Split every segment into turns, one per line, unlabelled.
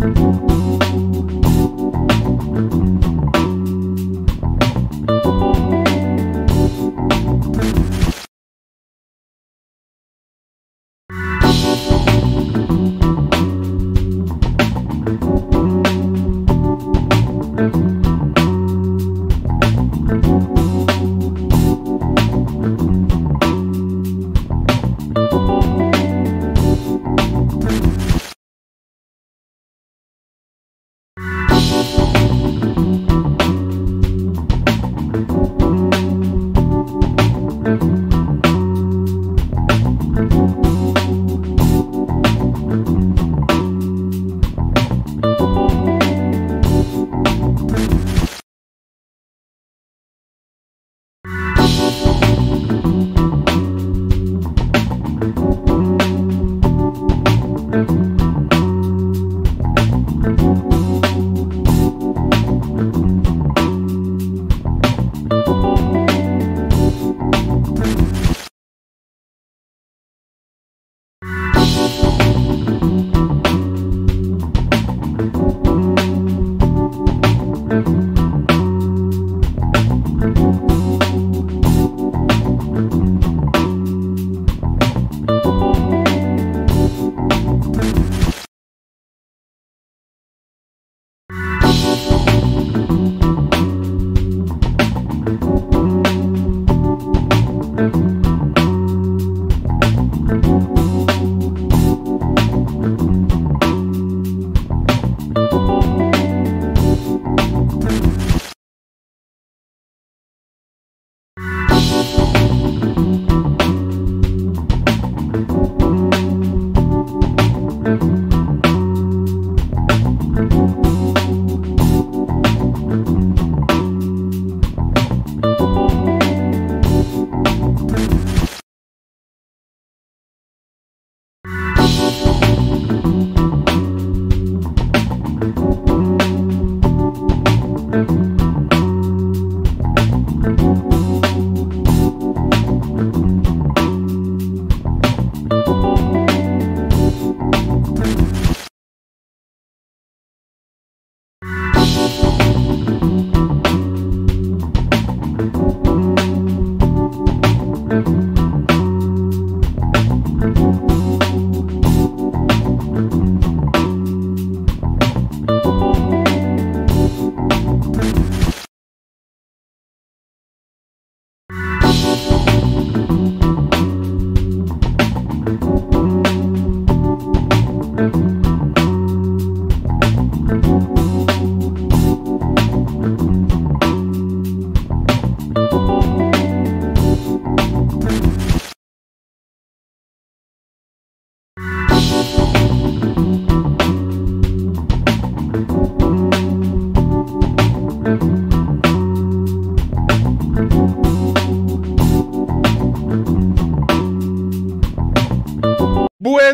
Thank you.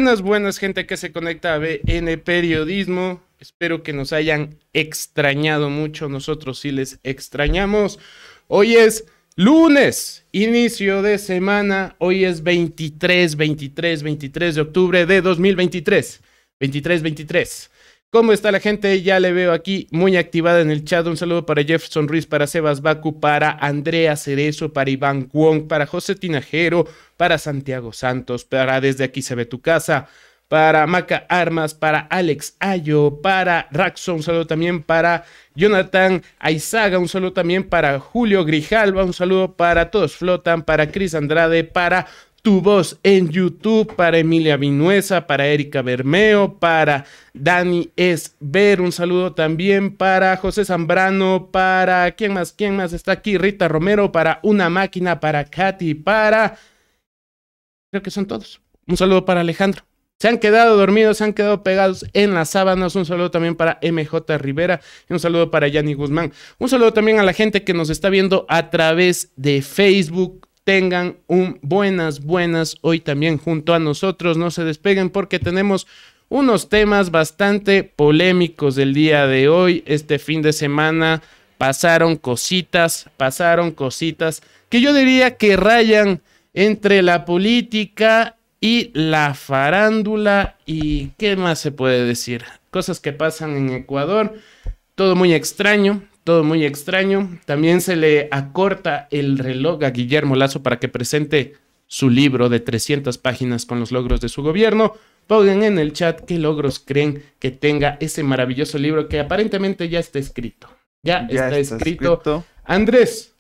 Buenas, buenas gente que se conecta a BN Periodismo. Espero que nos hayan extrañado mucho. Nosotros sí les extrañamos. Hoy es lunes, inicio de semana. Hoy es 23, 23, 23 de octubre de 2023. 23, 23. ¿Cómo está la gente? Ya le veo aquí muy activada en el chat. Un saludo para Jefferson Ruiz, para Sebas Baku, para Andrea Cerezo, para Iván Wong, para José Tinajero, para Santiago Santos, para Desde aquí se ve tu casa, para Maca Armas, para Alex Ayo, para Raxo. Un saludo también para Jonathan Aizaga. Un saludo también para Julio Grijalva. Un saludo para Todos Flotan, para Cris Andrade, para tu voz en YouTube para Emilia Vinuesa, para Erika Bermeo, para Dani Ver, Un saludo también para José Zambrano, para quién más, quién más está aquí, Rita Romero, para Una Máquina, para Katy, para... Creo que son todos. Un saludo para Alejandro. Se han quedado dormidos, se han quedado pegados en las sábanas. Un saludo también para MJ Rivera y un saludo para Yanni Guzmán. Un saludo también a la gente que nos está viendo a través de Facebook, tengan un buenas, buenas hoy también junto a nosotros. No se despeguen porque tenemos unos temas bastante polémicos del día de hoy. Este fin de semana pasaron cositas, pasaron cositas que yo diría que rayan entre la política y la farándula y qué más se puede decir. Cosas que pasan en Ecuador, todo muy extraño, todo muy extraño. También se le acorta el reloj a Guillermo Lazo para que presente su libro de 300 páginas con los logros de su gobierno. Pongan en el chat qué logros creen que tenga ese maravilloso libro que aparentemente ya está escrito. Ya, está, escrito. Andrés,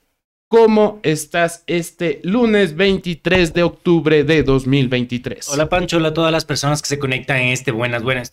¿cómo estás este lunes 23 de octubre de 2023? Hola Pancho, hola a todas las personas que se conectan en este buenas, buenas.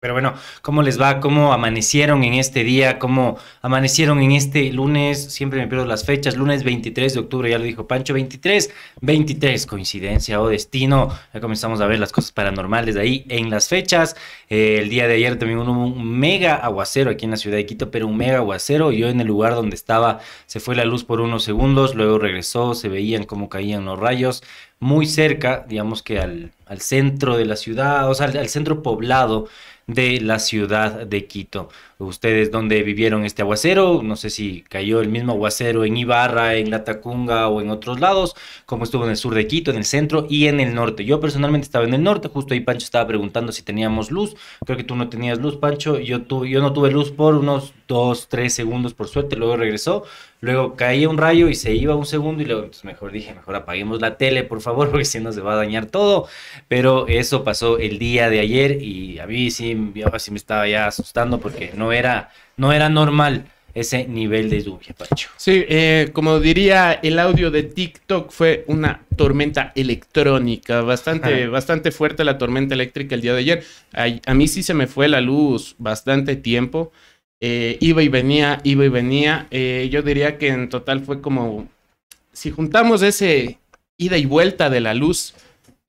Pero bueno, ¿cómo les va? ¿Cómo amanecieron en este día? ¿Cómo amanecieron en este lunes? Siempre me pierdo las fechas. Lunes 23 de octubre, ya lo dijo Pancho. 23, 23, coincidencia o destino. Ya comenzamos a ver las cosas paranormales ahí en las fechas. Eh, el día de ayer también hubo un mega aguacero aquí en la ciudad de Quito, pero un mega aguacero. Yo en el lugar donde estaba se fue la luz por unos segundos, luego regresó, se veían cómo caían los rayos muy cerca, digamos que al, centro de la ciudad, o sea, al centro poblado de la ciudad de Quito ustedes dónde vivieron este aguacero, no sé si cayó el mismo aguacero en Ibarra, en Latacunga o en otros lados, como estuvo en el sur de Quito, en el centro y en el norte. Yo personalmente estaba en el norte, justo ahí Pancho estaba preguntando si teníamos luz, creo que tú no tenías luz, Pancho, yo, tuve, yo no tuve luz por unos 2, 3 segundos por suerte, luego regresó, luego caía un rayo y se iba un segundo y luego mejor dije, mejor apaguemos la tele, por favor, porque si no se va a dañar todo, pero eso pasó el día de ayer y a mí sí, sí me estaba ya asustando porque no era, no era normal ese nivel
de lluvia, Pacho. Sí, eh, como diría el audio de TikTok, fue una tormenta electrónica, bastante, bastante fuerte la tormenta eléctrica el día de ayer. A, mí sí se me fue la luz bastante tiempo. Eh, iba y venía, iba y venía. Eh, yo diría que en total fue como, si juntamos ese ida y vuelta de la luz,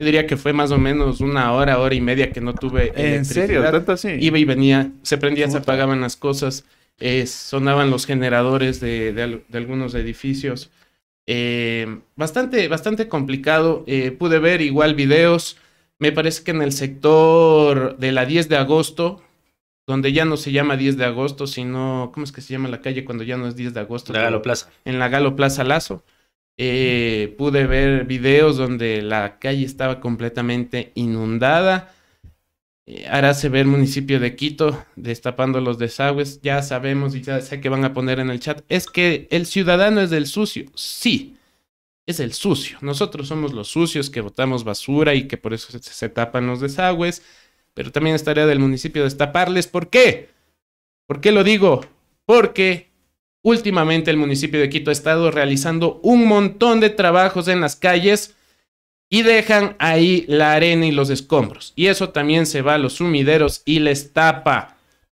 yo diría que fue más o menos una hora, hora y media que no tuve. ¿En serio? ¿Tanto así? Iba y venía, se prendían, se apagaban las cosas, eh, sonaban los generadores de, algunos edificios. Eh, bastante, bastante complicado. Eh, pude ver igual videos. Me parece que en el sector de la 10 de agosto, donde ya no se llama 10 de agosto, sino, ¿cómo es que se llama la calle cuando ya no es 10 de agosto? en La Galo Plaza. En la Galo Plaza Lazo. Eh, pude ver videos donde la calle estaba completamente inundada. se ve el municipio de Quito destapando los desagües. Ya sabemos y ya sé que van a poner en el chat. Es que el ciudadano es del sucio. Sí, es el sucio. Nosotros somos los sucios que botamos basura y que por eso se, tapan los desagües. Pero también es tarea del municipio destaparles. ¿Por qué? ¿Por qué lo digo? Porque Últimamente el municipio de Quito ha estado realizando un montón de trabajos en las calles y dejan ahí la arena y los escombros. Y eso también se va a los sumideros y les tapa.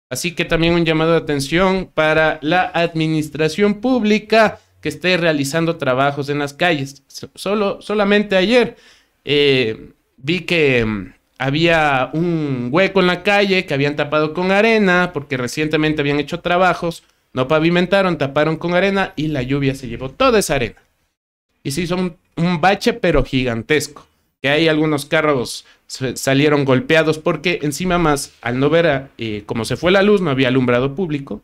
Así que también un llamado de atención para la administración pública que esté realizando trabajos en las calles. Solo, solamente ayer eh, vi que mm, había un hueco en la calle que habían tapado con arena porque recientemente habían hecho trabajos no pavimentaron, taparon con arena y la lluvia se llevó toda esa arena. Y se hizo un, bache pero gigantesco. Que ahí algunos carros salieron golpeados porque encima más, al no ver, a, eh, como se fue la luz, no había alumbrado público.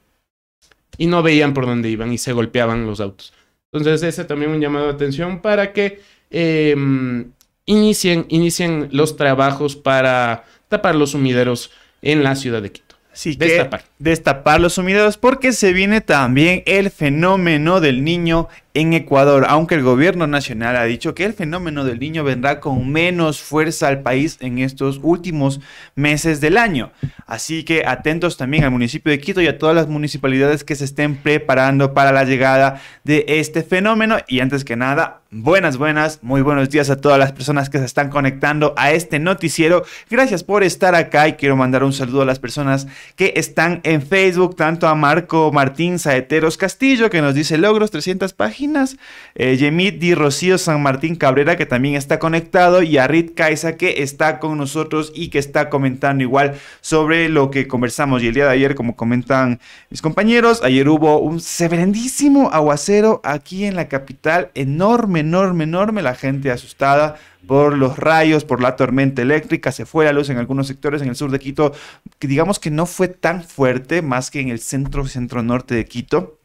Y no veían por dónde iban y se golpeaban los autos. Entonces ese también un llamado de atención para que em, inicien, inicien los trabajos para tapar los sumideros en la ciudad de Quito. Así que destapar. destapar los sumideros porque se viene también el
fenómeno del niño en Ecuador, aunque el gobierno nacional ha dicho que el fenómeno del niño vendrá con menos fuerza al país en estos últimos meses del año. Así que atentos también al municipio de Quito y a todas las municipalidades que se estén preparando para la llegada de este fenómeno. Y antes que nada, buenas, buenas, muy buenos días a todas las personas que se están conectando a este noticiero. Gracias por estar acá y quiero mandar un saludo a las personas que están en Facebook, tanto a Marco Martín Saeteros Castillo, que nos dice logros 300 páginas páginas. Eh, Yemit Di Rocío San Martín Cabrera, que también está conectado, y Rit Caiza, que está con nosotros y que está comentando igual sobre lo que conversamos. Y el día de ayer, como comentan mis compañeros, ayer hubo un severendísimo aguacero aquí en la capital, enorme, enorme, enorme, la gente asustada por los rayos, por la tormenta eléctrica, se fue la luz en algunos sectores en el sur de Quito, que digamos que no fue tan fuerte, más que en el centro, centro norte de Quito.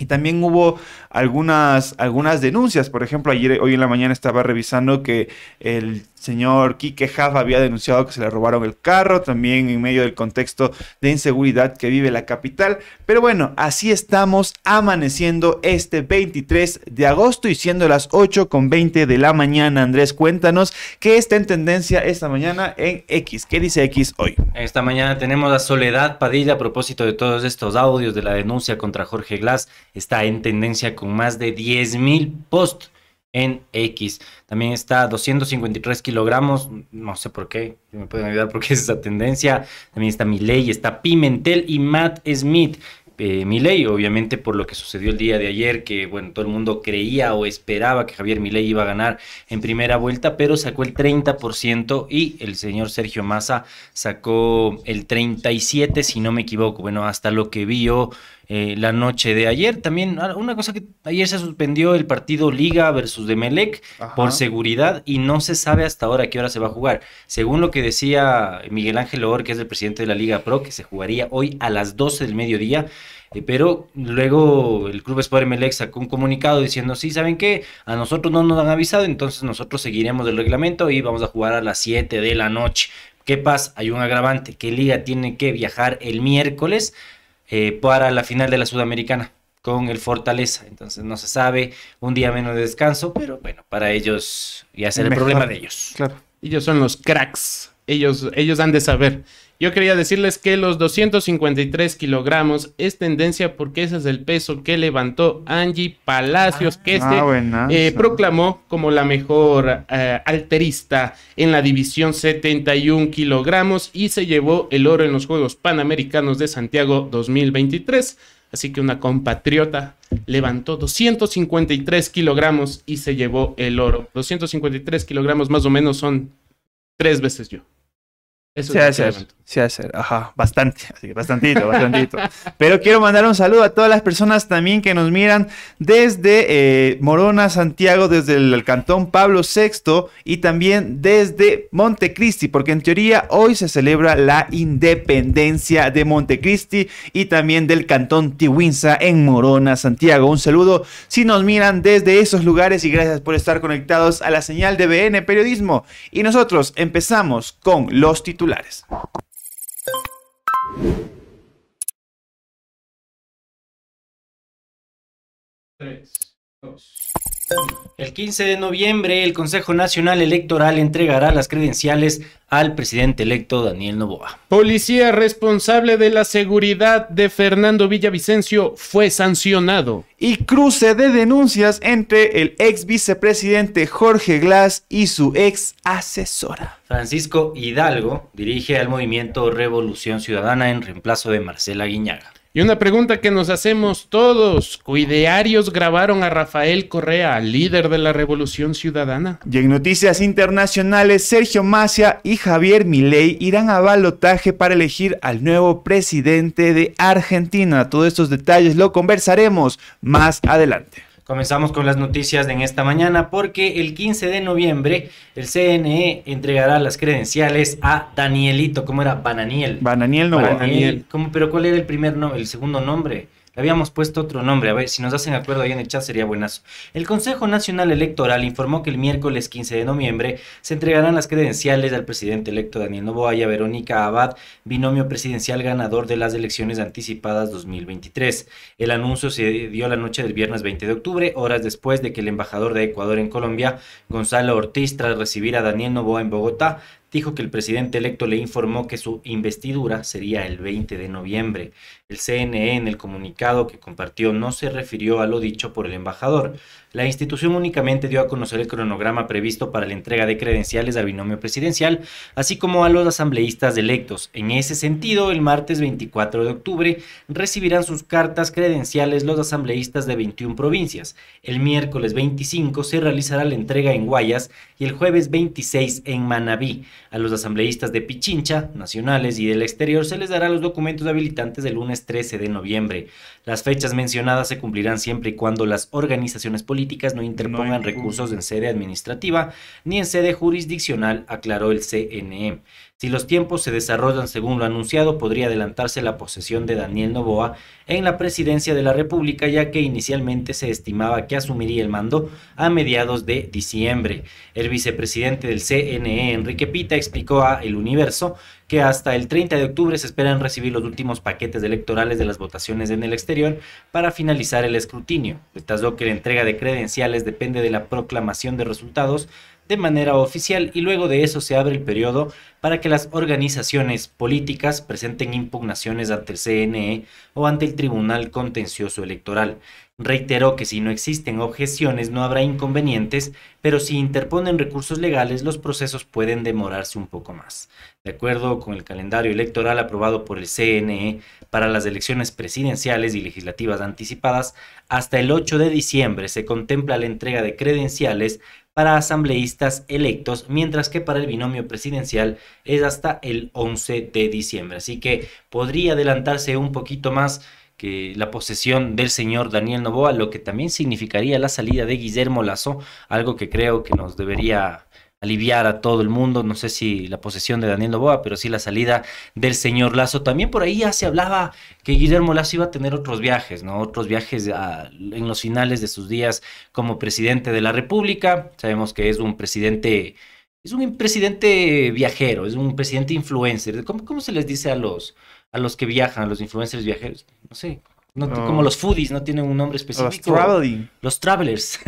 Y también hubo algunas, algunas denuncias. Por ejemplo, ayer, hoy en la mañana estaba revisando que el señor Quique Haff había denunciado que se le robaron el carro, también en medio del contexto de inseguridad que vive la capital. Pero bueno, así estamos amaneciendo este 23 de agosto y siendo las 8 con 20 de la mañana. Andrés, cuéntanos qué está en tendencia esta mañana en X. ¿Qué dice X hoy? Esta
mañana tenemos a Soledad Padilla a propósito de todos estos audios de la denuncia contra Jorge Glass. Está en tendencia con más de 10.000 posts en X. También está 253 kilogramos, no sé por qué, me pueden ayudar porque es esa tendencia. También está Miley, está Pimentel y Matt Smith. Eh, miley obviamente por lo que sucedió el día de ayer, que bueno, todo el mundo creía o esperaba que Javier miley iba a ganar en primera vuelta, pero sacó el 30% y el señor Sergio Massa sacó el 37, si no me equivoco. Bueno, hasta lo que vi yo, eh, la noche de ayer. También ah, una cosa que ayer se suspendió el partido Liga versus de por seguridad y no se sabe hasta ahora qué hora se va a jugar. Según lo que decía Miguel Ángel Or, que es el presidente de la Liga Pro, que se jugaría hoy a las 12 del mediodía. Eh, pero luego el Club Sport Melec sacó un comunicado diciendo, sí, ¿saben qué? A nosotros no nos han avisado, entonces nosotros seguiremos el reglamento y vamos a jugar a las 7 de la noche. ¿Qué pasa? Hay un agravante, que Liga tiene que viajar el miércoles eh, para la final de la Sudamericana con el Fortaleza. Entonces no se sabe, un día menos de descanso, pero bueno, para ellos ya será el, problema de ellos.
Claro, ellos son los cracks, ellos, ellos han de saber. Yo quería decirles que los 253 kilogramos es tendencia porque ese es el peso que levantó Angie Palacios, que ah, este ah, eh, proclamó como la mejor eh, alterista en la división 71 kilogramos y se llevó el oro en los Juegos Panamericanos de Santiago 2023. Así que una compatriota levantó 253 kilogramos y se llevó el oro. 253 kilogramos más o menos son tres veces yo. Se sí, de ser,
sí, debe ser. Ajá, bastante, así que bastantito, Pero quiero mandar un saludo a todas las personas también que nos miran desde eh, Morona, Santiago, desde el, cantón Pablo VI y también desde Montecristi, porque en teoría hoy se celebra la independencia de Montecristi y también del cantón Tiwinza en Morona, Santiago. Un saludo si nos miran desde esos lugares y gracias por estar conectados a la señal de BN Periodismo. Y nosotros empezamos con los titulares
Tres,
dos.
El 15 de noviembre, el Consejo Nacional
Electoral entregará las credenciales al presidente electo Daniel Novoa. Policía responsable de la seguridad de Fernando Villavicencio fue sancionado.
Y cruce de denuncias entre el ex vicepresidente Jorge Glass y su ex asesora.
Francisco Hidalgo dirige al movimiento Revolución
Ciudadana en reemplazo de Marcela Guiñaga. Y una pregunta que nos hacemos todos, ¿cuidearios grabaron a Rafael Correa, líder de la Revolución Ciudadana? Y en
noticias internacionales, Sergio Macia y Javier Milei irán a balotaje para elegir al nuevo presidente de Argentina. Todos estos detalles lo conversaremos más adelante.
Comenzamos con las noticias de en esta mañana porque el 15 de noviembre el CNE entregará las credenciales a Danielito, ¿cómo era? Bananiel.
Bananiel no. Bananiel.
¿Cómo, pero ¿cuál era el primer nombre? El segundo nombre habíamos puesto otro nombre, a ver si nos hacen acuerdo ahí en el chat sería buenazo. El Consejo Nacional Electoral informó que el miércoles 15 de noviembre se entregarán las credenciales al presidente electo Daniel Novoa y a Verónica Abad, binomio presidencial ganador de las elecciones anticipadas 2023. El anuncio se dio la noche del viernes 20 de octubre, horas después de que el embajador de Ecuador en Colombia, Gonzalo Ortiz, tras recibir a Daniel Novoa en Bogotá, dijo que el presidente electo le informó que su investidura sería el 20 de noviembre. El CNE en el comunicado que compartió no se refirió a lo dicho por el embajador. La institución únicamente dio a conocer el cronograma previsto para la entrega de credenciales al binomio presidencial, así como a los asambleístas electos. En ese sentido, el martes 24 de octubre recibirán sus cartas credenciales los asambleístas de 21 provincias. El miércoles 25 se realizará la entrega en Guayas y el jueves 26 en Manabí. A los asambleístas de Pichincha, nacionales y del exterior se les dará los documentos habilitantes del lunes 13 de noviembre. Las fechas mencionadas se cumplirán siempre y cuando las organizaciones políticas no interpongan recursos en sede administrativa ni en sede jurisdiccional, aclaró el CNE. Si los tiempos se desarrollan según lo anunciado, podría adelantarse la posesión de Daniel Novoa en la presidencia de la República, ya que inicialmente se estimaba que asumiría el mando a mediados de diciembre. El vicepresidente del CNE, Enrique Pita, explicó a El Universo que hasta el 30 de octubre se esperan recibir los últimos paquetes electorales de las votaciones en el exterior para finalizar el escrutinio. Estas que la entrega de credenciales depende de la proclamación de resultados de manera oficial y luego de eso se abre el periodo para que las organizaciones políticas presenten impugnaciones ante el CNE o ante el Tribunal Contencioso Electoral. Reiteró que si no existen objeciones no habrá inconvenientes, pero si interponen recursos legales los procesos pueden demorarse un poco más. De acuerdo con el calendario electoral aprobado por el CNE para las elecciones presidenciales y legislativas anticipadas, hasta el 8 de diciembre se contempla la entrega de credenciales para asambleístas electos, mientras que para el binomio presidencial es hasta el 11 de diciembre. Así que podría adelantarse un poquito más que la posesión del señor Daniel Novoa, lo que también significaría la salida de Guillermo Lazo, algo que creo que nos debería aliviar a todo el mundo. No sé si la posesión de Daniel Novoa, pero sí la salida del señor Lazo. También por ahí ya se hablaba que Guillermo Lazo iba a tener otros viajes, ¿no? Otros viajes en los finales de sus días como presidente de la República. Sabemos que es un presidente. Es un presidente viajero, es un presidente influencer. ¿Cómo, cómo se les dice a los, a los que viajan, a los influencers viajeros? No sé, como los foodies, no tienen un nombre específico. Los travelers. Los travelers.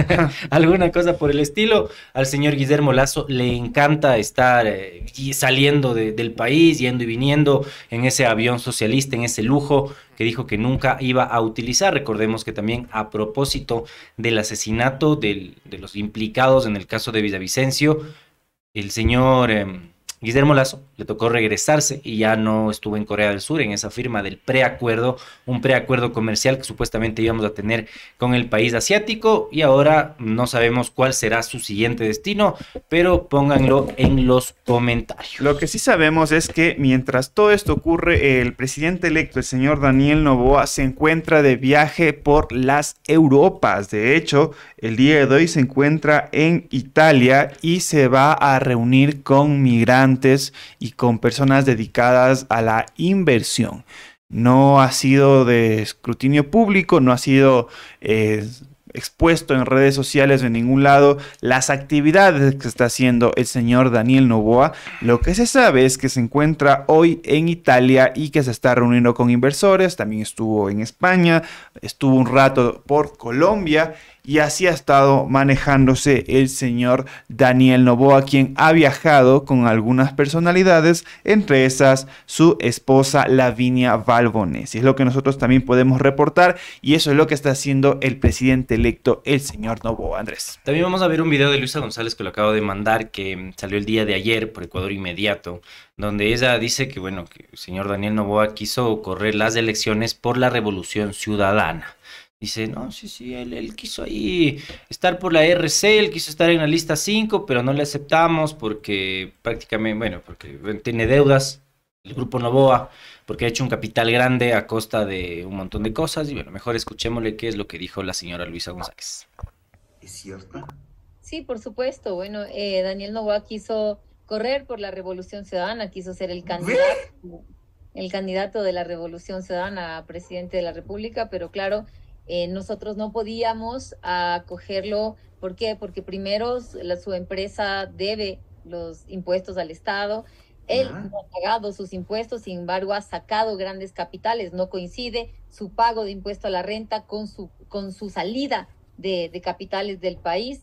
Alguna cosa por el estilo. Al señor Guillermo Lazo le encanta estar eh, saliendo del país, yendo y viniendo en ese avión socialista, en ese lujo que dijo que nunca iba a utilizar. Recordemos que también a propósito del asesinato de los implicados en el caso de Villavicencio, el señor em, Guillermo Lazo le tocó regresarse y ya no estuvo en Corea del Sur en esa firma del preacuerdo, un preacuerdo comercial que supuestamente íbamos a tener con el país asiático y ahora no sabemos cuál será su siguiente destino, pero
pónganlo en los comentarios. Lo que sí sabemos es que mientras todo esto ocurre, el presidente electo, el señor Daniel Novoa, se encuentra de viaje por las Europas. De hecho, el día de hoy se encuentra en Italia y se va a reunir con migrantes y con personas dedicadas a la inversión. No ha sido de escrutinio público, no ha sido eh, expuesto en redes sociales de ningún lado las actividades que está haciendo el señor Daniel Novoa. Lo que se sabe es que se encuentra hoy en Italia y que se está reuniendo con inversores, también estuvo en España, estuvo un rato por Colombia y así ha estado manejándose el señor Daniel Novoa, quien ha viajado con algunas personalidades, entre esas su esposa Lavinia y Es lo que nosotros también podemos reportar y eso es lo que está haciendo el presidente electo, el señor Novoa. Andrés.
También vamos a ver un video de Luisa González que lo acabo de mandar, que salió el día de ayer por Ecuador Inmediato, donde ella dice que, bueno, que el señor Daniel Novoa quiso correr las elecciones por la revolución ciudadana. Dice, no, sí, sí, él, él, quiso ahí estar por la RC, él quiso estar en la lista 5, pero no le aceptamos porque prácticamente, bueno, porque tiene deudas, el grupo Novoa, porque ha hecho un capital grande a costa de un montón de cosas. Y bueno, mejor escuchémosle qué es lo que dijo la señora Luisa González.
¿Es cierto?
Sí, por supuesto. Bueno, eh, Daniel Novoa quiso correr por la Revolución Ciudadana, quiso ser el candidato, el candidato de la Revolución Ciudadana a presidente de la República, pero claro, eh, nosotros no podíamos acogerlo. ¿Por qué? Porque primero su empresa debe los impuestos al Estado. Él ah. no ha pagado sus impuestos, sin embargo, ha sacado grandes capitales. No coincide su pago de impuesto a la renta con su, con su salida de, capitales del país.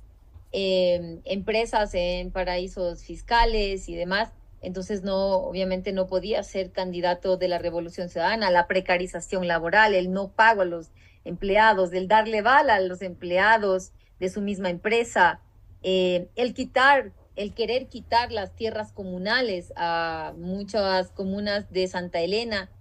Em, empresas en paraísos fiscales y demás. Entonces, no, obviamente no podía ser candidato de la Revolución Ciudadana, la precarización laboral, el no pago a los empleados, del darle bala a los empleados de su misma empresa, eh, el quitar, el querer quitar las tierras comunales a muchas comunas de Santa Elena,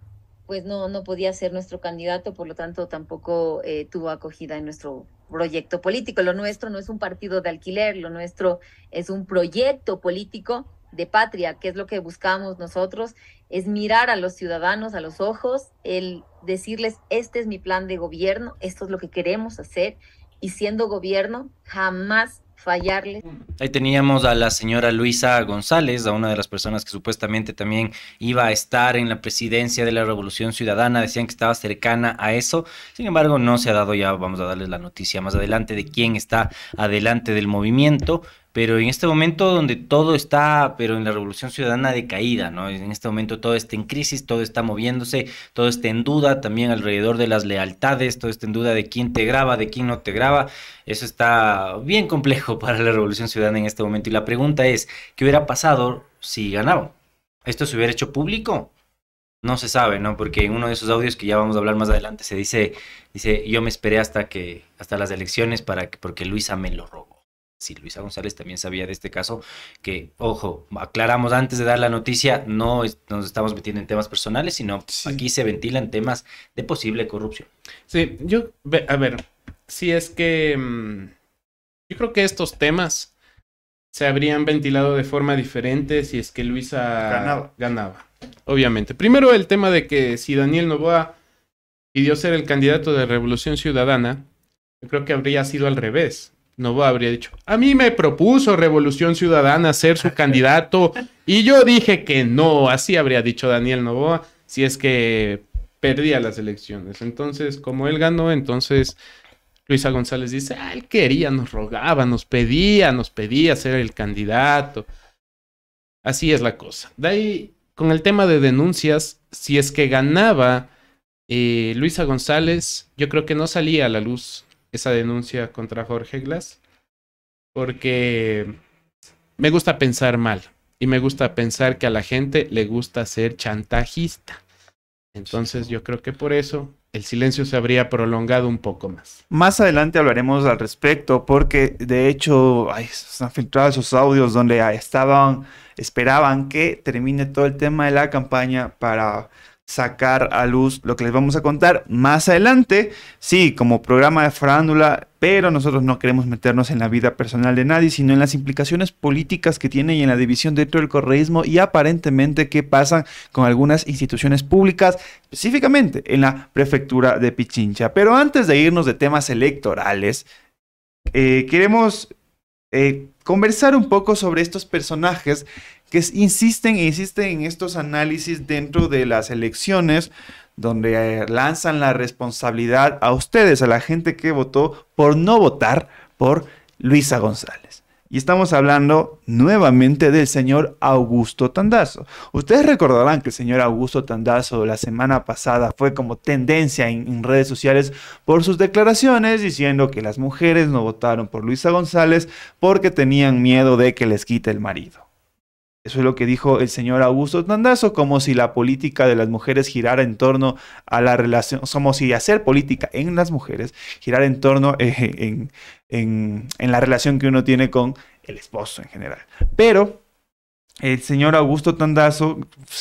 pues no, no podía ser nuestro candidato, por lo tanto tampoco eh, tuvo acogida en nuestro proyecto político. Lo nuestro no es un partido de alquiler, lo nuestro es un proyecto político de patria, que es lo que buscamos nosotros es mirar a los ciudadanos a los ojos, el decirles, este es mi plan de gobierno, esto es lo que queremos hacer, y siendo gobierno, jamás fallarles.
Ahí teníamos a la señora Luisa González, a una de las personas que supuestamente también iba a estar en la presidencia de la Revolución Ciudadana, decían que estaba cercana a eso, sin embargo no se ha dado ya, vamos a darles la noticia más adelante de quién está adelante del movimiento, pero en este momento donde todo está, pero en la revolución ciudadana decaída, ¿no? En este momento todo está en crisis, todo está moviéndose, todo está en duda también alrededor de las lealtades, todo está en duda de quién te graba, de quién no te graba. Eso está bien complejo para la revolución ciudadana en este momento. Y la pregunta es, ¿qué hubiera pasado si ganaba? ¿Esto se hubiera hecho público? No se sabe, ¿no? Porque en uno de esos audios que ya vamos a hablar más adelante se dice, dice, yo me esperé hasta que, hasta las elecciones para que, porque Luisa me lo robó si Luisa González también sabía de este caso, que, ojo, aclaramos antes de dar la noticia, no nos estamos metiendo en temas personales,
sino aquí se ventilan temas de posible corrupción. Sí, yo, a ver, si es que mm, yo creo que estos temas se habrían ventilado de forma diferente si es que Luisa ganaba. ganaba. Obviamente. Primero el tema de que si Daniel Novoa pidió ser el candidato de Revolución Ciudadana, yo creo que habría sido al revés. Novoa habría dicho, a mí me propuso Revolución Ciudadana ser su candidato y yo dije que no, así habría dicho Daniel Novoa si es que perdía las elecciones. Entonces, como él ganó, entonces Luisa González dice, ah, él quería, nos rogaba, nos pedía, nos pedía ser el candidato. Así es la cosa. De ahí, con el tema de denuncias, si es que ganaba eh, Luisa González, yo creo que no salía a la luz esa denuncia contra Jorge Glass porque me gusta pensar mal y me gusta pensar que a la gente le gusta ser chantajista. Entonces yo creo que por eso el silencio se habría prolongado un poco más.
Más adelante hablaremos al respecto porque de hecho han filtrado esos audios donde estaban, esperaban que termine todo el tema de la campaña para sacar a luz lo que les vamos a contar más adelante, sí, como programa de farándula, pero nosotros no queremos meternos en la vida personal de nadie, sino en las implicaciones políticas que tiene y en la división dentro del correísmo y aparentemente qué pasa con algunas instituciones públicas, específicamente en la prefectura de Pichincha. Pero antes de irnos de temas electorales, eh, queremos eh, conversar un poco sobre estos personajes que insisten e insisten en estos análisis dentro de las elecciones donde eh, lanzan la responsabilidad a ustedes, a la gente que votó por no votar por Luisa González. Y estamos hablando nuevamente del señor Augusto Tandazo. Ustedes recordarán que el señor Augusto Tandazo la semana pasada fue como tendencia en, redes sociales por sus declaraciones diciendo que las mujeres no votaron por Luisa González porque tenían miedo de que les quite el marido. Eso es lo que dijo el señor Augusto Tandazo, como si la política de las mujeres girara en torno a la relación, como si hacer política en las mujeres girara en torno eh, en la relación que uno tiene con el esposo en general. Pero el señor Augusto Tandazo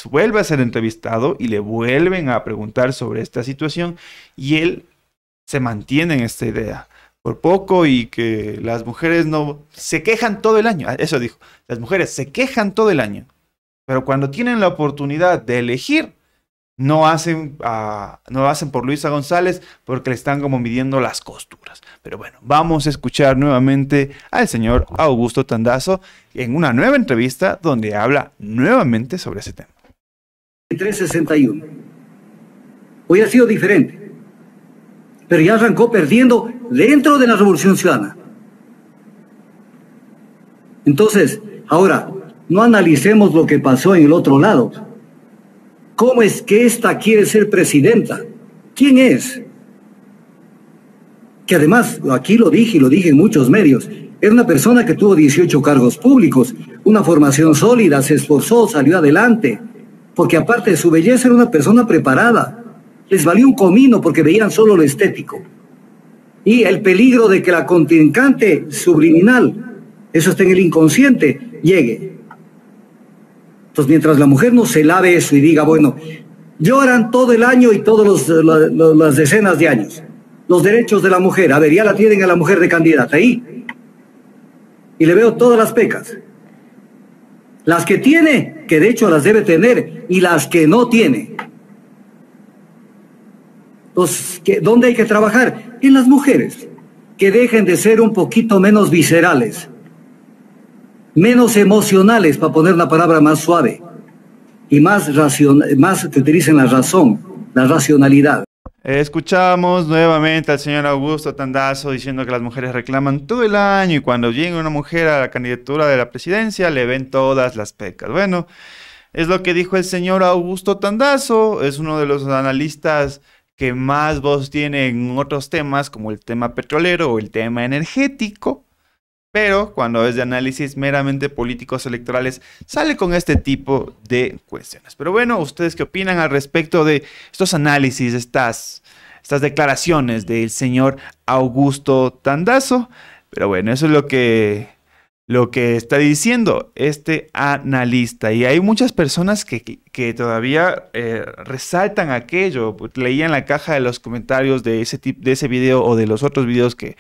vuelve a ser entrevistado y le vuelven a preguntar sobre esta situación y él se mantiene en esta idea por poco y que las mujeres no se quejan todo el año. Ah, eso dijo, las mujeres se quejan todo el año, pero cuando tienen la oportunidad de elegir, no hacen, ah, no hacen por Luisa González porque le están como midiendo las costuras. Pero bueno, vamos a escuchar nuevamente al señor Augusto Tandazo en una nueva entrevista donde habla nuevamente sobre ese tema.
361. Hoy ha sido diferente pero ya arrancó perdiendo dentro de la Revolución Ciudadana. Entonces, ahora, no analicemos lo que pasó en el otro lado. ¿Cómo es que esta quiere ser presidenta? ¿Quién es? Que además, aquí lo dije y lo dije en muchos medios, era una persona que tuvo 18 cargos públicos, una formación sólida, se esforzó, salió adelante, porque aparte de su belleza era una persona preparada, les valió un comino porque veían solo lo estético. Y el peligro de que la contingente subliminal, eso está en el inconsciente, llegue. Entonces, mientras la mujer no se lave eso y diga, bueno, lloran todo el año y todas las decenas de años, los derechos de la mujer, a ver, ya la tienen a la mujer de candidata ahí. Y le veo todas las pecas. Las que tiene, que de hecho las debe tener, y las que no tiene. Pues, ¿dónde hay que trabajar? En las mujeres, que dejen de ser un poquito menos viscerales, menos emocionales, para poner la palabra más suave, y más, más que utilicen la razón, la racionalidad.
Eh, escuchamos nuevamente al señor Augusto Tandazo diciendo que las mujeres reclaman todo el año y cuando llega una mujer a la candidatura de la presidencia le ven todas las pecas. Bueno, es lo que dijo el señor Augusto Tandazo, es uno de los analistas que más voz tiene en otros temas, como el tema petrolero o el tema energético, pero cuando es de análisis meramente políticos electorales, sale con este tipo de cuestiones. Pero bueno, ¿ustedes qué opinan al respecto de estos análisis, estas, estas declaraciones del señor Augusto Tandazo? Pero bueno, eso es lo que lo que está diciendo este analista. Y hay muchas personas que, todavía eh, resaltan aquello. Pues, leían la caja de los comentarios de ese, de ese video o de los otros videos que,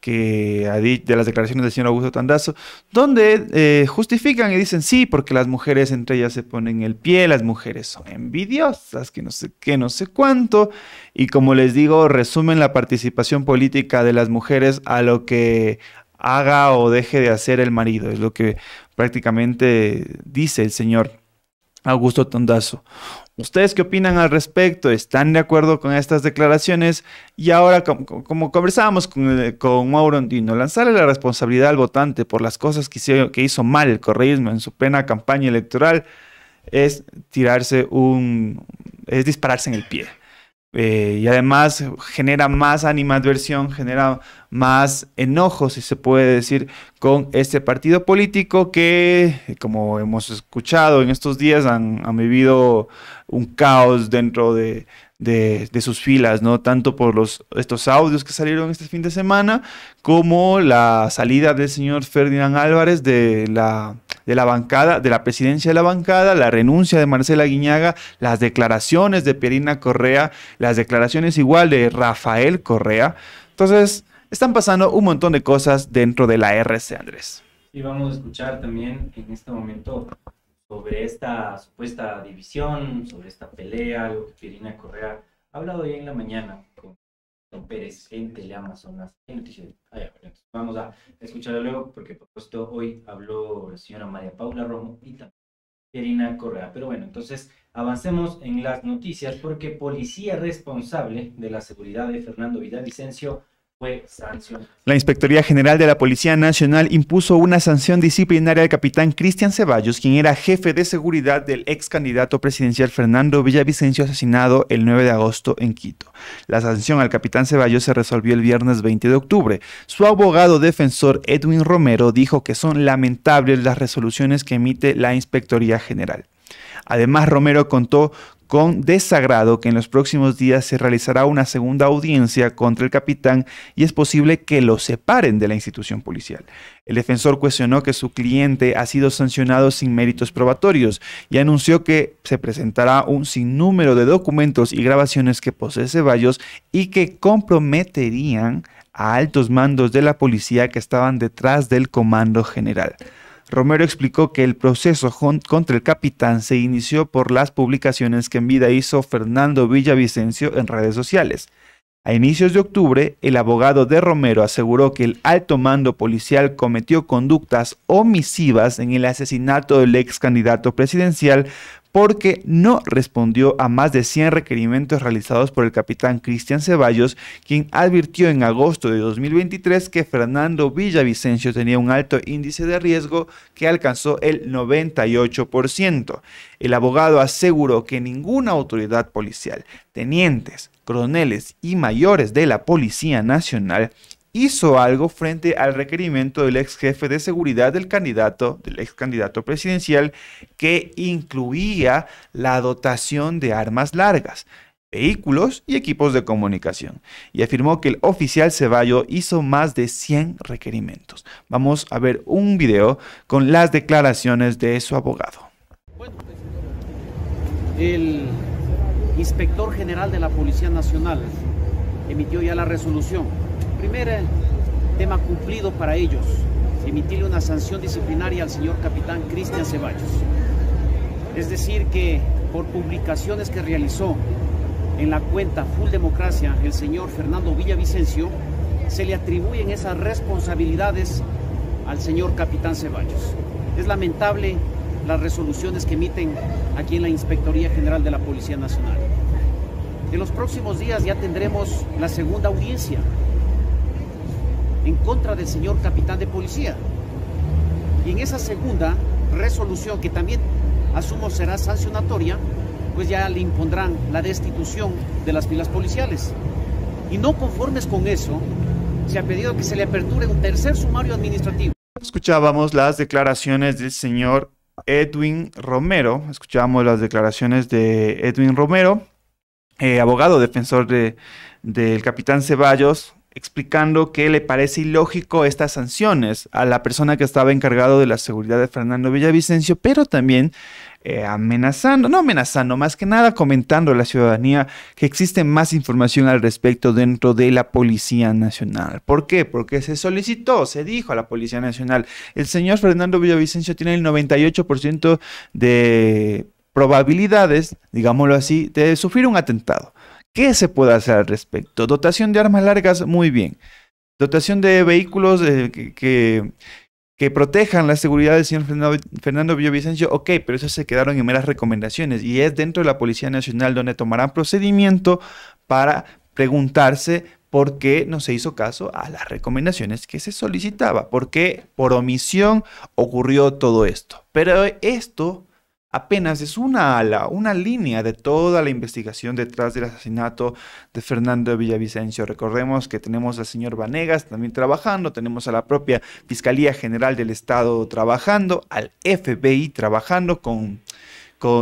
que de las declaraciones del señor Augusto Tandazo, donde eh, justifican y dicen sí, porque las mujeres entre ellas se ponen el pie, las mujeres son envidiosas, que no sé qué, no sé cuánto, y como les digo, resumen la participación política de las mujeres a lo que haga o deje de hacer el marido. Es lo que prácticamente dice el señor Augusto Tondazo. ¿Ustedes qué opinan al respecto? ¿Están de acuerdo con estas declaraciones? Y ahora, como, conversábamos con, eh, con, Mauro Andino, lanzarle la responsabilidad al votante por las cosas que hizo, que hizo mal el correísmo en su plena campaña electoral es tirarse un... es dispararse en el pie. Eh, y además genera más animadversión, genera más enojo, si se puede decir, con este partido político que, como hemos escuchado en estos días, han vivido un caos dentro de, de, sus filas, ¿no? Tanto por los, estos audios que salieron este fin de semana, como la salida del señor Ferdinand Álvarez de la, de la bancada, de la presidencia de la bancada, la renuncia de Marcela Guiñaga, las declaraciones de Pierina Correa, las declaraciones igual de Rafael Correa. Entonces, están pasando un montón de cosas dentro de la RC, Andrés.
Y vamos a escuchar también en este momento sobre esta supuesta división, sobre esta pelea, algo que Pirina Correa ha hablado hoy en la mañana con Don Pérez en Teleamazonas. Vamos a escucharlo luego porque por supuesto hoy habló la señora María Paula Romo y también Pirina Correa. Pero bueno, entonces avancemos en las noticias porque policía responsable de la seguridad de Fernando Vidal Vicencio.
La Inspectoría General de la Policía Nacional impuso una sanción disciplinaria al capitán Cristian Ceballos, quien era jefe de seguridad del ex candidato presidencial Fernando Villavicencio asesinado el 9 de agosto en Quito. La sanción al capitán Ceballos se resolvió el viernes 20 de octubre. Su abogado defensor Edwin Romero dijo que son lamentables las resoluciones que emite la Inspectoría General. Además, Romero contó con desagrado que en los próximos días se realizará una segunda audiencia contra el capitán y es posible que lo separen de la institución policial. El defensor cuestionó que su cliente ha sido sancionado sin méritos probatorios y anunció que se presentará un sinnúmero de documentos y grabaciones que posee Ceballos y que comprometerían a altos mandos de la policía que estaban detrás del comando general. Romero explicó que el proceso contra el capitán se inició por las publicaciones que en vida hizo Fernando Villavicencio en redes sociales. A inicios de octubre, el abogado de Romero aseguró que el alto mando policial cometió conductas omisivas en el asesinato del ex candidato presidencial porque no respondió a más de 100 requerimientos realizados por el capitán Cristian Ceballos, quien advirtió en agosto de 2023 que Fernando Villavicencio tenía un alto índice de riesgo que alcanzó el 98%. El abogado aseguró que ninguna autoridad policial, tenientes, coroneles y mayores de la Policía Nacional hizo algo frente al requerimiento del ex jefe de seguridad del candidato, del ex candidato presidencial, que incluía la dotación de armas largas vehículos y equipos de comunicación, y afirmó que el oficial Ceballo hizo más de 100 requerimientos. Vamos a ver un video con las declaraciones de su abogado. Pues,
el inspector general de la Policía Nacional emitió ya la resolución primer eh, tema cumplido para ellos, emitirle una sanción disciplinaria al señor capitán Cristian Ceballos. Es decir, que por publicaciones que realizó en la cuenta Full Democracia el señor Fernando Villavicencio, se le atribuyen esas responsabilidades al señor capitán Ceballos. Es lamentable las resoluciones que emiten aquí en la Inspectoría General de la Policía Nacional. En los próximos días ya tendremos la segunda audiencia en contra del señor capitán de policía. Y en esa segunda resolución, que también asumo será sancionatoria, pues ya le impondrán la destitución de las filas policiales. Y no conformes con eso, se ha pedido que se le aperture un tercer sumario administrativo.
Escuchábamos las declaraciones del señor Edwin Romero. Escuchábamos las declaraciones de Edwin Romero, eh, abogado defensor de, del capitán Ceballos, explicando que le parece ilógico estas sanciones a la persona que estaba encargado de la seguridad de Fernando Villavicencio, pero también eh, amenazando, no amenazando, más que nada comentando a la ciudadanía que existe más información al respecto dentro de la Policía Nacional. ¿Por qué? Porque se solicitó, se dijo a la Policía Nacional, el señor Fernando Villavicencio tiene el 98% de probabilidades, digámoslo así, de sufrir un atentado. ¿Qué se puede hacer al respecto? Dotación de armas largas, muy bien. Dotación de vehículos eh, que, que, protejan la seguridad del señor Fernando, Fernando Villavicencio, ok, pero eso se quedaron en meras recomendaciones y es dentro de la Policía Nacional donde tomarán procedimiento para preguntarse por qué no se hizo caso a las recomendaciones que se solicitaba, por qué por omisión ocurrió todo esto. Pero esto apenas es una ala, una línea de toda la investigación detrás del asesinato de Fernando Villavicencio. Recordemos que tenemos al señor Vanegas también trabajando, tenemos a la propia Fiscalía General del Estado trabajando, al FBI trabajando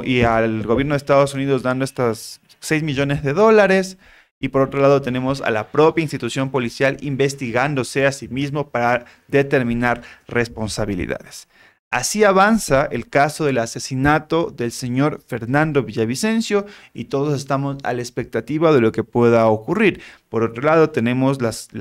y al gobierno de Estados Unidos dando estas 6 millones de dólares. Y por otro lado tenemos a la propia institución policial investigándose a sí mismo para determinar responsabilidades. Así avanza el caso del asesinato del señor Fernando Villavicencio y todos estamos a la expectativa de lo que pueda ocurrir. Por otro lado, tenemos las,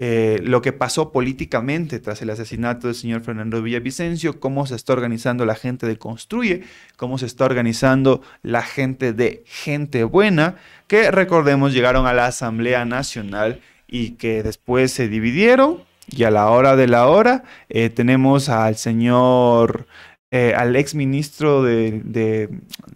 eh, lo que pasó políticamente tras el asesinato del señor Fernando Villavicencio, cómo se está organizando la gente de Construye, cómo se está organizando la gente de Gente Buena, que recordemos llegaron a la Asamblea Nacional y que después se dividieron y a la hora de la hora eh, tenemos al señor, eh, al ex ministro de,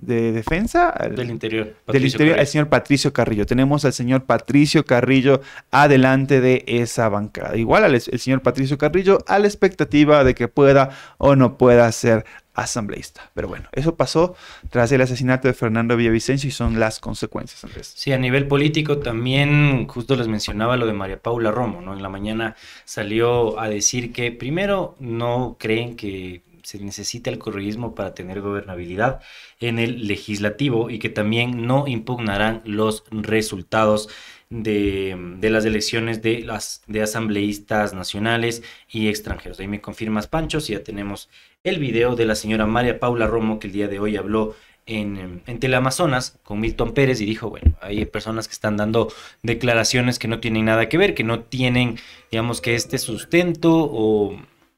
Defensa. del Interior. del Interior, señor Patricio Carrillo. Tenemos al señor Patricio Carrillo adelante de esa bancada. Igual el señor Patricio Carrillo a la expectativa de que pueda o no pueda ser asambleísta. Pero bueno, eso pasó tras el asesinato de Fernando Villavicencio y son las consecuencias, Sí,
a nivel político también, justo les mencionaba lo de María Paula Romo, ¿no? En la mañana salió a decir que primero no creen que se necesita el correísmo para tener gobernabilidad en el legislativo y que también no impugnarán los resultados de, las elecciones de, las, de asambleístas nacionales y extranjeros. Ahí me confirmas, Pancho, si ya tenemos el video de la señora María Paula Romo, que el día de hoy habló en, en Teleamazonas con Milton Pérez y dijo, bueno, hay personas que están dando declaraciones que no tienen nada que ver, que no tienen, digamos, que este sustento o,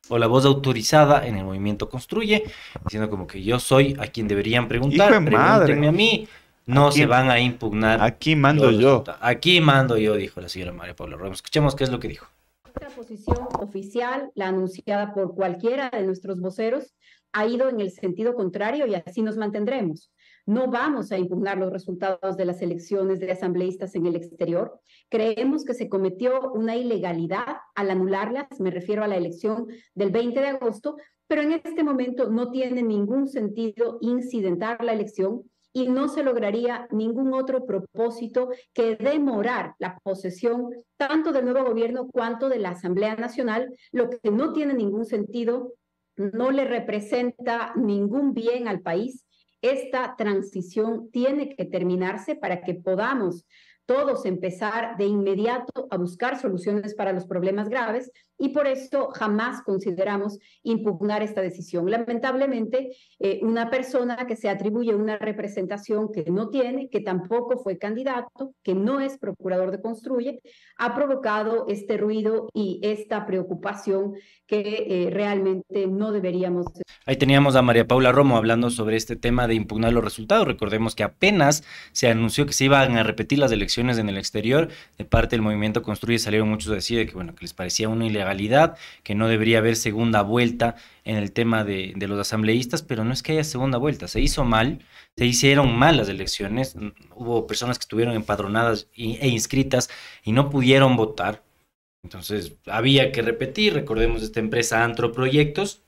o la voz autorizada en el movimiento construye, diciendo como que yo soy a quien deberían preguntar, pregúntenme a mí, no se van a impugnar. Aquí mando yo. Aquí mando yo, dijo la señora María Paula Ramos. Escuchemos qué es lo que dijo.
Nuestra posición oficial, la anunciada por cualquiera de nuestros voceros, ha ido en el sentido contrario y así nos mantendremos. No vamos a impugnar los resultados de las elecciones de asambleístas en el exterior. Creemos que se cometió una ilegalidad al anularlas, me refiero a la elección del 20 de agosto, pero en este momento no tiene ningún sentido incidentar la elección y no se lograría ningún otro propósito que demorar la posesión tanto del nuevo gobierno cuanto de la Asamblea Nacional, lo que no tiene ningún sentido, no le representa ningún bien al país. Esta transición tiene que terminarse para que podamos todos empezar de inmediato a buscar soluciones para los problemas graves, y por esto jamás consideramos impugnar esta decisión. Lamentablemente, eh, una persona que se atribuye una representación que no tiene, que tampoco fue candidato, que no es procurador de Construye, ha provocado este ruido y esta preocupación que eh, realmente no deberíamos.
Ahí teníamos a María Paula Romo hablando sobre este tema de impugnar los resultados. Recordemos que apenas se anunció que se iban a repetir las elecciones en el exterior, de parte del movimiento Construye salieron muchos a decir que, bueno, que les parecía una ilegalidad que no debería haber segunda vuelta en el tema de, de, los asambleístas, pero no es que haya segunda vuelta, se hizo mal, se hicieron mal las elecciones, mm, hubo personas que estuvieron empadronadas e inscritas y no pudieron votar, entonces había que repetir, recordemos esta empresa Antro Proyectos,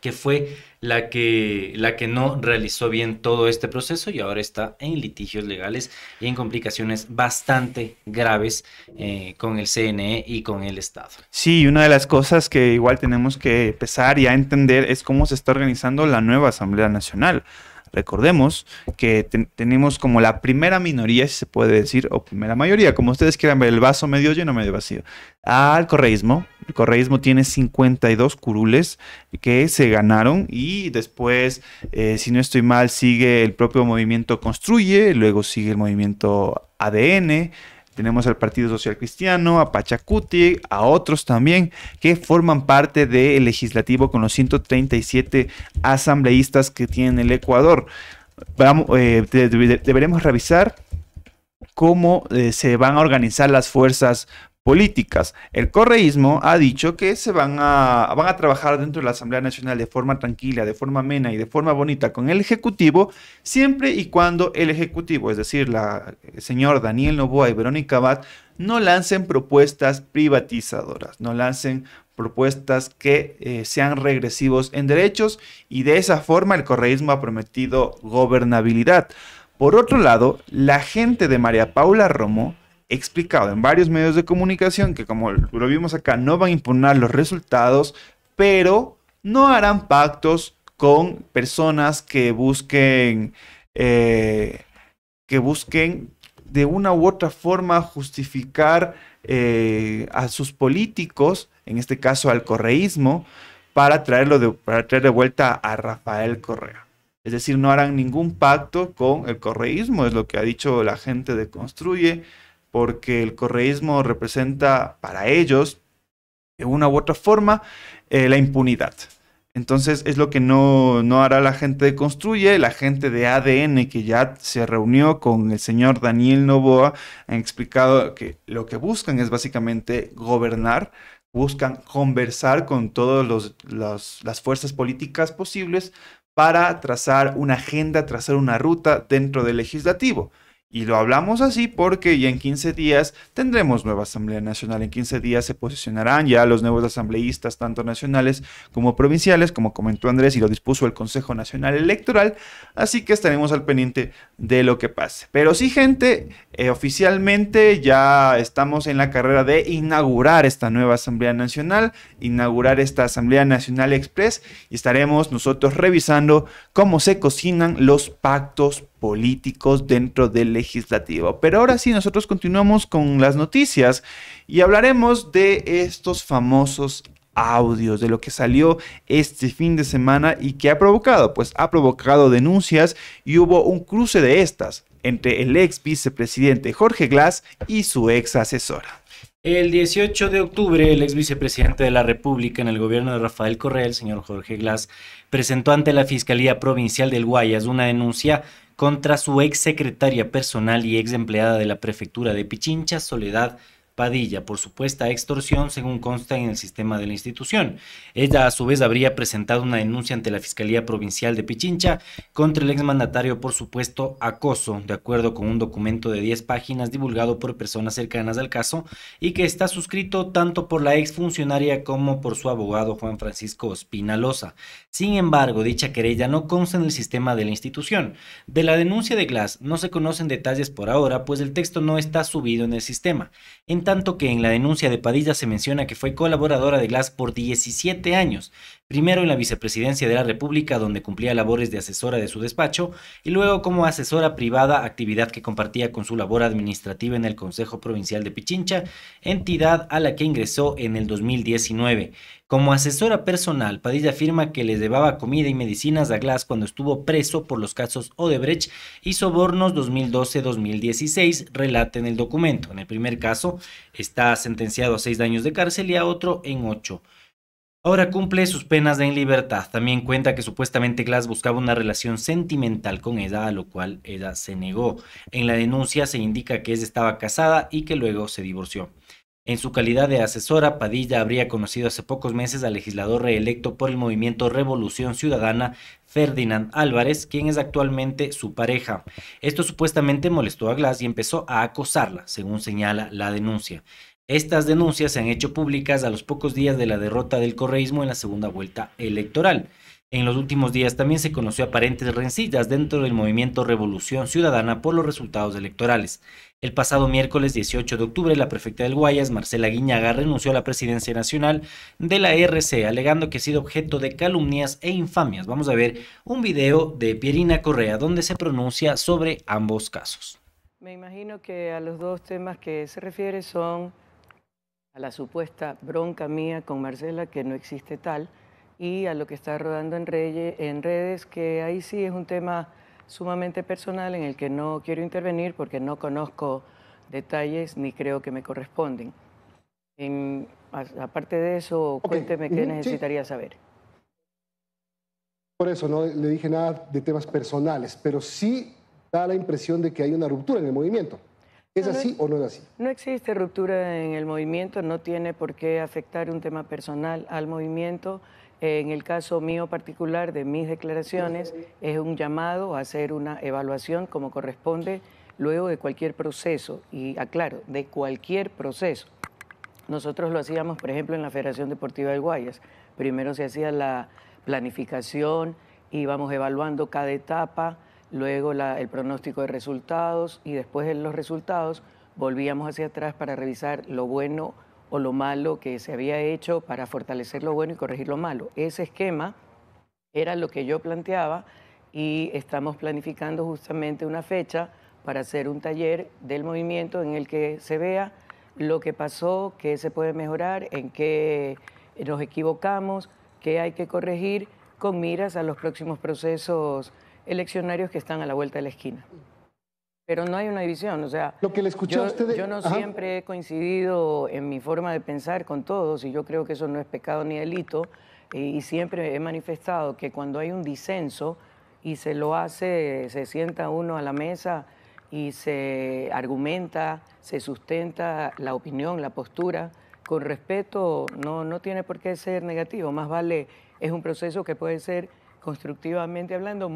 que fue la que, la que no realizó bien todo este proceso y ahora está en litigios legales y en complicaciones bastante graves eh, con el CNE
y con el Estado. Sí, una de las cosas que igual tenemos que empezar y a entender es cómo se está organizando la nueva Asamblea Nacional. Recordemos que tenemos como la primera minoría, si se puede decir, o primera mayoría, como ustedes quieran ver, el vaso medio lleno, medio vacío. Al correísmo, el correísmo tiene 52 curules que se ganaron y después, eh, si no estoy mal, sigue el propio movimiento Construye, luego sigue el movimiento ADN, tenemos al Partido Social Cristiano, a Pachacuti, a otros también que forman parte del legislativo con los 137 asambleístas que tiene el Ecuador. Vamos, eh, deberemos revisar cómo eh, se van a organizar las fuerzas políticas. El correísmo ha dicho que se van a, van a trabajar dentro de la Asamblea Nacional de forma tranquila, de forma amena y de forma bonita con el Ejecutivo, siempre y cuando el Ejecutivo, es decir, la, el señor Daniel Novoa y Verónica Abad, no lancen propuestas privatizadoras, no lancen propuestas que eh, sean regresivos en derechos y de esa forma el correísmo ha prometido gobernabilidad. Por otro lado, la gente de María Paula Romo explicado en varios medios de comunicación que como lo vimos acá no van a impugnar los resultados, pero no harán pactos con personas que busquen eh, que busquen de una u otra forma justificar eh, a sus políticos, en este caso al correísmo, para traerlo para traer de vuelta a Rafael Correa. Es decir, no harán ningún pacto con el correísmo, es lo que ha dicho la gente de Construye porque el correísmo representa para ellos, de una u otra forma, eh, la impunidad. Entonces es lo que no, no, hará la gente de Construye, la gente de ADN que ya se reunió con el señor Daniel Novoa, han explicado que lo que buscan es básicamente gobernar, buscan conversar con todas las fuerzas políticas posibles para trazar una agenda, trazar una ruta dentro del legislativo. Y lo hablamos así porque ya en 15 días tendremos nueva Asamblea Nacional. En 15 días se posicionarán ya los nuevos asambleístas, tanto nacionales como provinciales, como comentó Andrés y lo dispuso el Consejo Nacional Electoral. Así que estaremos al pendiente de lo que pase. Pero sí, gente, eh, oficialmente ya estamos en la carrera de inaugurar esta nueva Asamblea Nacional, inaugurar esta Asamblea Nacional Express y estaremos nosotros revisando cómo se cocinan los pactos políticos dentro del legislativo. Pero ahora sí, nosotros continuamos con las noticias y hablaremos de estos famosos audios de lo que salió este fin de semana y que ha provocado, pues ha provocado denuncias y hubo un cruce de estas entre el ex vicepresidente Jorge Glass y su ex asesora.
El 18 de octubre, el ex vicepresidente de la República en el gobierno de Rafael Correa, el señor Jorge Glass, presentó ante la Fiscalía Provincial del Guayas una denuncia contra su ex secretaria personal y ex empleada de la prefectura de Pichincha, Soledad Padilla por supuesta extorsión, según consta en el sistema de la institución. Ella, a su vez, habría presentado una denuncia ante la Fiscalía Provincial de Pichincha contra el exmandatario por supuesto acoso, de acuerdo con un documento de 10 páginas divulgado por personas cercanas al caso y que está suscrito tanto por la exfuncionaria como por su abogado Juan Francisco Ospina Sin embargo, dicha querella no consta en el sistema de la institución. De la denuncia de Glass no se conocen detalles por ahora, pues el texto no está subido en el sistema. En tanto que en la denuncia de Padilla se menciona que fue colaboradora de Glass por 17 años, primero en la vicepresidencia de la República, donde cumplía labores de asesora de su despacho, y luego como asesora privada, actividad que compartía con su labor administrativa en el Consejo Provincial de Pichincha, entidad a la que ingresó en el 2019. Como asesora personal, Padilla afirma que le llevaba comida y medicinas a Glass cuando estuvo preso por los casos Odebrecht y sobornos 2012-2016, relata en el documento. En el primer caso está sentenciado a seis años de cárcel y a otro en ocho. Ahora cumple sus penas en libertad. También cuenta que supuestamente Glass buscaba una relación sentimental con ella, a lo cual ella se negó. En la denuncia se indica que ella estaba casada y que luego se divorció. En su calidad de asesora, Padilla habría conocido hace pocos meses al legislador reelecto por el movimiento Revolución Ciudadana, Ferdinand Álvarez, quien es actualmente su pareja. Esto supuestamente molestó a Glass y empezó a acosarla, según señala la denuncia. Estas denuncias se han hecho públicas a los pocos días de la derrota del correísmo en la segunda vuelta electoral. En los últimos días también se conoció aparentes rencillas dentro del movimiento Revolución Ciudadana por los resultados electorales. El pasado miércoles 18 de octubre, la prefecta del Guayas, Marcela Guiñaga, renunció a la presidencia nacional de la RC, alegando que ha sido objeto de calumnias e infamias. Vamos a ver un video de Pierina Correa donde se pronuncia sobre ambos casos.
Me imagino que a los dos temas que se refiere son a la supuesta bronca mía con Marcela, que no existe tal, y a lo que está rodando en, redes, que ahí sí es un tema sumamente personal en el que no quiero intervenir porque no conozco detalles ni creo que me corresponden. aparte de eso, cuénteme qué necesitaría saber.
Por eso no le dije nada de temas personales, pero sí da la impresión de que hay una ruptura en el movimiento. ¿Es así o no es así?
No existe ruptura en el movimiento, no tiene por qué afectar un tema personal al movimiento. En el caso mío particular de mis declaraciones, es un llamado a hacer una evaluación como corresponde luego de cualquier proceso, y aclaro, de cualquier proceso. Nosotros lo hacíamos, por ejemplo, en la Federación Deportiva del Guayas. Primero se hacía la planificación, íbamos evaluando cada etapa, luego el pronóstico de resultados y después de los resultados volvíamos hacia atrás para revisar lo bueno o lo malo que se había hecho para fortalecer lo bueno y corregir lo malo. Ese esquema era lo que yo planteaba y estamos planificando justamente una fecha para hacer un taller del movimiento en el que se vea lo que pasó, qué se puede mejorar, en qué nos equivocamos, qué hay que corregir con miras a los próximos procesos eleccionarios que están a la vuelta de la esquina. Pero no hay una división, o sea, lo que le escuché yo, usted yo no siempre he coincidido en mi forma de pensar con todos y yo creo que eso no es pecado ni delito y siempre he manifestado que cuando hay un disenso y se lo hace, se sienta uno a la mesa y se argumenta, se sustenta la opinión, la postura, con respeto no, no tiene por qué ser negativo, más vale, es un proceso que puede ser constructivamente hablando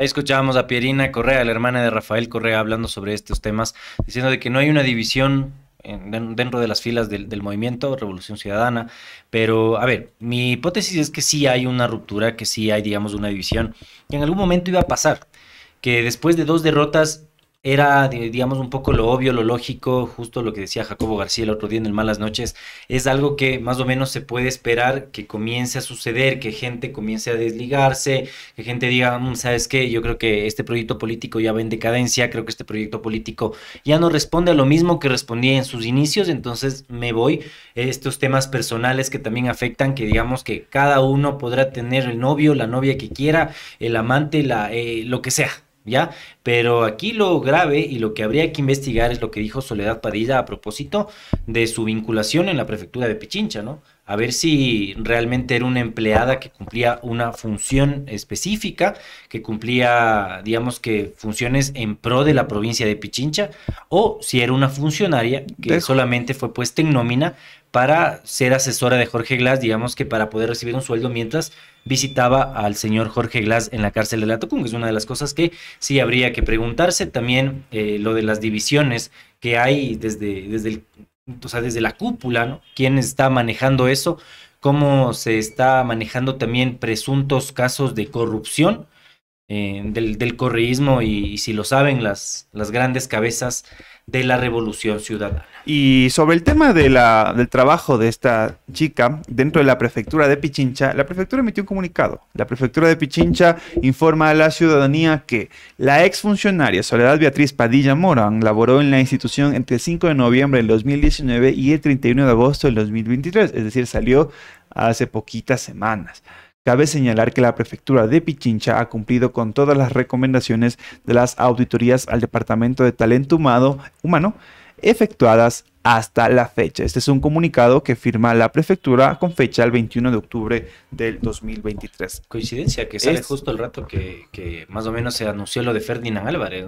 Ahí escuchábamos a Pierina Correa, la hermana de Rafael Correa, hablando sobre estos temas, diciendo de que no hay una división dentro de las filas del, del, movimiento Revolución Ciudadana. Pero, a ver, mi hipótesis es que sí hay una ruptura, que sí hay, digamos, una división, que en algún momento iba a pasar, que después de dos derrotas era, digamos, un poco lo obvio, lo lógico, justo lo que decía Jacobo García el otro día en el Malas Noches, es algo que más o menos se puede esperar que comience a suceder, que gente comience a desligarse, que gente diga, mm, ¿sabes qué? Yo creo que este proyecto político ya va en decadencia, creo que este proyecto político ya no responde a lo mismo que respondía en sus inicios, entonces me voy. Estos temas personales que también afectan, que digamos que cada uno podrá tener el novio, la novia que quiera, el amante, la, eh, lo que sea, ¿ya? Pero aquí lo grave y lo que habría que investigar es lo que dijo Soledad Padilla a propósito de su vinculación en la prefectura de Pichincha, ¿no? A ver si realmente era una empleada que cumplía una función específica, que cumplía, digamos que, funciones en pro de la provincia de Pichincha, o si era una funcionaria que solamente fue puesta en nómina para ser asesora de Jorge Glass, digamos que para poder recibir un sueldo mientras visitaba al señor Jorge Glass en la cárcel de La que Es una de las cosas que sí habría que preguntarse. También eh, lo de las divisiones que hay desde, desde la cúpula, ¿no? ¿Quién está manejando eso? ¿Cómo se está manejando también presuntos casos de corrupción? Eh, del, correísmo y, si lo saben, las, grandes cabezas de la revolución ciudadana.
Y sobre el tema de del trabajo de esta chica dentro de la prefectura de Pichincha, la prefectura emitió un comunicado. La prefectura de Pichincha informa a la ciudadanía que la exfuncionaria Soledad Beatriz Padilla Morán laboró en la institución entre el 5 de noviembre del 2019 y el 31 de agosto del 2023, es decir, salió hace poquitas semanas. Cabe señalar que la prefectura de Pichincha ha cumplido con todas las recomendaciones de las auditorías al Departamento de Talento Humano efectuadas hasta la fecha. Este es un comunicado que firma la prefectura con fecha el 21 de octubre del 2023. Coincidencia que sale justo
el rato que, más o menos se anunció lo de Ferdinand Álvarez,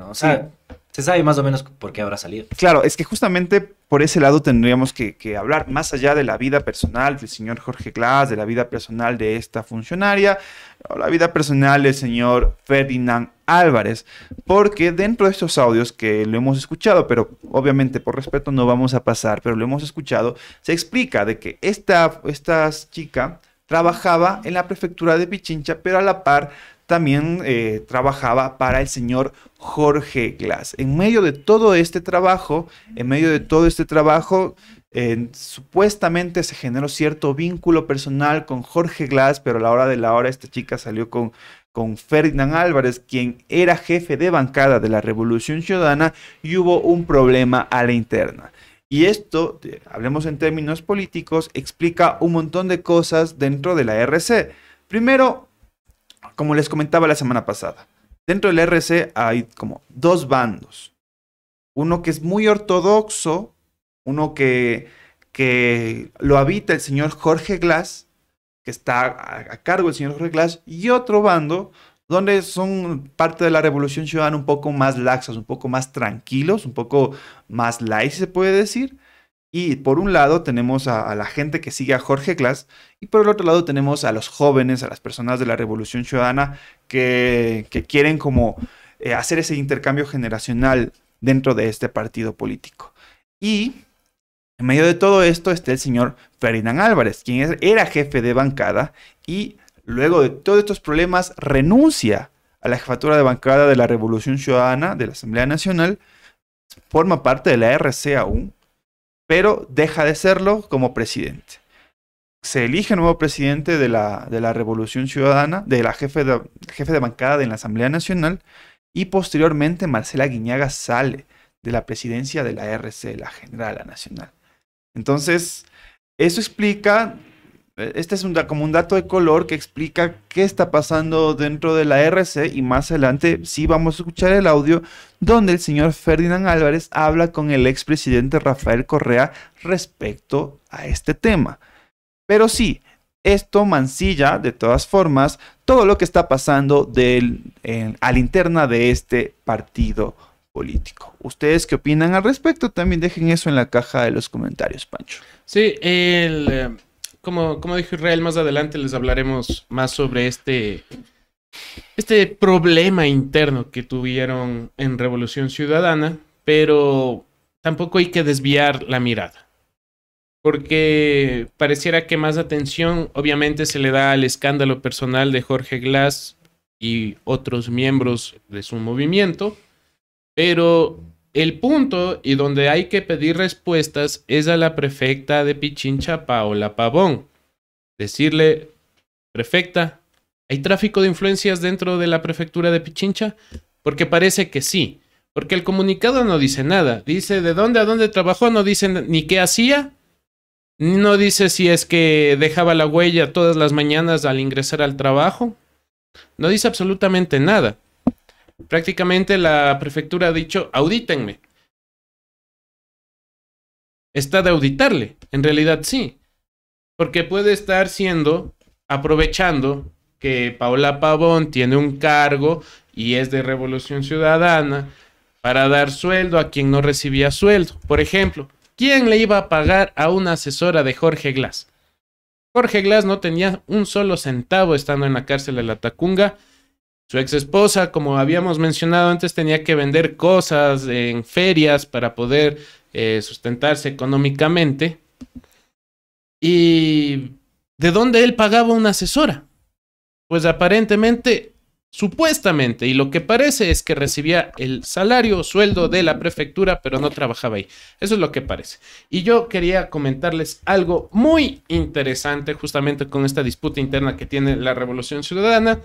se sabe más o menos por qué habrá salido.
Claro, es que justamente por ese lado tendríamos que, hablar, más allá de la vida personal del señor Jorge Glass, de la vida personal de esta funcionaria, o la vida personal del señor Ferdinand Álvarez, porque dentro de estos audios que lo hemos escuchado, pero obviamente por respeto no vamos a pasar, pero lo hemos escuchado, se explica de que esta, esta chica trabajaba en la prefectura de Pichincha, pero a la par también eh, trabajaba para el señor Jorge Glass. En medio de todo este trabajo, en medio de todo este trabajo, eh, supuestamente se generó cierto vínculo personal con Jorge Glass, pero a la hora de la hora esta chica salió con, con Ferdinand Álvarez, quien era jefe de bancada de la Revolución Ciudadana, y hubo un problema a la interna. Y esto, hablemos en términos políticos, explica un montón de cosas dentro de la RC. Primero, como les comentaba la semana pasada, dentro del RC hay como dos bandos. Uno que es muy ortodoxo, uno que, que lo habita el señor Jorge Glass, que está a, cargo del señor Jorge Glass, y otro bando donde son parte de la revolución ciudadana un poco más laxas, un poco más tranquilos, un poco más light, se puede decir, y por un lado tenemos a, la gente que sigue a Jorge Glass y por el otro lado tenemos a los jóvenes, a las personas de la Revolución Ciudadana que, quieren como eh, hacer ese intercambio generacional dentro de este partido político. Y en medio de todo esto está el señor Ferdinand Álvarez, quien era jefe de bancada y luego de todos estos problemas renuncia a la jefatura de bancada de la Revolución Ciudadana, de la Asamblea Nacional, forma parte de la RC aún pero deja de serlo como presidente. Se elige nuevo presidente de la, Revolución Ciudadana, de la jefe de, jefe de bancada en la Asamblea Nacional, y posteriormente Marcela Guiñaga sale de la presidencia de la RC, la General Nacional. Entonces, eso explica eh, este es un, como un dato de color que explica qué está pasando dentro de la RC y más adelante sí vamos a escuchar el audio donde el señor Ferdinand Álvarez habla con el expresidente Rafael Correa respecto a este tema. Pero sí, esto mancilla de todas formas todo lo que está pasando a la interna de este partido político. ¿Ustedes qué opinan al respecto? También dejen eso en la caja de los comentarios, Pancho.
Sí, el eh, como, como dijo Israel, más adelante les hablaremos más sobre este, este problema interno que tuvieron en Revolución Ciudadana, pero tampoco hay que desviar la mirada. Porque pareciera que más atención obviamente se le da al escándalo personal de Jorge Glass y otros miembros de su movimiento, pero el punto y donde hay que pedir respuestas es a la prefecta de Pichincha, Paola Pavón. Decirle, prefecta, ¿hay tráfico de influencias dentro de la prefectura de Pichincha? Porque parece que sí, porque el comunicado no dice nada. Dice de dónde a dónde trabajó, no dice ni qué hacía, no dice si es que dejaba la huella todas las mañanas al ingresar al trabajo, no dice absolutamente nada. Prácticamente la prefectura ha dicho, audítenme. Está de auditarle, en realidad sí, porque puede estar siendo, aprovechando que Paola Pavón tiene un cargo y es de Revolución Ciudadana para dar sueldo a quien no recibía sueldo. Por ejemplo, ¿quién le iba a pagar a una asesora de Jorge Glass? Jorge Glass no tenía un solo centavo estando en la cárcel de la Tacunga su ex esposa, como habíamos mencionado antes, tenía que vender cosas en ferias para poder eh, sustentarse económicamente. ¿Y de dónde él pagaba una asesora? Pues aparentemente, supuestamente, y lo que parece es que recibía el salario o sueldo de la prefectura, pero no trabajaba ahí. Eso es lo que parece. Y yo quería comentarles algo muy interesante justamente con esta disputa interna que tiene la Revolución Ciudadana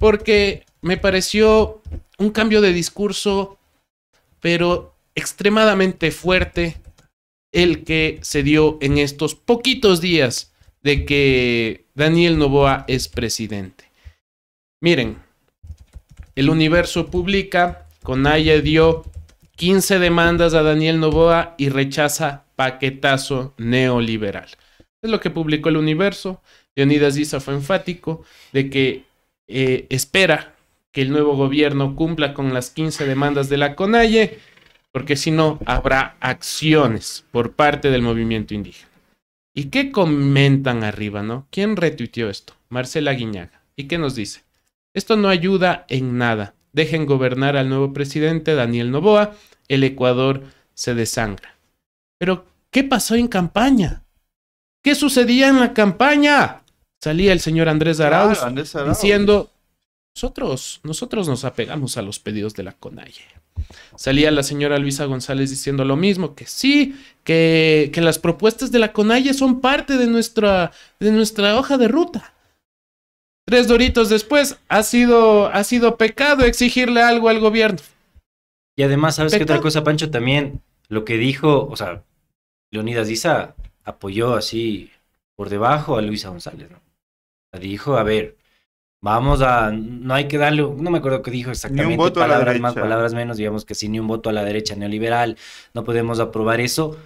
porque me pareció un cambio de discurso, pero extremadamente fuerte el que se dio en estos poquitos días de que Daniel Novoa es presidente. Miren, el universo publica, Conaya dio 15 demandas a Daniel Novoa y rechaza paquetazo neoliberal. Es lo que publicó el universo. Leonidas Isa fue enfático de que eh, espera que el nuevo gobierno cumpla con las 15 demandas de la CONAIE, porque si no, habrá acciones por parte del movimiento indígena. ¿Y qué comentan arriba, no? ¿Quién retuiteó esto? Marcela Guiñaga. ¿Y qué nos dice? Esto no ayuda en nada. Dejen gobernar al nuevo presidente Daniel Novoa. El Ecuador se desangra. Pero, ¿qué pasó en campaña? ¿Qué sucedía en la campaña? salía el señor Andrés Arauz, diciendo, nosotros, nosotros nos apegamos a los pedidos de la CONAIE. Salía la señora Luisa González diciendo lo mismo, que sí, que, que las propuestas de la CONAIE son parte de nuestra, de nuestra hoja de ruta. Tres doritos después, ha sido, ha sido pecado exigirle algo al gobierno. Y además, ¿sabes qué
otra cosa, Pancho? También lo que dijo, o sea, Leonidas Diza apoyó así por debajo a Luisa González, ¿no? dijo, a ver, vamos a, no hay que darle, no me acuerdo qué dijo exactamente, palabras más, palabras menos, digamos que sí, ni un voto a la derecha neoliberal, no podemos aprobar eso.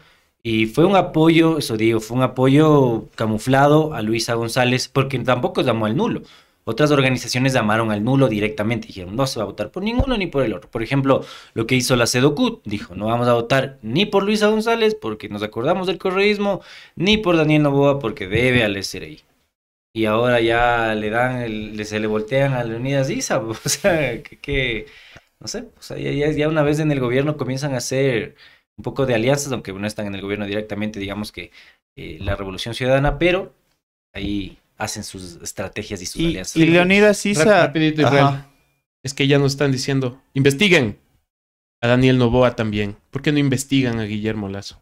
Y fue un apoyo, eso digo, fue un apoyo camuflado a Luisa González, porque tampoco llamó al nulo. Otras organizaciones llamaron al nulo directamente, dijeron, no se va a votar por ninguno ni por el otro. Por ejemplo, lo que hizo la CEDOCUT, dijo, no vamos a votar ni por Luisa González porque nos acordamos del correísmo, ni por Daniel Novoa porque debe al ahí y ahora ya le dan, se le voltean a Leonidas Issa, o sea, que, no sé, ya, una vez en el gobierno comienzan a hacer un poco de alianzas, aunque no están en el gobierno directamente, digamos que eh, la Revolución Ciudadana, pero ahí hacen sus estrategias y sus alianzas. Y Leonidas Issa...
Es que ya nos están diciendo, investiguen a Daniel Novoa también. ¿Por qué no investigan a Guillermo Lazo?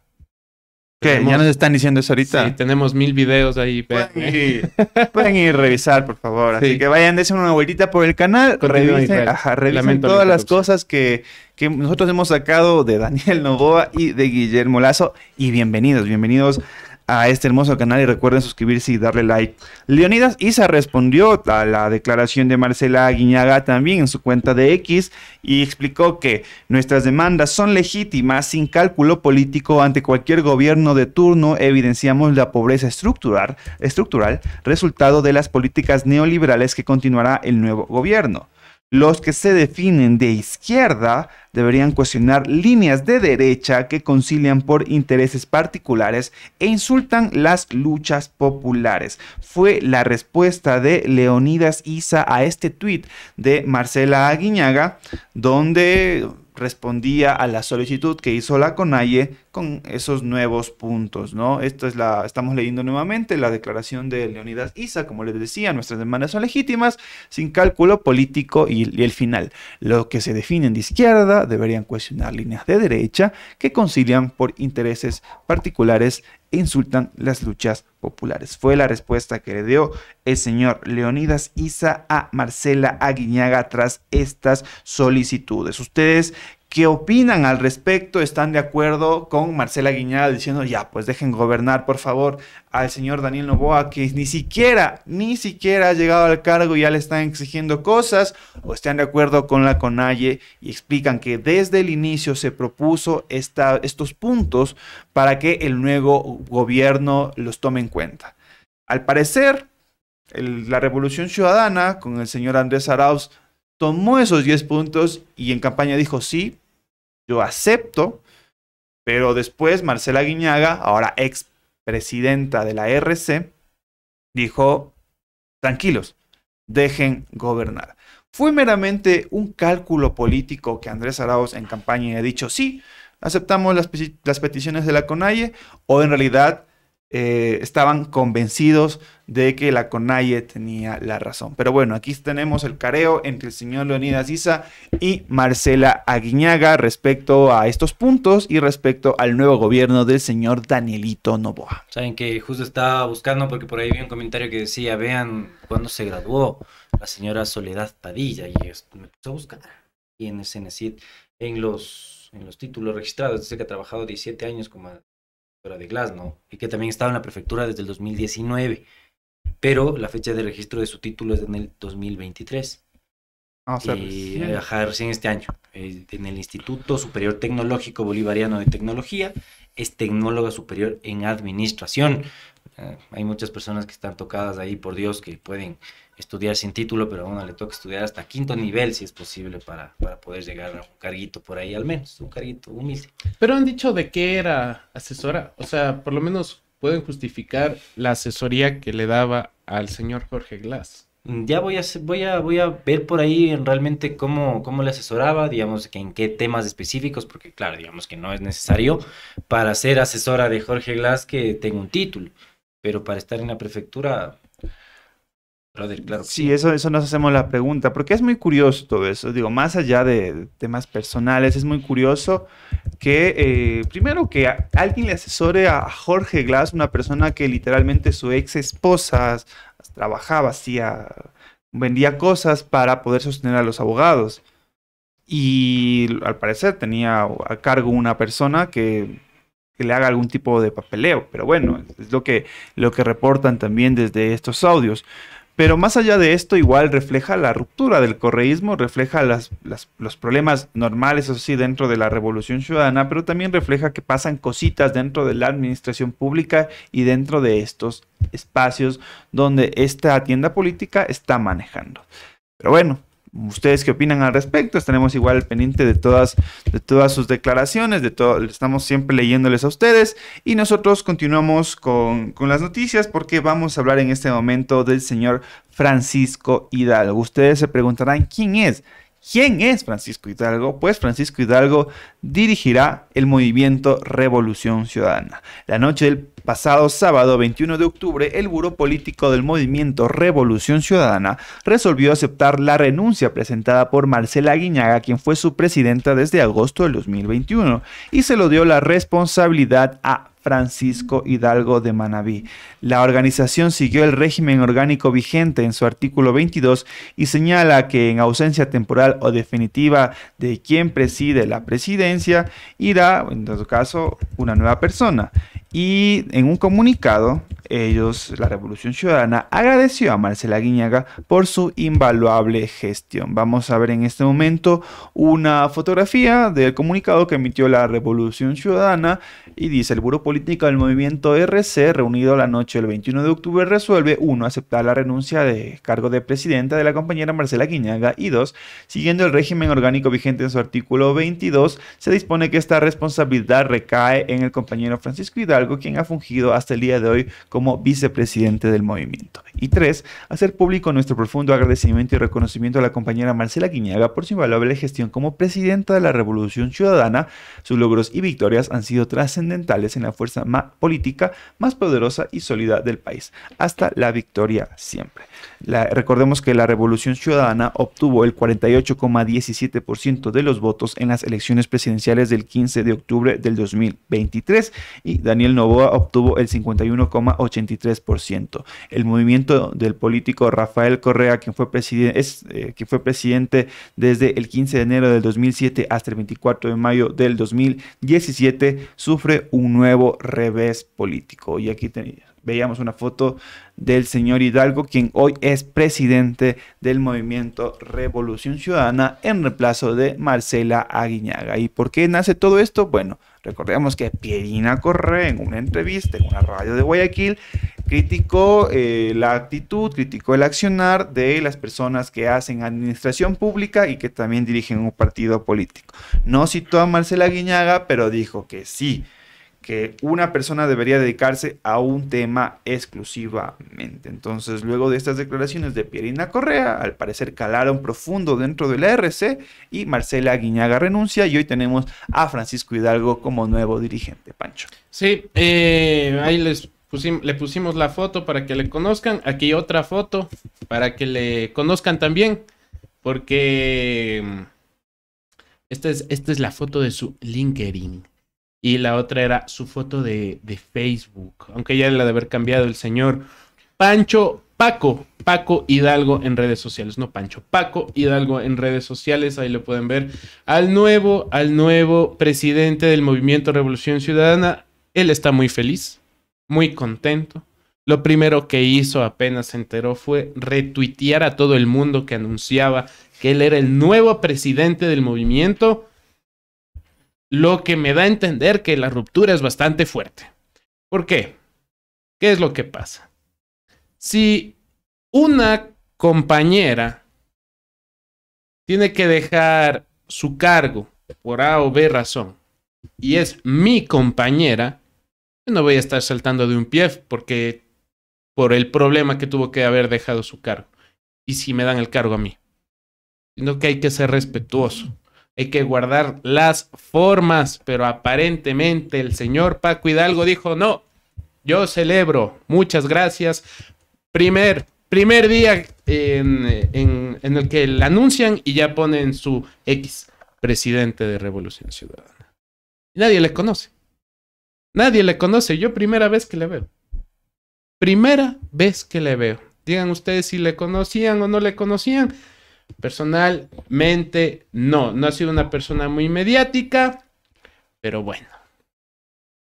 ya nos están diciendo eso ahorita. Sí, tenemos mil videos ahí. Pueden, ir, a revisar, por favor. Así que
vayan, hacer una vueltita por el canal. revisen, todas las cosas que, que nosotros hemos sacado de Daniel Novoa y de Guillermo Lazo. Y bienvenidos, bienvenidos a este hermoso canal y recuerden suscribirse y darle like. Leonidas Isa respondió a la declaración de Marcela Guiñaga también en su cuenta de X y explicó que nuestras demandas son legítimas sin cálculo político ante cualquier gobierno de turno. Evidenciamos la pobreza estructural, estructural resultado de las políticas neoliberales que continuará el nuevo gobierno. Los que se definen de izquierda deberían cuestionar líneas de derecha que concilian por intereses particulares e insultan las luchas populares. Fue la respuesta de Leonidas Isa a este tuit de Marcela Aguiñaga, donde respondía a la solicitud que hizo la CONAIE con esos nuevos puntos, ¿no? es la, estamos leyendo nuevamente la declaración de Leonidas Isa, como les decía, nuestras demandas son legítimas, sin cálculo político y, el final. lo que se definen de izquierda deberían cuestionar líneas de derecha que concilian por intereses particulares insultan las luchas populares. Fue la respuesta que le dio el señor Leonidas Isa a Marcela Aguiñaga tras estas solicitudes. Ustedes ¿Qué opinan al respecto están de acuerdo con Marcela Guiñada diciendo, ya, pues dejen gobernar, por favor, al señor Daniel Novoa, que ni siquiera, ni siquiera ha llegado al cargo y ya le están exigiendo cosas, o están de acuerdo con la Conalle y explican que desde el inicio se propuso esta, estos puntos para que el nuevo gobierno los tome en cuenta. Al parecer, la Revolución Ciudadana, con el señor Andrés Arauz, tomó esos 10 puntos y en campaña dijo, sí, yo acepto, pero después Marcela Guiñaga, ahora ex presidenta de la RC, dijo, tranquilos, dejen gobernar. Fue meramente un cálculo político que Andrés Arauz en campaña ha dicho, sí, aceptamos las, las peticiones de la CONAIE, o en realidad eh, estaban convencidos de que la CONAIE tenía la razón. Pero bueno, aquí tenemos el careo entre el señor Leonidas Isa y Marcela Aguiñaga respecto a estos puntos y respecto al nuevo gobierno del señor Danielito Novoa.
Saben que justo estaba buscando porque por ahí vi un comentario que decía, vean cuándo se graduó la señora Soledad Padilla y me puse a buscar y en el en los, en los títulos registrados, dice que ha trabajado 17 años como de no y que también estaba en la prefectura desde el 2019, pero la fecha de registro de su título es en el 2023.
Ah, o sea, y, recién.
recién este año, eh, en el Instituto Superior Tecnológico Bolivariano de Tecnología es tecnóloga superior en administración. Eh, hay muchas personas que están tocadas ahí por Dios que pueden estudiar sin título, pero a uno le toca estudiar hasta quinto nivel, si es posible, para, para poder llegar a un carguito por ahí, al menos, un carguito humilde.
Pero han dicho de qué era asesora, o sea, por lo menos pueden justificar la asesoría que le daba al señor Jorge Glass. Mm, ya voy a, voy a, voy
a ver por ahí realmente cómo, cómo le asesoraba, digamos, en qué temas específicos, porque claro, digamos que no es necesario para ser asesora de Jorge Glass que tenga un título, pero para estar en la prefectura...
Brother, claro. Sí, eso, eso nos hacemos la pregunta, porque es muy curioso todo eso. Digo, más allá de temas personales, es muy curioso que, eh, primero, que alguien le asesore a Jorge Glass, una persona que literalmente su ex esposa trabajaba, hacía, vendía cosas para poder sostener a los abogados. Y al parecer tenía a cargo una persona que, le haga algún tipo de papeleo. Pero bueno, es lo que, lo que reportan también desde estos audios. Pero más allá de esto, igual refleja la ruptura del correísmo, refleja los problemas normales, así dentro de la revolución ciudadana, pero también refleja que pasan cositas dentro de la administración pública y dentro de estos espacios donde esta tienda política está manejando. Pero bueno, ¿Ustedes qué opinan al respecto? Estaremos igual pendiente de todas, de todas sus declaraciones, de todo, estamos siempre leyéndoles a ustedes y nosotros continuamos con, con las noticias porque vamos a hablar en este momento del señor Francisco Hidalgo. Ustedes se preguntarán quién es. ¿Quién es Francisco Hidalgo? Pues Francisco Hidalgo dirigirá el movimiento Revolución Ciudadana. La noche del Pasado sábado 21 de octubre, el buro Político del Movimiento Revolución Ciudadana resolvió aceptar la renuncia presentada por Marcela Guiñaga, quien fue su presidenta desde agosto del 2021, y se lo dio la responsabilidad a Francisco Hidalgo de Manabí. La organización siguió el régimen orgánico vigente en su artículo 22 y señala que en ausencia temporal o definitiva de quien preside la presidencia, irá, en todo caso, una nueva persona. Y en un comunicado, ellos, la Revolución Ciudadana, agradeció a Marcela Guiñaga por su invaluable gestión. Vamos a ver en este momento una fotografía del comunicado que emitió la Revolución Ciudadana y dice, el Buró Político del Movimiento RC, reunido la noche del 21 de octubre, resuelve uno aceptar la renuncia de cargo de presidenta de la compañera Marcela Guiñaga y dos siguiendo el régimen orgánico vigente en su artículo 22, se dispone que esta responsabilidad recae en el compañero Francisco Hidalgo quien ha fungido hasta el día de hoy como vicepresidente del movimiento. Y tres, hacer público nuestro profundo agradecimiento y reconocimiento a la compañera Marcela Guiñaga por su invaluable gestión como presidenta de la Revolución Ciudadana. Sus logros y victorias han sido trascendentales en la fuerza más política más poderosa y sólida del país. Hasta la victoria siempre recordemos que la Revolución Ciudadana obtuvo el 48,17% de los votos en las elecciones presidenciales del 15 de octubre del 2023 y Daniel Novoa obtuvo el 51,83%. El movimiento del político Rafael Correa, quien fue, eh, fue presidente desde el 15 de enero del 2007 hasta el 24 de mayo del 2017, sufre un nuevo revés político. Y aquí tenéis veíamos una foto del señor Hidalgo, quien hoy es presidente del movimiento Revolución Ciudadana en reemplazo de Marcela Aguiñaga. ¿Y por qué nace todo esto? Bueno, recordemos que Pierina Correa en una entrevista en una radio de Guayaquil criticó eh, la actitud, criticó el accionar de las personas que hacen administración pública y que también dirigen un partido político. No citó a Marcela Aguiñaga, pero dijo que sí que una persona debería dedicarse a un tema exclusivamente. Entonces, luego de estas declaraciones de Pierina Correa, al parecer calaron profundo dentro de la e RC y Marcela Guiñaga renuncia y hoy tenemos a Francisco Hidalgo como nuevo dirigente, Pancho.
Sí, eh, ahí les le pusimos la foto para que le conozcan, aquí otra foto para que le conozcan también, porque mm, esta es, esta es la foto de su LinkedIn y la otra era su foto de, de Facebook, aunque ya la de haber cambiado el señor Pancho Paco, Paco Hidalgo en redes sociales, no Pancho, Paco Hidalgo en redes sociales, ahí lo pueden ver, al nuevo, al nuevo presidente del movimiento Revolución Ciudadana, él está muy feliz, muy contento. Lo primero que hizo apenas se enteró fue retuitear a todo el mundo que anunciaba que él era el nuevo presidente del movimiento lo que me da a entender que la ruptura es bastante fuerte. ¿Por qué? ¿Qué es lo que pasa? Si una compañera tiene que dejar su cargo por A o B razón y es mi compañera, no voy a estar saltando de un pie porque por el problema que tuvo que haber dejado su cargo. Y si me dan el cargo a mí. Sino que hay que ser respetuoso hay que guardar las formas, pero aparentemente el señor Paco Hidalgo dijo, no, yo celebro, muchas gracias. Primer, primer día en, en, en el que le anuncian y ya ponen su ex presidente de Revolución Ciudadana. Nadie le conoce. Nadie le conoce. Yo primera vez que le veo. Primera vez que le veo. Digan ustedes si le conocían o no le conocían. Personalmente, no, no ha sido una persona muy mediática, pero bueno.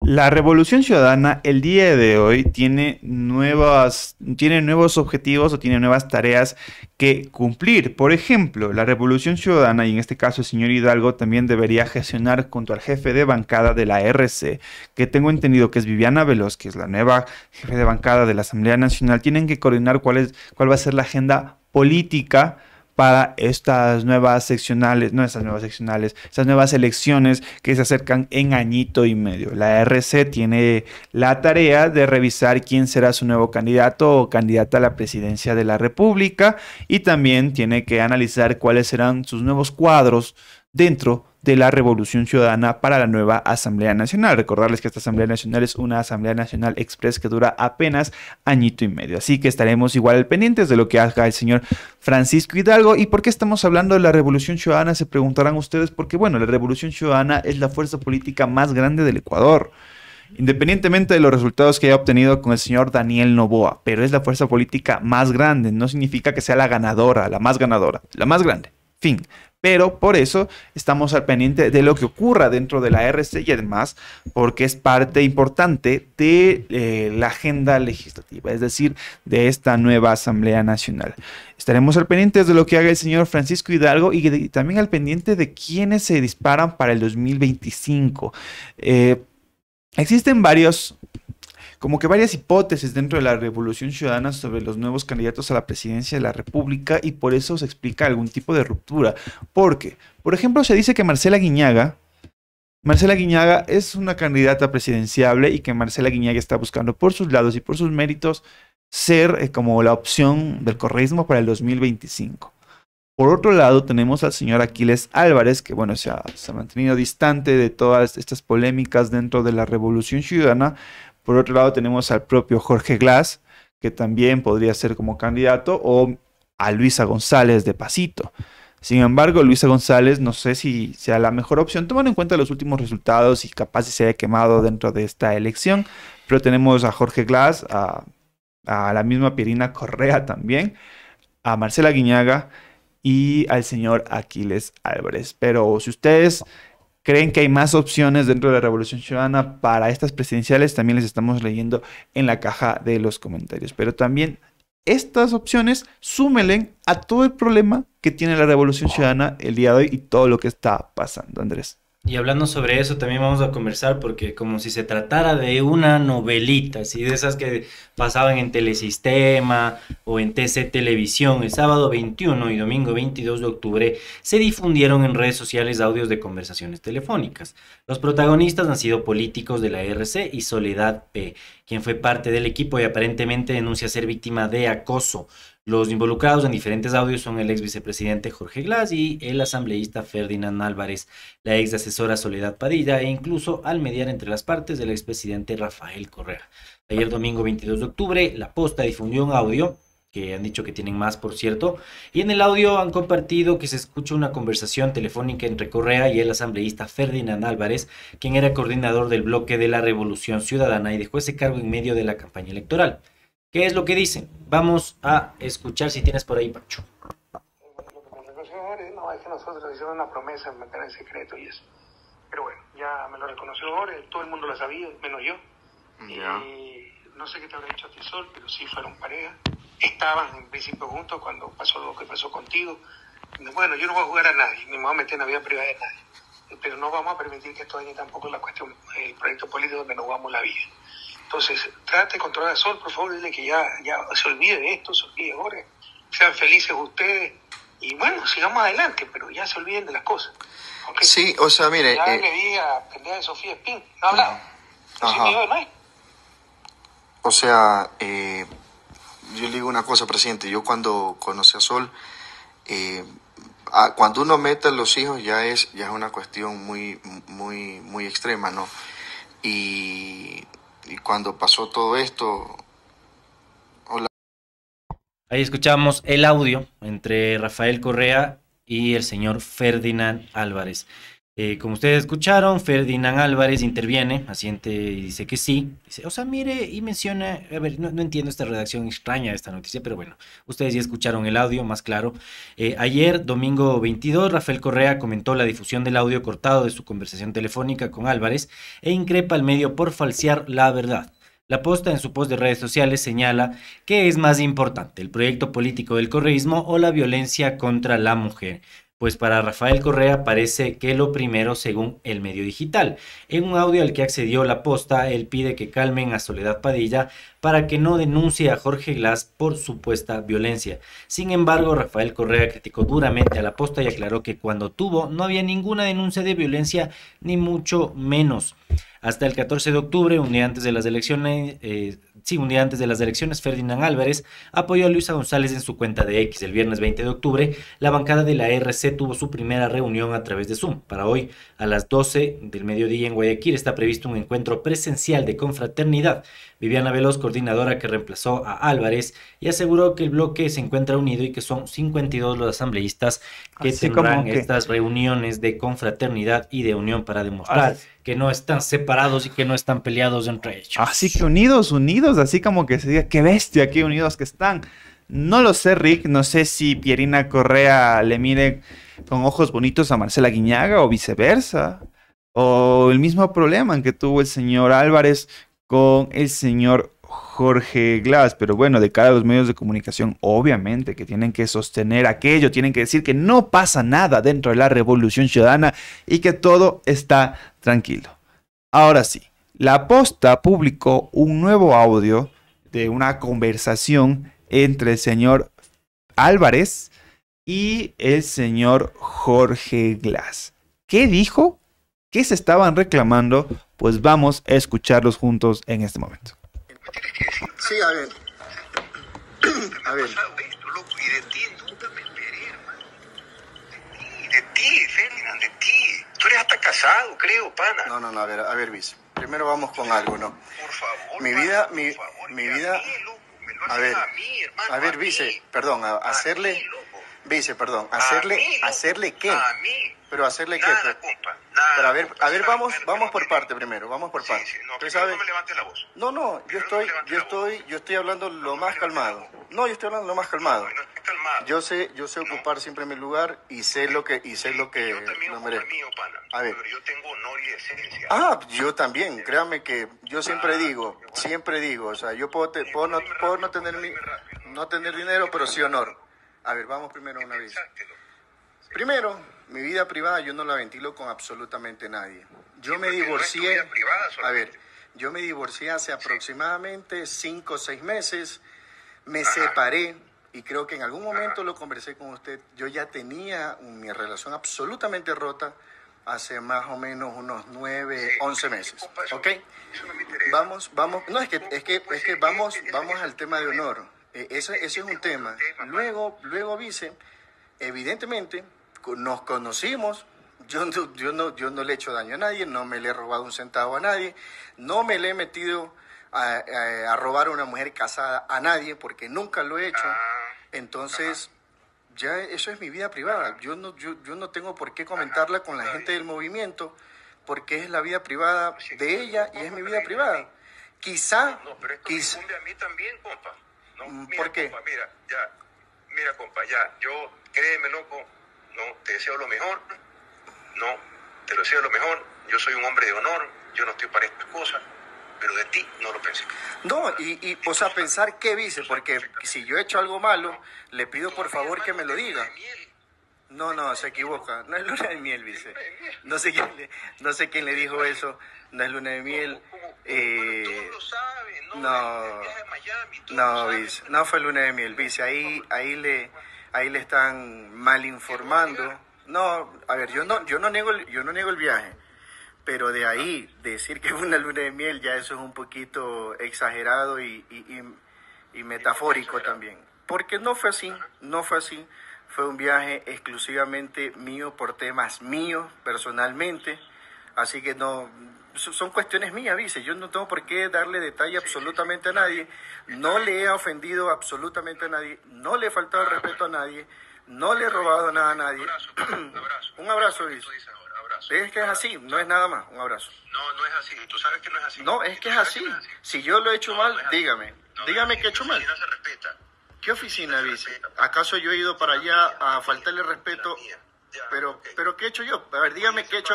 La Revolución Ciudadana el día de hoy tiene, nuevas, tiene nuevos objetivos o tiene nuevas tareas que cumplir. Por ejemplo, la Revolución Ciudadana, y en este caso el señor Hidalgo, también debería gestionar junto al jefe de bancada de la RC, que tengo entendido que es Viviana Veloz, que es la nueva jefe de bancada de la Asamblea Nacional. Tienen que coordinar cuál, es, cuál va a ser la agenda política para estas nuevas seccionales, nuevas seccionales, nuevas elecciones que se acercan en añito y medio. La RC tiene la tarea de revisar quién será su nuevo candidato o candidata a la presidencia de la República y también tiene que analizar cuáles serán sus nuevos cuadros dentro de la Revolución Ciudadana para la nueva Asamblea Nacional. Recordarles que esta Asamblea Nacional es una Asamblea Nacional Express que dura apenas añito y medio. Así que estaremos igual pendientes de lo que haga el señor Francisco Hidalgo. ¿Y por qué estamos hablando de la Revolución Ciudadana? Se preguntarán ustedes, porque bueno, la Revolución Ciudadana es la fuerza política más grande del Ecuador independientemente de los resultados que haya obtenido con el señor Daniel Novoa, pero es la fuerza política más grande, no significa que sea la ganadora, la más ganadora, la más grande. Fin, pero por eso estamos al pendiente de lo que ocurra dentro de la RC y además porque es parte importante de eh, la agenda legislativa, es decir, de esta nueva Asamblea Nacional. Estaremos al pendiente de lo que haga el señor Francisco Hidalgo y, también al pendiente de quiénes se disparan para el 2025. Eh, existen varios como que varias hipótesis dentro de la Revolución Ciudadana sobre los nuevos candidatos a la presidencia de la República y por eso se explica algún tipo de ruptura. Porque, por ejemplo, se dice que Marcela Guiñaga, Marcela Guiñaga es una candidata presidenciable y que Marcela Guiñaga está buscando por sus lados y por sus méritos ser eh, como la opción del correísmo para el 2025. Por otro lado, tenemos al señor Aquiles Álvarez, que bueno, se ha, mantenido distante de todas estas polémicas dentro de la Revolución Ciudadana, por otro lado, tenemos al propio Jorge Glass, que también podría ser como candidato, o a Luisa González de Pasito. Sin embargo, Luisa González no sé si sea la mejor opción, tomando en cuenta los últimos resultados y capaz si se haya quemado dentro de esta elección. Pero tenemos a Jorge Glass, a, la misma Pirina Correa también, a Marcela Guiñaga y al señor Aquiles Álvarez. Pero si ustedes creen que hay más opciones dentro de la Revolución Ciudadana para estas presidenciales, también les estamos leyendo en la caja de los comentarios. Pero también estas opciones súmelen a todo el problema que tiene la Revolución Ciudadana el día de hoy y todo lo que está pasando, Andrés.
Y hablando sobre eso, también vamos a conversar porque como si se tratara de una novelita, así de esas que pasaban en Telesistema o en TC Televisión, el sábado 21 y domingo 22 de octubre se difundieron en redes sociales audios de conversaciones telefónicas. Los protagonistas han sido políticos de la RC y Soledad P, quien fue parte del equipo y aparentemente denuncia ser víctima de acoso. Los involucrados en diferentes audios son el ex vicepresidente Jorge Glass y el asambleísta Ferdinand Álvarez, la ex asesora Soledad Padilla e incluso al mediar entre las partes del expresidente Rafael Correa. Ayer domingo 22 de octubre, La Posta difundió un audio que han dicho que tienen más, por cierto, y en el audio han compartido que se escucha una conversación telefónica entre Correa y el asambleísta Ferdinand Álvarez, quien era coordinador del bloque de la Revolución Ciudadana y dejó ese cargo en medio de la campaña electoral. ¿Qué es lo que dicen? Vamos a escuchar si tienes por ahí, reconoció
No, es que nosotros hicimos una promesa de mantener el secreto y eso. Pero bueno, ya me lo reconoció ahora, todo el mundo lo sabía, menos yo. Y no sé qué te habrá dicho a ti, Sol, pero sí fueron pareja. Estaban en principio juntos cuando pasó lo que pasó contigo. Bueno, yo no voy a jugar a nadie, ni me voy a meter en la vida privada de nadie. Pero no vamos a permitir que esto dañe tampoco la cuestión, el proyecto político donde nos jugamos la vida. Entonces, trate de controlar a sol, por favor, dile que ya, se olvide de esto, se olvide Sean felices ustedes y bueno, sigamos adelante, pero ya se olviden de las cosas.
Sí, o sea, mire. Ya eh,
le pendeja de Sofía Spin, no hablado. No, sí, no
O sea, eh, yo le digo una cosa, presidente. Yo cuando conocí a Sol, eh, cuando uno mete a los hijos ya es ya es una cuestión muy muy muy extrema, ¿no? Y y cuando pasó todo esto...
Hola. Ahí escuchamos el audio entre Rafael Correa y el señor Ferdinand Álvarez. Eh, como ustedes escucharon, Ferdinand Álvarez interviene, asiente y dice que sí. o sea, mire, y menciona, a ver, no, entiendo esta redacción extraña de esta noticia, pero bueno, ustedes ya escucharon el audio, más claro. Eh, ayer, domingo 22, Rafael Correa comentó la difusión del audio cortado de su conversación telefónica con Álvarez e increpa al medio por falsear la verdad. La posta en su post de redes sociales señala que es más importante el proyecto político del correísmo o la violencia contra la mujer. Pues para Rafael Correa parece que lo primero según el medio digital. En un audio al que accedió la posta, él pide que calmen a Soledad Padilla para que no denuncie a Jorge Glass por supuesta violencia. Sin embargo, Rafael Correa criticó duramente a la posta y aclaró que cuando tuvo no había ninguna denuncia de violencia ni mucho menos. Hasta el 14 de octubre, un día antes de las elecciones, eh, sí, un antes de las elecciones, Ferdinand Álvarez apoyó a Luisa González en su cuenta de X. El viernes 20 de octubre, la bancada de la RC tuvo su primera reunión a través de Zoom. Para hoy, a las 12 del mediodía en Guayaquil, está previsto un encuentro presencial de confraternidad. Viviana Veloz, coordinadora que reemplazó a Álvarez, y aseguró que el bloque se encuentra unido y que son 52 los asambleístas que Así tendrán estas reuniones de confraternidad y de unión para demostrar que no están separados y que no están peleados entre ellos.
Así que unidos, unidos, así como que se diga, qué bestia, qué unidos que están. No lo sé, Rick, no sé si Pierina Correa le mire con ojos bonitos a Marcela Guiñaga o viceversa. O el mismo problema que tuvo el señor Álvarez con el señor Jorge Glass, pero bueno, de cara a los medios de comunicación, obviamente que tienen que sostener aquello, tienen que decir que no pasa nada dentro de la revolución ciudadana y que todo está tranquilo. Ahora sí, la posta publicó un nuevo audio de una conversación entre el señor Álvarez y el señor Jorge Glass. ¿Qué dijo? ¿Qué se estaban reclamando? Pues vamos a escucharlos juntos en este momento.
Sí, a ver. A ver. y de ti nunca me esperé, hermano. De
ti, de Ferdinand, de ti.
Tú eres hasta casado, creo, pana. No, no, no, a ver, a ver, vice. Primero vamos con algo, ¿no? Por favor. Mi vida, mi, mi vida. A ver, a, ver, vice, perdón, hacerle, vice, perdón, hacerle, hacerle qué? A mí. Pero hacerle nada, a ver, a ver vamos, vamos por parte primero, vamos por parte. Sí, no, no me levante la voz. No, no, yo estoy, yo estoy, yo estoy hablando lo más calmado. No, yo estoy hablando lo más calmado. Yo sé, yo sé ocupar siempre mi lugar y sé lo que y sé lo que yo a ver. yo tengo honor y Ah, yo también, créame que yo siempre ah, digo, siempre digo, o sea, yo puedo, te, no, no tener mi no tener dinero, pero sí honor. A ver, vamos primero una vez. Primero, mi vida privada yo no la ventilo con absolutamente nadie. Yo me divorcié. a ver, yo me divorcié hace aproximadamente cinco o seis meses, me separé y creo que en algún momento lo conversé con usted. Yo ya tenía mi relación absolutamente rota hace más o menos unos nueve, once meses. ¿Ok? vamos, vamos, no, es que, es que, pues es que vamos, vamos al tema de honor. E, ese, este es un tema. Luego, luego, dice, evidentemente, nos conocimos, yo no, yo, no, yo no le he hecho daño a nadie, no me le he robado un centavo a nadie, no me le he metido a, robar a una mujer casada a nadie porque nunca lo he hecho. Ah. Entonces, ya eso es mi vida privada. Yo no, yo, no tengo por qué comentarla con la gente del movimiento porque es la vida privada de ella y es mi vida privada. Quizá... No, pero quizá, me a mí también, compa. No, mm, mira, ¿Por qué? Compa, mira, ya, mira, compa, ya, yo, créeme, loco, no, te deseo lo mejor, no, te lo deseo lo mejor, yo soy un hombre de honor, yo no estoy para estas cosas, pero de ti no lo pensé. No, y, y o sea, pensar qué dice, porque si yo he hecho algo malo, le pido por favor que me lo diga. No, no, se equivoca. No es luna de miel, dice. No sé quién le, no sé quién le dijo eso. No es luna de miel. no, no, vice. No fue luna de miel, vice. Ahí, ahí le, ahí le están mal informando. No, a ver, yo no, yo no niego, yo no niego el viaje, pero de ahí decir que es una luna de miel ya eso es un poquito exagerado y, y metafórico también, porque no fue así, no fue así, fue un viaje exclusivamente mío por temas míos personalmente, así que no, son cuestiones mías, dice, yo no tengo por qué darle detalle absolutamente a nadie, no le he ofendido absolutamente a nadie, no le he faltado el respeto a nadie, no le he robado nada a nadie. Un abrazo, un dice. Es que es así, no es nada más, un abrazo. No, no es así, tú sabes que no es así. No, es que es así. Si yo lo he hecho mal, dígame, dígame que he hecho mal. ¿Qué oficina, dice? ¿Acaso yo he ido para allá a faltarle respeto pero, pero ¿qué he hecho yo? A ver, dígame qué he hecho,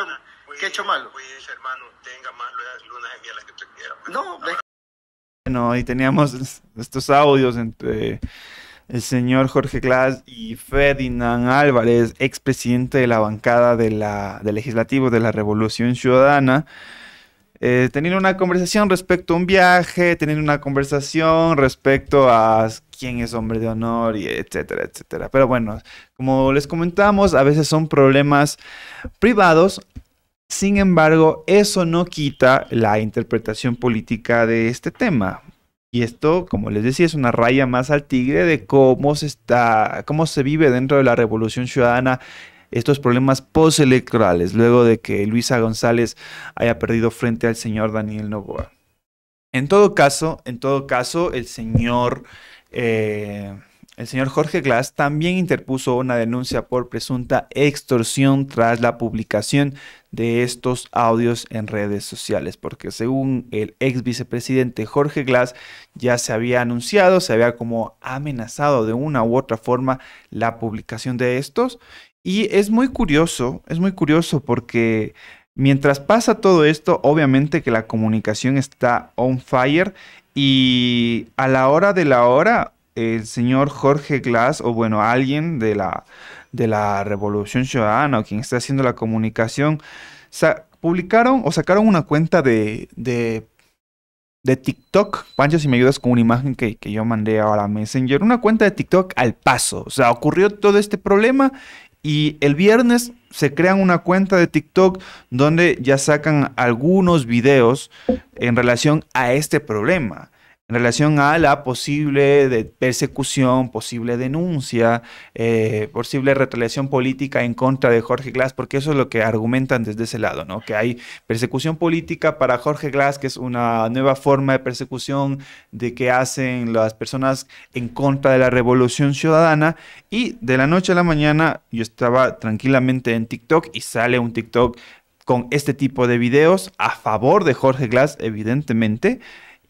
qué he hecho malo.
lunas que quiera. Pues. No, Bueno, y teníamos estos audios entre el señor Jorge Glass y Ferdinand Álvarez, expresidente de la bancada de la, del Legislativo de la Revolución Ciudadana, eh, teniendo una conversación respecto a un viaje, teniendo una conversación respecto a quién es hombre de honor y etcétera, etcétera. Pero bueno, como les comentamos, a veces son problemas privados. Sin embargo, eso no quita la interpretación política de este tema. Y esto, como les decía, es una raya más al tigre de cómo se está, cómo se vive dentro de la revolución ciudadana estos problemas postelectorales, luego de que Luisa González haya perdido frente al señor Daniel Novoa. En todo caso, en todo caso, el señor eh, el señor Jorge Glass también interpuso una denuncia por presunta extorsión tras la publicación de estos audios en redes sociales, porque según el ex vicepresidente Jorge Glass ya se había anunciado, se había como amenazado de una u otra forma la publicación de estos. Y es muy curioso, es muy curioso porque mientras pasa todo esto, obviamente que la comunicación está on fire y a la hora de la hora, el señor Jorge Glass, o bueno, alguien de la, de la Revolución Ciudadana o quien está haciendo la comunicación, publicaron o sacaron una cuenta de, de, de, TikTok. Pancho, si me ayudas con una imagen que, que yo mandé ahora a Messenger, una cuenta de TikTok al paso. O sea, ocurrió todo este problema y el viernes se crean una cuenta de TikTok donde ya sacan algunos videos en relación a este problema en relación a la posible persecución, posible denuncia, eh, posible retaliación política en contra de Jorge Glass, porque eso es lo que argumentan desde ese lado, ¿no? Que hay persecución política para Jorge Glass, que es una nueva forma de persecución de que hacen las personas en contra de la revolución ciudadana. Y de la noche a la mañana yo estaba tranquilamente en TikTok y sale un TikTok con este tipo de videos a favor de Jorge Glass, evidentemente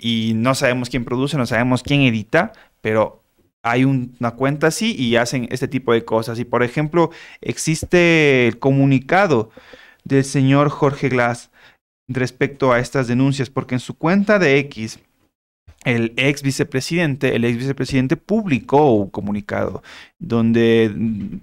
y no sabemos quién produce, no sabemos quién edita, pero hay una cuenta así y hacen este tipo de cosas. Y por ejemplo, existe el comunicado del señor Jorge Glass respecto a estas denuncias, porque en su cuenta de X, el ex vicepresidente, el ex vicepresidente publicó un comunicado donde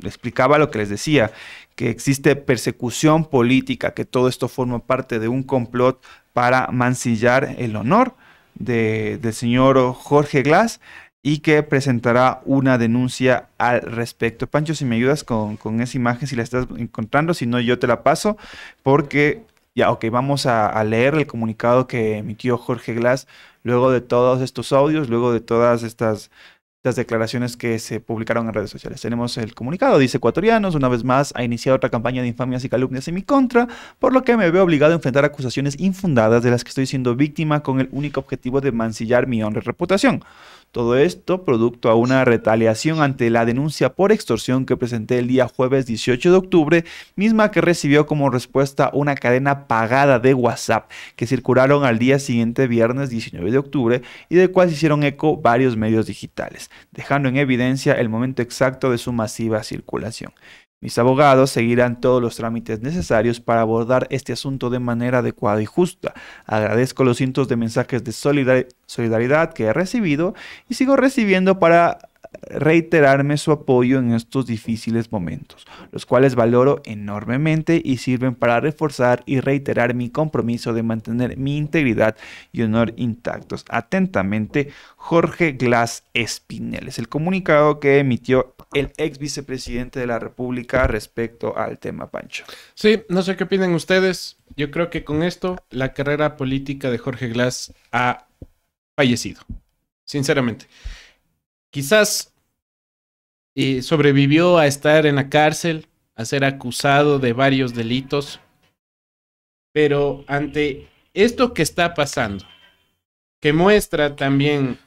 explicaba lo que les decía, que existe persecución política, que todo esto forma parte de un complot para mancillar el honor de, del señor Jorge Glass y que presentará una denuncia al respecto. Pancho, si me ayudas con, esa imagen, si la estás encontrando, si no, yo te la paso, porque ya, ok, vamos a, a, leer el comunicado que emitió Jorge Glass luego de todos estos audios, luego de todas estas las declaraciones que se publicaron en redes sociales. Tenemos el comunicado, dice ecuatorianos, una vez más ha iniciado otra campaña de infamias y calumnias en mi contra, por lo que me veo obligado a enfrentar acusaciones infundadas de las que estoy siendo víctima con el único objetivo de mancillar mi honra y reputación. Todo esto producto a una retaliación ante la denuncia por extorsión que presenté el día jueves 18 de octubre, misma que recibió como respuesta una cadena pagada de WhatsApp que circularon al día siguiente viernes 19 de octubre y de cual se hicieron eco varios medios digitales, dejando en evidencia el momento exacto de su masiva circulación. Mis abogados seguirán todos los trámites necesarios para abordar este asunto de manera adecuada y justa. Agradezco los cientos de mensajes de solidaridad que he recibido y sigo recibiendo para reiterarme su apoyo en estos difíciles momentos, los cuales valoro enormemente y sirven para reforzar y reiterar mi compromiso de mantener mi integridad y honor intactos. Atentamente, Jorge Glass Espinel. Es el comunicado que emitió el ex vicepresidente de la República
respecto al tema Pancho. Sí, no sé qué opinan ustedes. Yo creo que con esto la carrera política de Jorge Glass ha fallecido, sinceramente quizás eh, sobrevivió a estar en la cárcel, a ser acusado de varios delitos, pero ante esto que está pasando, que muestra también,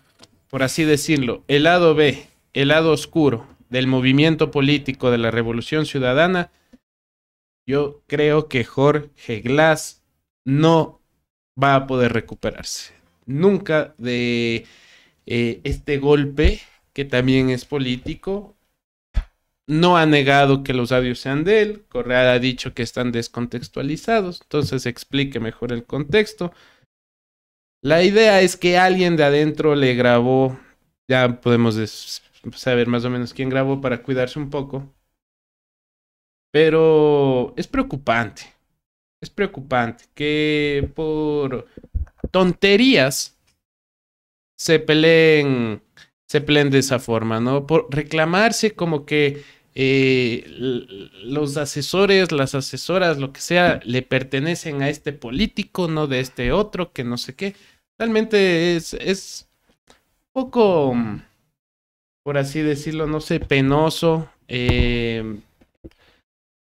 por así decirlo, el lado B, el lado oscuro del movimiento político de la Revolución Ciudadana, yo creo que Jorge Glass no va a poder recuperarse. Nunca de eh, este golpe que también es político, no ha negado que los audios sean de él, correa ha dicho que están descontextualizados, entonces explique mejor el contexto. La idea es que alguien de adentro le grabó, ya podemos saber más o menos quién grabó para cuidarse un poco, pero es preocupante, es preocupante que por tonterías se peleen se plen de esa forma, ¿no? Por reclamarse como que eh, los asesores, las asesoras, lo que sea, le pertenecen a este político, no de este otro, que no sé qué. Realmente es, es poco, por así decirlo, no sé, penoso eh,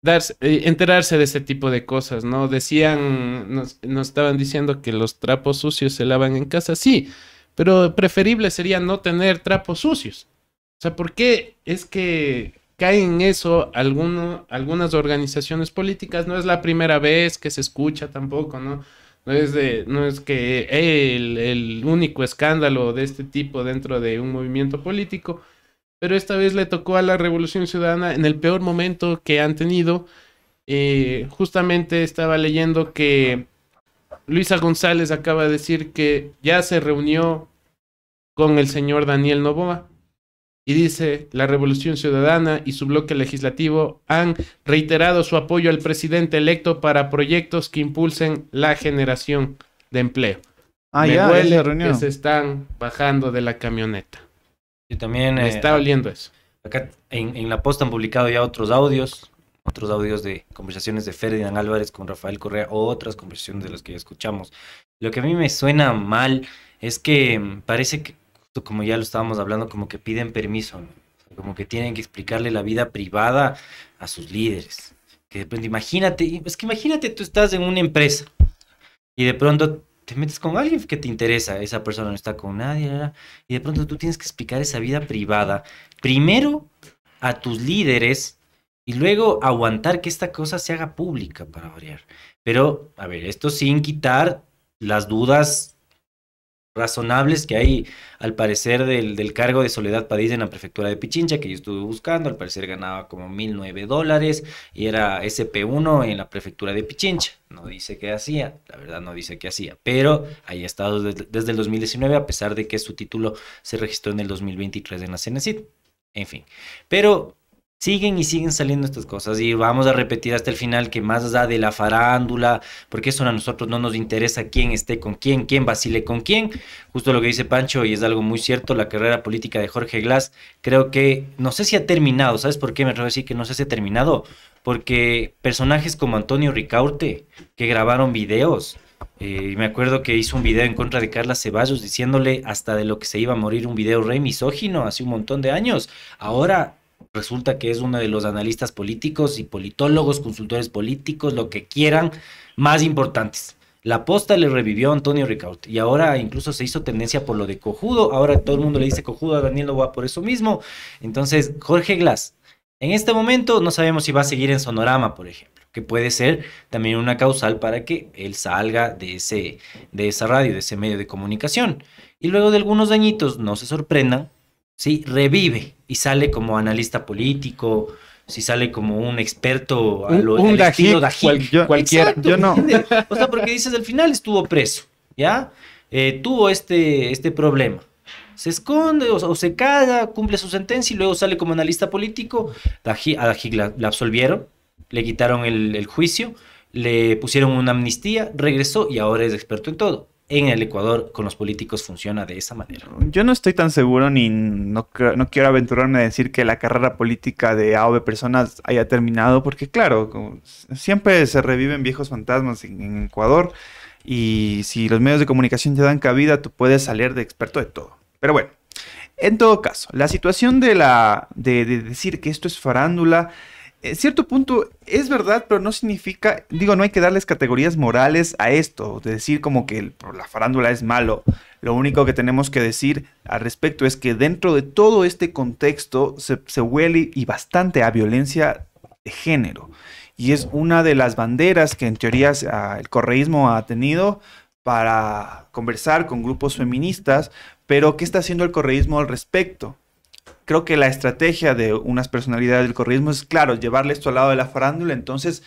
eh, enterarse de ese tipo de cosas, ¿no? Decían, nos, nos estaban diciendo que los trapos sucios se lavan en casa, sí. Pero preferible sería no tener trapos sucios. O sea, ¿por qué es que caen en eso alguno, algunas organizaciones políticas? No es la primera vez que se escucha tampoco, ¿no? No es, no es que el, único escándalo de este tipo dentro de un movimiento político, pero esta vez le tocó a la Revolución Ciudadana en el peor momento que han tenido. Eh, justamente estaba leyendo que Luisa González acaba de decir que ya se reunió con el señor Daniel Novoa y dice, la Revolución Ciudadana y su bloque legislativo han reiterado su apoyo al presidente electo para proyectos que impulsen la generación de empleo. Ah, Me ya, huele que se están bajando de la camioneta. Y también... Me eh, está oliendo eso. Acá en, en, la posta han publicado ya otros audios
otros audios de conversaciones de Ferdinand Álvarez con Rafael Correa otras conversaciones de las que ya escuchamos. Lo que a mí me suena mal es que mm, parece que, como ya lo estábamos hablando, como que piden permiso, como que tienen que explicarle la vida privada a sus líderes. Que de pronto, imagínate, es pues, que imagínate tú estás en una empresa y de pronto te metes con alguien que te interesa, esa persona no está con nadie, y de pronto tú tienes que explicar esa vida privada primero a tus líderes y luego aguantar que esta cosa se haga pública para variar. Pero, a ver, esto sin quitar las dudas razonables que hay al parecer del, cargo de Soledad Padilla en la prefectura de Pichincha, que yo estuve buscando, al parecer ganaba como 1.009 dólares y era SP1 en la prefectura de Pichincha. No dice qué hacía, la verdad no dice qué hacía, pero ahí ha estado desde, el 2019 a pesar de que su título se registró en el 2023 en la CENECID. En fin, pero Siguen y siguen saliendo estas cosas y vamos a repetir hasta el final que más da de la farándula, porque eso a nosotros no nos interesa quién esté con quién, quién vacile con quién, justo lo que dice Pancho y es algo muy cierto, la carrera política de Jorge Glass creo que no sé si ha terminado, ¿sabes por qué me atrevo a decir que no sé si ha terminado? Porque personajes como Antonio Ricaurte, que grabaron videos, eh, y me acuerdo que hizo un video en contra de Carla Ceballos diciéndole hasta de lo que se iba a morir un video rey misógino hace un montón de años, ahora resulta que es uno de los analistas políticos y politólogos, consultores políticos, lo que quieran, más importantes. La posta le revivió Antonio Ricaut y ahora incluso se hizo tendencia por lo de Cojudo. Ahora todo el mundo le dice Cojudo a Daniel va por eso mismo. Entonces, Jorge Glass, en este momento no sabemos si va a seguir en Sonorama, por ejemplo, que puede ser también una causal para que él salga de, ese, de esa radio, de ese medio de comunicación. Y luego de algunos dañitos, no se sorprendan, ¿sí? revive y sale como analista político, si sale como un experto a lo, un, un cualquiera. yo no. O sea, porque dices, al final estuvo preso, ¿ya? Eh, tuvo este, este problema. Se esconde o, se caga, cumple su sentencia y luego sale como analista político. a Dajik la, absolvieron, le quitaron el juicio, le pusieron una amnistía, regresó y ahora es experto en todo en el Ecuador con los políticos funciona de esa manera.
Yo no estoy tan seguro ni no, quiero aventurarme a decir que la carrera política de A personas haya terminado, porque claro, siempre se reviven viejos fantasmas en, Ecuador y si los medios de comunicación te dan cabida, tú puedes salir de experto de todo. Pero bueno, en todo caso, la situación de, la, de decir que esto es farándula eh, cierto punto es verdad, pero no significa, digo, no hay que darles categorías morales a esto, de decir como que la farándula es malo. Lo único que tenemos que decir al respecto es que dentro de todo este contexto se, se huele y bastante a violencia de género. Y es una de las banderas que en teoría el correísmo ha tenido para conversar con grupos feministas, pero ¿qué está haciendo el correísmo al respecto? creo que la estrategia de unas personalidades del corrismo es, claro, llevarle esto al lado de la farándula. Entonces,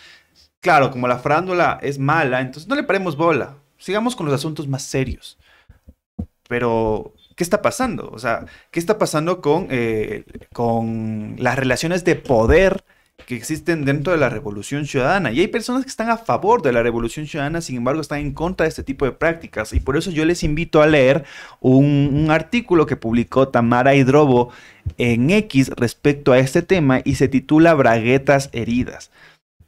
claro, como la farándula es mala, entonces no le paremos bola. Sigamos con los asuntos más serios. Pero, ¿qué está pasando? O sea, ¿qué está pasando con, eh, con las relaciones de poder? que existen dentro de la revolución ciudadana. Y hay personas que están a favor de la revolución ciudadana, sin embargo, están en contra de este tipo de prácticas. Y por eso yo les invito a leer un, artículo que publicó Tamara Hidrobo en X respecto a este tema y se titula Braguetas heridas.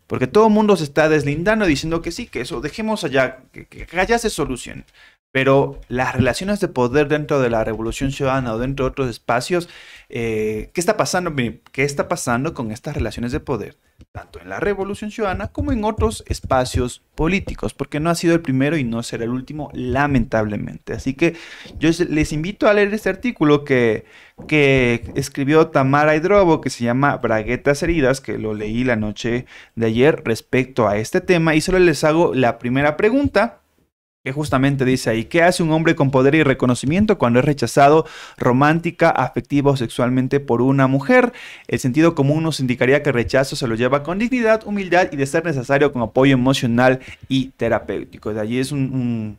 Porque todo el mundo se está deslindando diciendo que sí, que eso, dejemos allá, que, que allá se solucione pero las relaciones de poder dentro de la Revolución Ciudadana o dentro de otros espacios, eh, ¿qué, está pasando, ¿qué está pasando con estas relaciones de poder? Tanto en la Revolución Ciudadana como en otros espacios políticos, porque no ha sido el primero y no será el último, lamentablemente. Así que yo les invito a leer este artículo que, que escribió Tamara Hidrobo, que se llama Braguetas Heridas, que lo leí la noche de ayer respecto a este tema, y solo les hago la primera pregunta que justamente dice ahí, ¿qué hace un hombre con poder y reconocimiento cuando es rechazado romántica, afectiva o sexualmente por una mujer? El sentido común nos indicaría que el rechazo se lo lleva con dignidad, humildad y de ser necesario con apoyo emocional y terapéutico. De allí es un,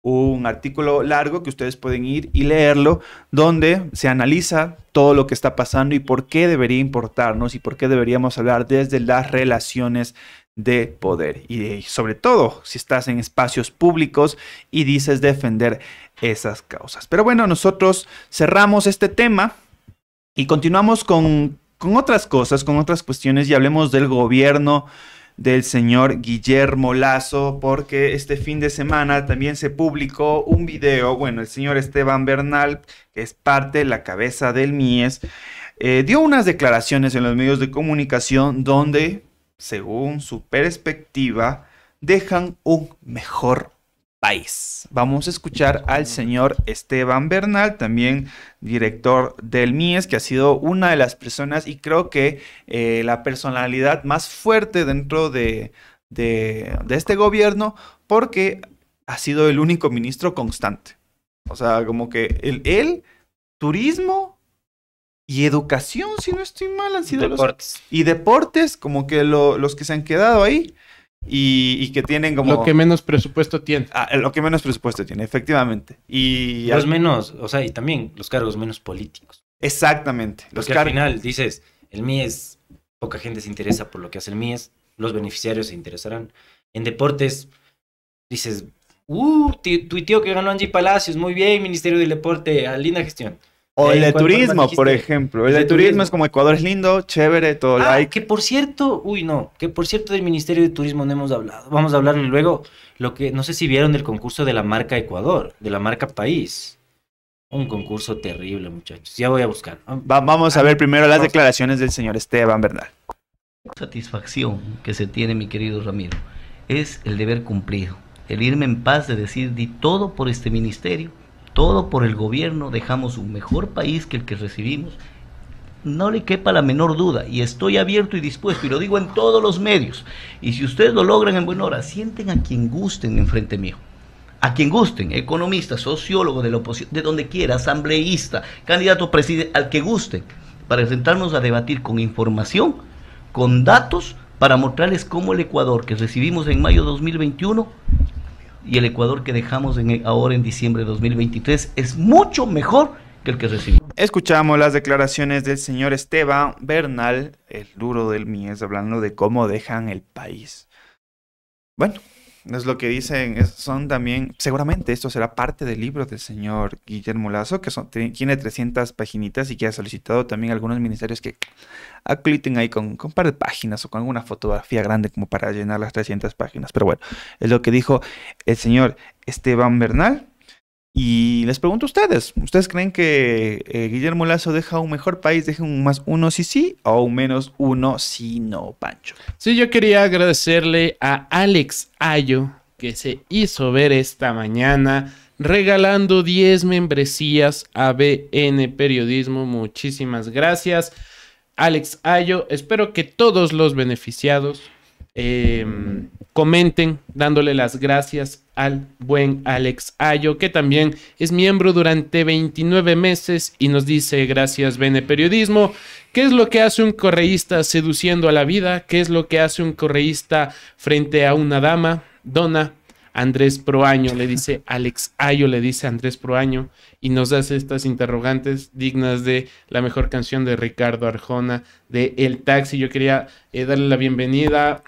un artículo largo que ustedes pueden ir y leerlo, donde se analiza todo lo que está pasando y por qué debería importarnos y por qué deberíamos hablar desde las relaciones de poder. Y eh, sobre todo si estás en espacios públicos y dices defender esas causas. Pero bueno, nosotros cerramos este tema y continuamos con, con otras cosas, con otras cuestiones y hablemos del gobierno del señor Guillermo Lazo, porque este fin de semana también se publicó un video, bueno, el señor Esteban Bernal, que es parte de la cabeza del MIES, eh, dio unas declaraciones en los medios de comunicación donde según su perspectiva, dejan un mejor país. Vamos a escuchar al señor Esteban Bernal, también director del MIES, que ha sido una de las personas y creo que eh, la personalidad más fuerte dentro de, este gobierno, porque ha sido el único ministro constante. O sea, como que él, el turismo, y educación, si no estoy
mal, han sido deportes.
y deportes, como que los que se han quedado ahí y, que tienen como... Lo que menos presupuesto tiene. Ah, lo que menos presupuesto tiene, efectivamente. Y los menos, o sea, y también los cargos menos políticos.
Exactamente. Los Porque al final dices, el MIES, poca gente se interesa por lo que hace el MIES, los beneficiarios se interesarán. En deportes, dices, uh, tío que ganó Angie Palacios, muy bien, Ministerio del Deporte, linda gestión.
O el de turismo, por ejemplo. El de, turismo. es como Ecuador es lindo, chévere, todo. Ah, Que por cierto, uy,
no, que por cierto del Ministerio de Turismo no hemos hablado. Vamos a hablarle luego. Lo que no sé si vieron el concurso de la marca Ecuador, de la marca País. Un concurso terrible, muchachos. Ya
voy a buscar. vamos a ver primero las declaraciones del señor Esteban Bernal.
Satisfacción que se tiene, mi querido Ramiro, es el deber cumplido. El irme en paz de decir di todo por este ministerio todo por el gobierno, dejamos un mejor país que el que recibimos. No le quepa la menor duda y estoy abierto y dispuesto y lo digo en todos los medios. Y si ustedes lo logran en buena hora, sienten a quien gusten enfrente mío. A quien gusten, economista, sociólogo de la oposición, de donde quiera, asambleísta, candidato presidente, al que gusten, para sentarnos a debatir con información, con datos, para mostrarles cómo el Ecuador que recibimos en mayo de 2021 y el Ecuador que dejamos ahora en diciembre de 2023 es mucho mejor que el que recibimos. Escuchamos
las declaraciones del señor Esteban Bernal, el duro del Mies, hablando de cómo dejan el país. Bueno, es lo que dicen, son también, seguramente esto será parte del libro del señor Guillermo Lazo, que tiene 300 paginitas y que ha solicitado también algunos ministerios que acliten ahí con, con, un par de páginas o con alguna fotografía grande como para llenar las 300 páginas. Pero bueno, es lo que dijo el señor Esteban Bernal. Y les pregunto a ustedes, ¿ustedes creen que eh, Guillermo Lazo deja un mejor país, deja un más uno si sí o un menos uno si no, Pancho?
Sí, yo quería agradecerle a Alex Ayo que se hizo ver esta mañana regalando 10 membresías a BN Periodismo. Muchísimas gracias. Alex Ayo. Espero que todos los beneficiados em, comenten dándole las gracias al buen Alex Ayo, que también es miembro durante 29 meses y nos dice gracias Bene Periodismo. ¿Qué es lo que hace un correísta seduciendo a la vida? ¿Qué es lo que hace un correísta frente a una dama? Dona Andrés Proaño, le dice Alex Ayo, le dice Andrés Proaño, y nos hace estas interrogantes dignas de la mejor canción de Ricardo Arjona, de El Taxi. Yo quería eh, darle la bienvenida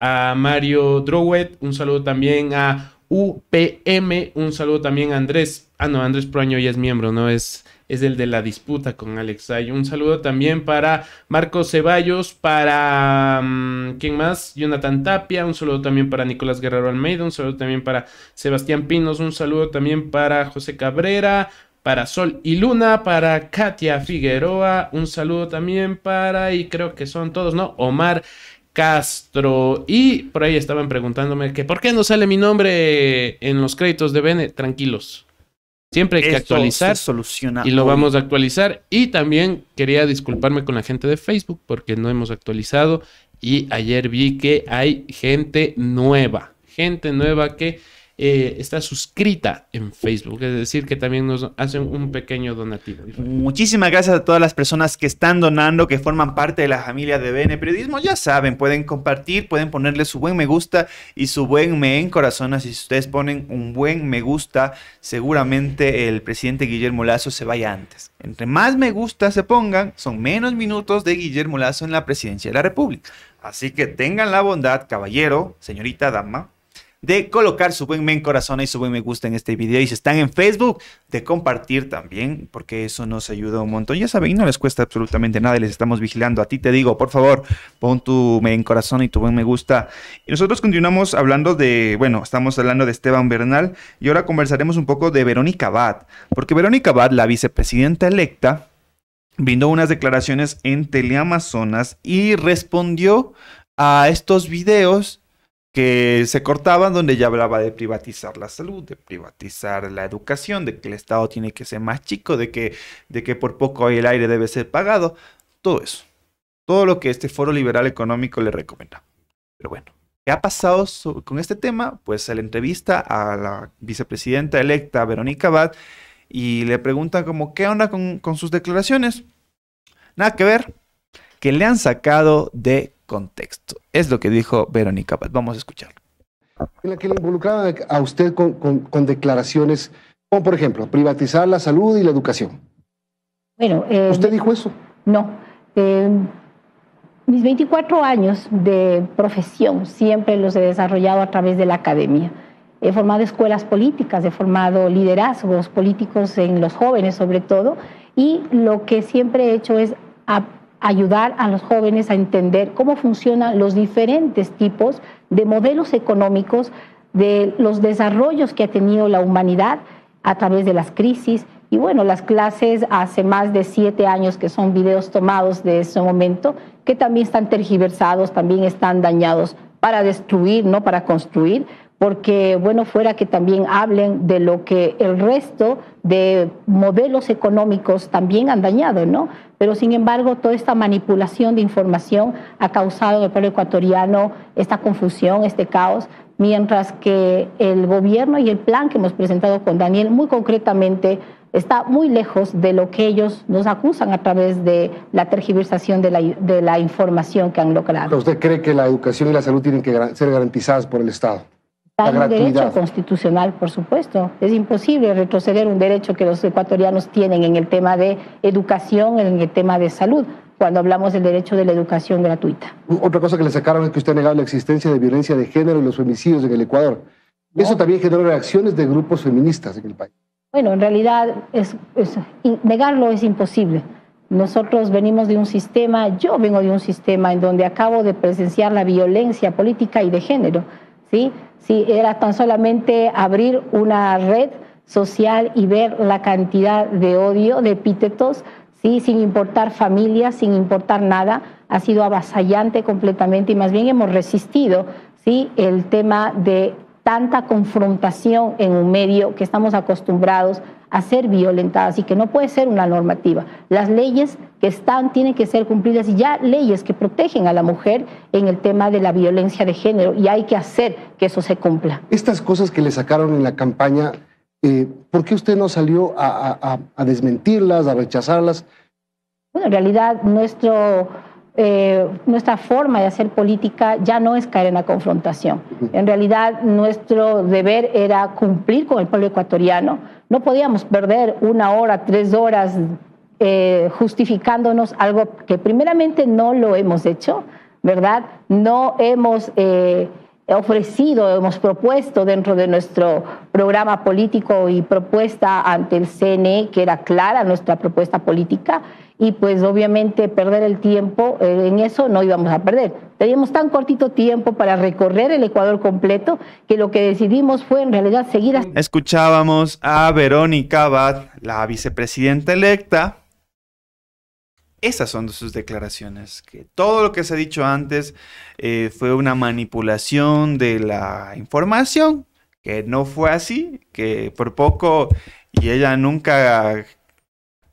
a Mario Drowet, un saludo también a UPM, un saludo también a Andrés. Ah, no, Andrés Proaño ya es miembro, no es es el de la disputa con Alex Sayo. Un saludo también para Marcos Ceballos, para... Mm, ¿Quién más? Jonathan Tapia, un saludo también para Nicolás Guerrero Almeida, un saludo también para Sebastián Pinos, un saludo también para José Cabrera, para Sol y Luna, para Katia Figueroa, un saludo también para, y creo que son todos, ¿no? Omar Castro. Y por ahí estaban preguntándome que por qué no sale mi nombre en los créditos de Bene. Tranquilos, Siempre hay que actualizar. y lo vamos a actualizar. Y también quería disculparme con la gente de Facebook porque no hemos actualizado. Y ayer vi que hay gente nueva. Gente nueva que eh, está suscrita en Facebook, es decir, que también nos hacen un pequeño donativo.
Muchísimas gracias a todas las personas que están donando, que forman parte de la familia de BN Periodismo. Ya saben, pueden compartir, pueden ponerle su buen me gusta y su buen me en así Si ustedes ponen un buen me gusta, seguramente el presidente Guillermo Lazo se vaya antes. Entre más me gusta se pongan, son menos minutos de Guillermo Lazo en la presidencia de la República. Así que tengan la bondad, caballero, señorita, dama, de colocar su buen me en corazón y su buen me gusta en este video. Y si están en Facebook, de compartir también, porque eso nos ayuda un montón. Ya saben, no les cuesta absolutamente nada, les estamos vigilando. A ti te digo, por favor, pon tu me en corazón y tu buen me gusta. Y nosotros continuamos hablando de, bueno, estamos hablando de Esteban Bernal y ahora conversaremos un poco de Verónica Bad porque Verónica Bad la vicepresidenta electa, vino unas declaraciones en Teleamazonas y respondió a estos videos que se cortaban donde ya hablaba de privatizar la salud, de privatizar la educación, de que el Estado tiene que ser más chico, de que, de que por poco el aire debe ser pagado, todo eso. Todo lo que este foro liberal económico le recomienda. Pero bueno, ¿qué ha pasado con este tema? Pues la entrevista a la vicepresidenta electa Verónica Abad y le preguntan como qué onda con sus declaraciones. Nada que ver, que le han sacado de contexto. Es lo que dijo Verónica Paz. Vamos a escucharlo.
En la que le involucraba a usted con, declaraciones como, por ejemplo, privatizar la salud y la educación.
Bueno, eh, ¿usted dijo eso? No. Eh, mis 24 años de profesión siempre los he desarrollado a través de la academia. He formado escuelas políticas, he formado liderazgos políticos en los jóvenes sobre todo, y lo que siempre he hecho es a ayudar a los jóvenes a entender cómo funcionan los diferentes tipos de modelos económicos, de los desarrollos que ha tenido la humanidad a través de las crisis. Y bueno, las clases hace más de siete años que son videos tomados de ese momento, que también están tergiversados, también están dañados para destruir, no para construir porque bueno fuera que también hablen de lo que el resto de modelos económicos también han dañado, ¿no? Pero sin embargo, toda esta manipulación de información ha causado en el pueblo ecuatoriano esta confusión, este caos, mientras que el gobierno y el plan que hemos presentado con Daniel muy concretamente está muy lejos de lo que ellos nos acusan a través de la tergiversación de la, de la información que han logrado.
¿Usted cree que la educación y la salud tienen que ser garantizadas por el Estado? Hay un derecho
constitucional, por supuesto. Es imposible retroceder un derecho que los ecuatorianos tienen en el tema de educación, en el tema de salud, cuando hablamos del derecho de la educación gratuita.
Otra cosa que le sacaron es que usted ha negado la existencia de violencia de género y los femicidios en el Ecuador. Eso también generó reacciones de grupos feministas en el país.
Bueno, en realidad es, negarlo es imposible. Nosotros venimos de un sistema, yo vengo de un sistema en donde acabo de presenciar la violencia política y de género, ¿sí? Sí, era tan solamente abrir una red social y ver la cantidad de odio, de epítetos, ¿sí? sin importar familia, sin importar nada, ha sido avasallante completamente y más bien hemos resistido el tema de tanta confrontación en un medio que estamos acostumbrados a ser violentadas y que no puede ser una normativa. Las leyes que están tienen que ser cumplidas y ya leyes que protegen a la mujer en el tema de la violencia de género y hay que hacer que eso se cumpla.
Estas cosas que le sacaron en la campaña, eh, ¿por qué usted no salió a, a desmentirlas, a rechazarlas?
Bueno, en realidad nuestro eh, nuestra forma de hacer política ya no es caer en la confrontación. En realidad, nuestro deber era cumplir con el pueblo ecuatoriano. No podíamos perder una hora, tres horas eh, justificándonos algo que primeramente no lo hemos hecho, ¿verdad? No hemos... Eh, ofrecido, hemos propuesto dentro de nuestro programa político y propuesta ante el CNE, que era clara nuestra propuesta política, y pues obviamente perder el tiempo eh, en eso no íbamos a perder. Teníamos tan cortito tiempo para recorrer el Ecuador completo que lo que decidimos fue en realidad seguir.
Escuchábamos a Verónica Abad, la vicepresidenta electa. Esas son sus declaraciones, que todo lo que se ha dicho antes eh, fue una manipulación de la información, que no fue así, que por poco y ella nunca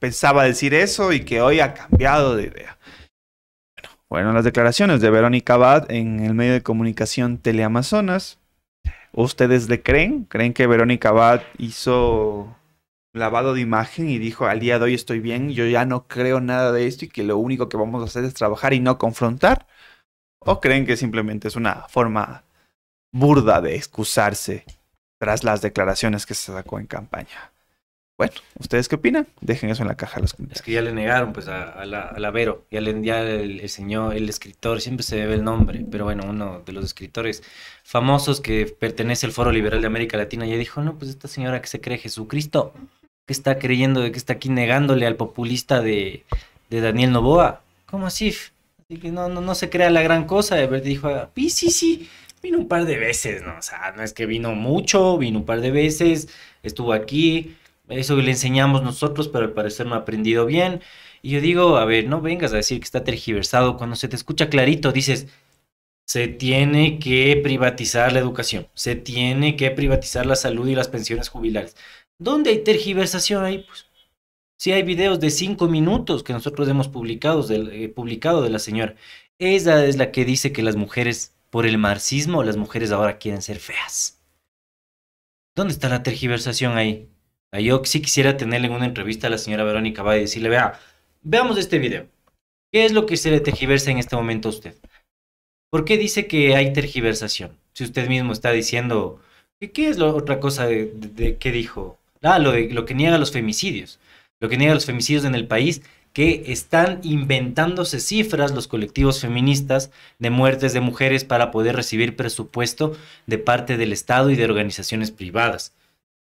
pensaba decir eso y que hoy ha cambiado de idea. Bueno, las declaraciones de Verónica Abad en el medio de comunicación Teleamazonas. ¿Ustedes le creen? ¿Creen que Verónica Abad hizo lavado de imagen y dijo al día de hoy estoy bien, yo ya no creo nada de esto y que lo único que vamos a hacer es trabajar y no confrontar? ¿O creen que simplemente es una forma burda de excusarse tras las declaraciones que se sacó en campaña? Bueno, ¿ustedes qué opinan? Dejen eso en la caja. Los es
que ya le negaron pues a, la, Vero, ya le ya el, señor, el escritor, siempre se debe el nombre, pero bueno, uno de los escritores famosos que pertenece al Foro Liberal de América Latina ya dijo, no, pues esta señora que se cree Jesucristo, que está creyendo de que está aquí negándole al populista de, Daniel Novoa, ¿cómo así? Así que no, no, no se crea la gran cosa, ver, dijo, sí, sí, sí, vino un par de veces, ¿no? O sea, no es que vino mucho, vino un par de veces, estuvo aquí, eso le enseñamos nosotros, pero al parecer no ha aprendido bien. Y yo digo, a ver, no vengas a decir que está tergiversado. Cuando se te escucha clarito, dices, se tiene que privatizar la educación, se tiene que privatizar la salud y las pensiones jubilares. ¿Dónde hay tergiversación ahí? Pues si sí, hay videos de cinco minutos que nosotros hemos publicado, eh, publicado de la señora. Esa es la que dice que las mujeres, por el marxismo, las mujeres ahora quieren ser feas. ¿Dónde está la tergiversación ahí? Ah, yo sí quisiera tenerle en una entrevista a la señora Verónica va y decirle, vea, veamos este video. ¿Qué es lo que se le tergiversa en este momento a usted? ¿Por qué dice que hay tergiversación? Si usted mismo está diciendo, ¿qué, es otra cosa de, que dijo? Ah, lo, lo que niega los femicidios. Lo que niega los femicidios en el país, que están inventándose cifras los colectivos feministas de muertes de mujeres para poder recibir presupuesto de parte del Estado y de organizaciones privadas.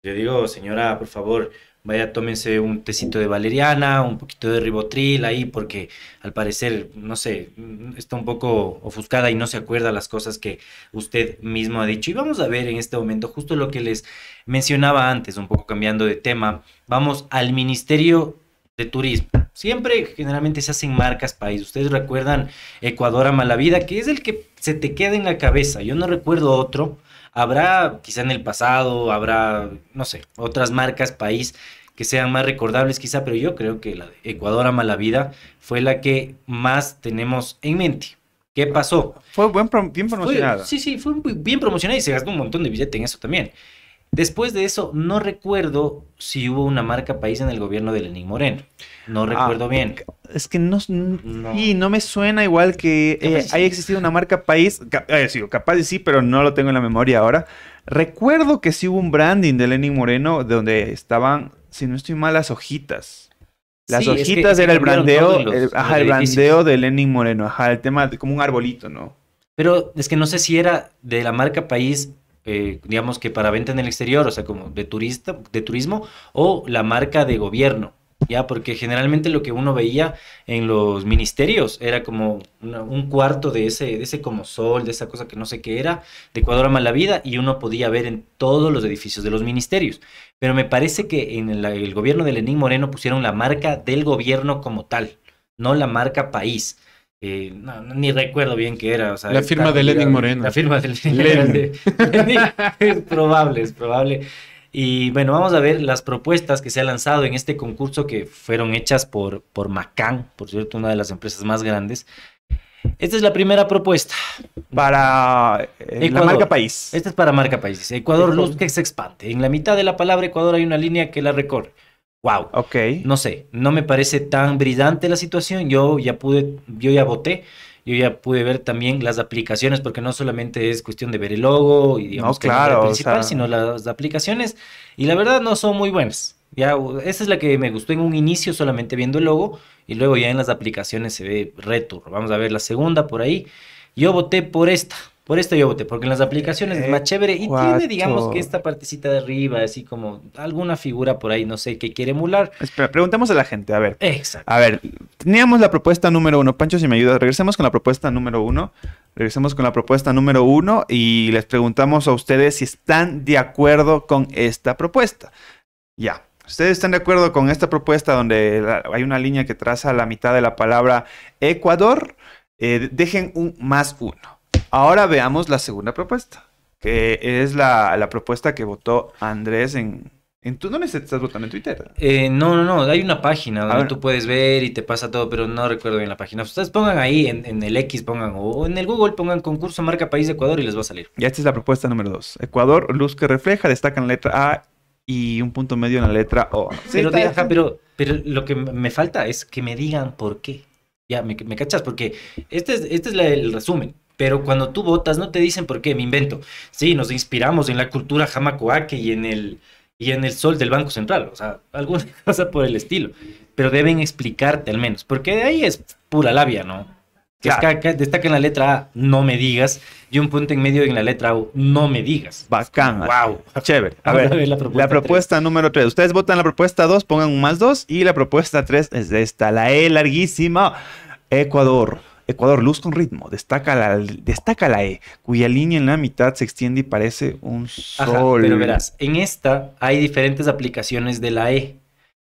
Le digo, señora, por favor, vaya, tómense un tecito de valeriana, un poquito de ribotril ahí, porque al parecer, no sé, mm, está un poco ofuscada y no se acuerda las cosas que usted mismo ha dicho. Y vamos a ver en este momento justo lo que les mencionaba antes, un poco cambiando de tema. Vamos al Ministerio de turismo. Siempre generalmente se hacen marcas país. Ustedes recuerdan Ecuador a Malavida, vida, que es el que se te queda en la cabeza. Yo no recuerdo otro Habrá, quizá en el pasado, habrá, no sé, otras marcas, país que sean más recordables quizá, pero yo creo que la de Ecuador ama la vida fue la que más tenemos en mente. ¿Qué pasó? Fue buen, bien promocionada. sí,
sí, fue bien promocionada y se
gastó un montón de billete en eso también. Después de eso, no recuerdo si hubo una marca país en el gobierno de Lenín Moreno. No ah, recuerdo
bien. Es que no, Y no me suena igual que eh, haya existido una marca país. Eh, sí, capaz sí, pero no lo tengo en la memoria ahora. Recuerdo que sí hubo un branding de Lenín Moreno donde estaban, si no estoy mal, las hojitas. Las hojitas era el brandeo, el, de Lenin Moreno, ajá, el tema de, como un arbolito, ¿no?
Pero es que no sé si era de la marca país eh, digamos que para venta en el exterior, o sea, como de turista, de turismo, o la marca de gobierno, ¿ya? Porque generalmente lo que uno veía en los ministerios era como un cuarto de ese, de ese como sol, de esa cosa que no sé qué era, de Ecuador a la vida, y uno podía ver en todos los edificios de los ministerios. Pero me parece que en el gobierno de Lenín Moreno pusieron la marca del gobierno como tal, no la marca país. Eh, ni recuerdo bien qué era. la firma de Lenin Moreno. La
firma de Lenin.
es probable, es probable. Y bueno, vamos a ver las propuestas que se han lanzado en este concurso que fueron hechas por, por Macan, por cierto, una de las empresas más grandes. Esta es la primera propuesta. Para eh, la marca país. Esta es para marca país. Ecuador, Ecuador. luz que se expande. En la mitad de la palabra Ecuador hay una línea que la recorre wow. Ok. No sé, no me parece tan brillante la situación. Yo ya pude, yo ya voté. Yo ya pude ver también las aplicaciones, porque no solamente es cuestión de ver el logo y digamos que claro, la principal, sino las aplicaciones. Y la verdad no son muy buenas. Ya, esa es la que me gustó en un inicio solamente viendo el logo y luego ya en las aplicaciones se ve reto. Vamos a ver la segunda por ahí. Yo voté por esta, por esto yo voté, porque en las aplicaciones es más eh, chévere y tiene, digamos, que esta partecita de arriba,
así como alguna figura por ahí, no sé, que quiere emular. Espera, preguntemos a la gente, a ver. Exacto. A ver, teníamos la propuesta número uno. Pancho, si me ayuda, regresemos con la propuesta número uno. Regresemos con la propuesta número uno y les preguntamos a ustedes si están de acuerdo con esta propuesta. Ya. ¿Ustedes están de acuerdo con esta propuesta donde hay una línea que traza la mitad de la palabra Ecuador? Eh, dejen un más uno. Ahora veamos la segunda propuesta, que es la, propuesta que votó Andrés en, en ¿Tú no estás votando en Twitter?
Eh, no, no, no. Hay una página donde tú puedes ver y te pasa todo, pero no recuerdo bien la página. Ustedes pongan ahí en, el X, pongan o en el Google, pongan concurso marca país Ecuador y les va a salir.
Ya esta es la propuesta número dos. Ecuador, luz que refleja, destacan letra A y un punto medio en la letra O. pero,
pero, lo que me falta es que me digan por qué. Ya, me, me cachas, porque este es, este es el resumen. Pero cuando tú votas, no te dicen por qué, me invento. Sí, nos inspiramos en la cultura jamacoaque y en el, y en el sol del Banco Central, o sea, alguna cosa por el estilo. Pero deben explicarte al menos, porque de ahí es pura labia, ¿no? Destaca en la letra A, no me digas, y un punto en medio en la letra U, no me digas. Bacán. Wow. Chévere. A, ver, la
propuesta, número 3. Ustedes votan la propuesta 2, pongan un más 2, y la propuesta 3 es esta, la E larguísima, Ecuador. Ecuador, luz con ritmo, destaca la, destaca la E, cuya línea en la mitad se extiende y parece un sol. pero verás,
en esta hay diferentes aplicaciones de la E,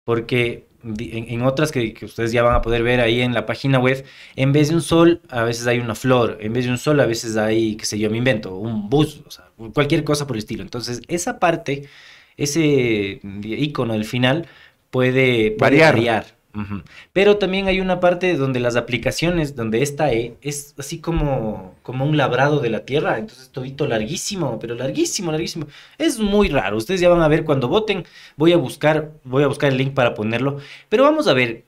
porque en, otras que, ustedes ya van a poder ver ahí en la página web, en vez de un sol, a veces hay una flor, en vez de un sol, a veces hay, qué sé yo, me invento, un bus, o sea, cualquier cosa por el estilo. Entonces, esa parte, ese icono del final, puede, variar pero también hay una parte donde las aplicaciones, donde esta E es así como, como un labrado de la tierra, entonces todito larguísimo, pero larguísimo, larguísimo. Es muy raro, ustedes ya van a ver cuando voten, voy a buscar, voy a buscar el link para ponerlo, pero vamos a ver,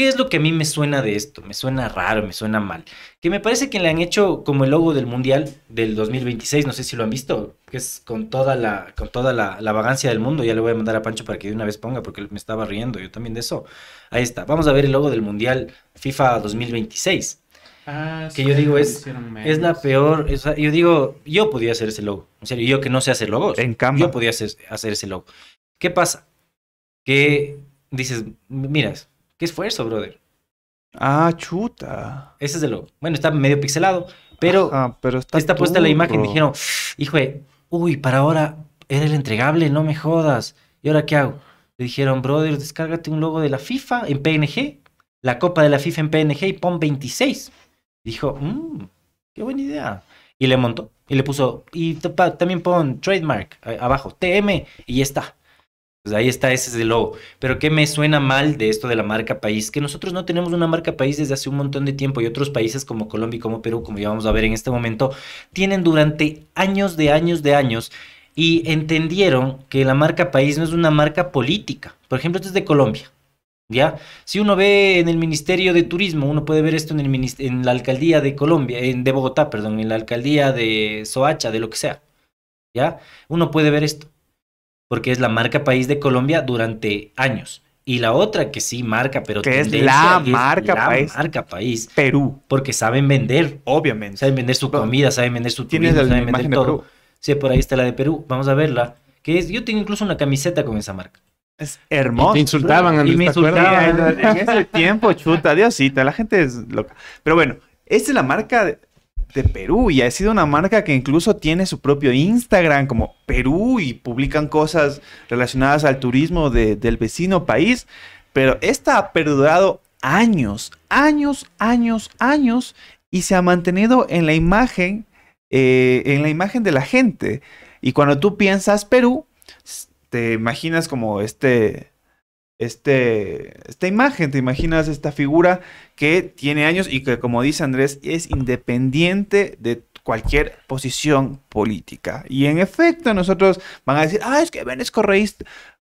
¿Qué es lo que a mí me suena de esto? Me suena raro, me suena mal. Que me parece que le han hecho como el logo del Mundial del 2026, no sé si lo han visto, que es con toda la, con toda la, vagancia del mundo. Ya le voy a mandar a Pancho para que de una vez ponga, porque me estaba riendo yo también de eso. Ahí está, vamos a ver el logo del Mundial FIFA 2026.
Ah, que yo digo es, es la
peor, yo digo, yo podía hacer ese logo, en serio, yo que no sé hacer logos, en cambio yo podía hacer, hacer ese logo. ¿Qué pasa? Que dices, miras, ¿Qué esfuerzo, brother? Ah, chuta. Ese es de lo. Bueno, está medio pixelado, pero, está, está puesta la imagen. Dijeron, hijo, uy, para ahora era el entregable, no me jodas. ¿Y ahora qué hago? Le dijeron, brother, descárgate un logo de la FIFA en PNG, la copa de la FIFA en PNG y pon 26. Dijo, mmm, qué buena idea. Y le montó y le puso, y también pon trademark abajo, TM, y ya está. Pues ahí está, ese es el logo. Pero ¿qué me suena mal de esto de la marca país? Que nosotros no tenemos una marca país desde hace un montón de tiempo y otros países como Colombia y como Perú, como ya vamos a ver en este momento, tienen durante años de años de años y entendieron que la marca país no es una marca política. Por ejemplo, esto es de Colombia. ¿Ya? Si uno ve en el Ministerio de Turismo, uno puede ver esto en, el en la alcaldía de Colombia, en, de Bogotá, perdón, en la alcaldía de Soacha, de lo que sea. ¿Ya? Uno puede ver esto porque es la marca país de Colombia durante años. Y la otra que sí marca, pero que es la marca la país. marca país. Perú. Porque saben vender. Obviamente. Saben vender su comida, saben vender su turismo, saben vender todo. Sí, por ahí está la de Perú. Vamos a verla. Que es, yo tengo incluso una camiseta con esa marca.
Es hermoso. Y te insultaban, mí. Y me insultaban. En ese tiempo, chuta, Diosita, la gente es loca. Pero bueno, esta es la marca de Perú y ha sido una marca que incluso tiene su propio Instagram como Perú y publican cosas relacionadas al turismo del vecino país, pero esta ha perdurado años, años, años, años y se ha mantenido en la imagen, eh, en la imagen de la gente. Y cuando tú piensas Perú, te imaginas como este este, esta imagen, te imaginas esta figura que tiene años y que, como dice Andrés, es independiente de cualquier posición política. Y en efecto, nosotros van a decir, ah, es que Ben es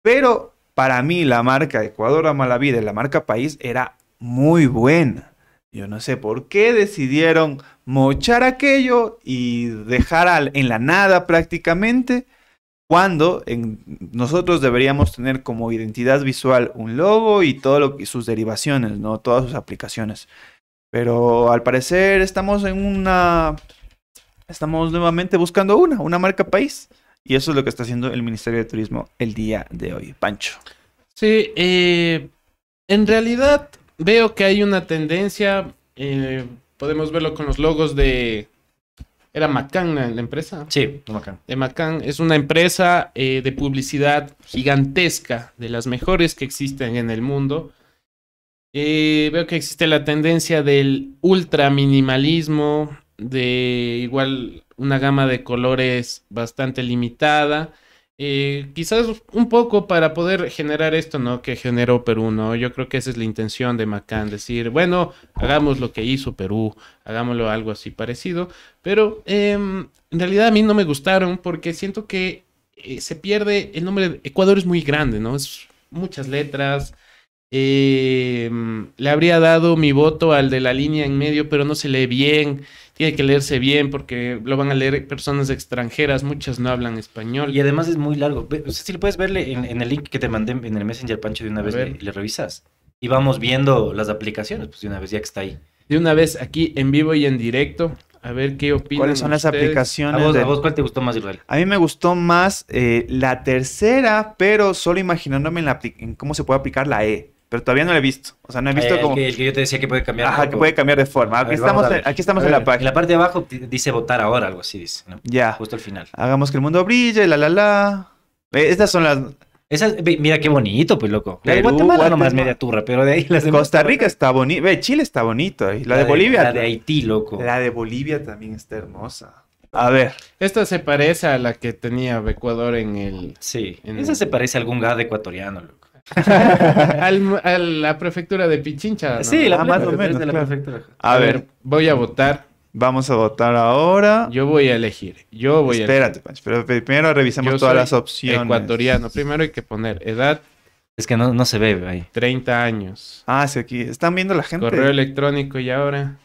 pero para mí la marca Ecuador a Malavida vida, la marca país, era muy buena. Yo no sé por qué decidieron mochar aquello y dejar al, en la nada prácticamente cuando nosotros deberíamos tener como identidad visual un logo y todo lo, sus derivaciones, ¿no? Todas sus aplicaciones. Pero al parecer estamos en una... Estamos nuevamente buscando una, una marca país. Y eso es lo que está haciendo el Ministerio de Turismo el día de hoy. Pancho.
Sí, eh, en realidad veo que hay una tendencia, eh, podemos verlo con los logos de ¿Era Macan la, empresa? Sí, Macan. Eh, es una empresa eh, de publicidad gigantesca, de las mejores que existen en el mundo. Eh, veo que existe la tendencia del ultra minimalismo, de igual una gama de colores bastante limitada eh, quizás un poco para poder generar esto, ¿no? Que generó Perú, ¿no? Yo creo que esa es la intención de Macán, decir, bueno, hagamos lo que hizo Perú, hagámoslo algo así parecido, pero em, en realidad a mí no me gustaron porque siento que eh, se pierde el nombre, de Ecuador es muy grande, ¿no? Es muchas letras, em, le habría dado mi voto al de la línea en medio, pero no se lee bien. Y hay que leerse bien porque lo van a leer personas extranjeras, muchas no hablan español. Y además es
muy largo. si le puedes verle en, el link que te mandé en el Messenger Pancho de una vez le, revisas. Y vamos viendo las
aplicaciones, pues de una vez ya que está ahí. De una vez aquí en vivo y en directo. A ver qué opinas. ¿Cuáles son las aplicaciones? ¿A vos, cuál te gustó más, Israel?
A mí me gustó más eh, la tercera, pero solo imaginándome la, en cómo se puede aplicar la E pero todavía no lo he visto. O sea, no he visto eh, como...
El que, yo te decía que puede cambiar. Ajá, que puede cambiar
de forma. Aquí estamos, en la página. En la parte de abajo dice votar
ahora, algo así dice. Ya. Justo al final.
Hagamos que el mundo brille, la, la, la. Eh, estas son las...
Esas, mira qué bonito, pues loco. La de Guatemala, media turra, pero de ahí las de Costa Rica está
bonito. Ve, Chile está bonito. la, de, Bolivia. La de Haití, loco. La
de Bolivia también está hermosa.
A ver. Esta se parece a la que tenía Ecuador en el. Sí. esa se
parece a algún gado ecuatoriano, loco
a la prefectura de Pichincha. Sí, de ah, A, ver,
voy a votar. Vamos a votar ahora. Yo voy a elegir. Yo voy a Pancho, pero primero revisamos todas las opciones.
Ecuatoriano. Primero hay que poner edad. Es que no, se ve ahí. 30 años. Ah, sí, aquí. ¿Están
viendo la gente? Correo
electrónico y ahora.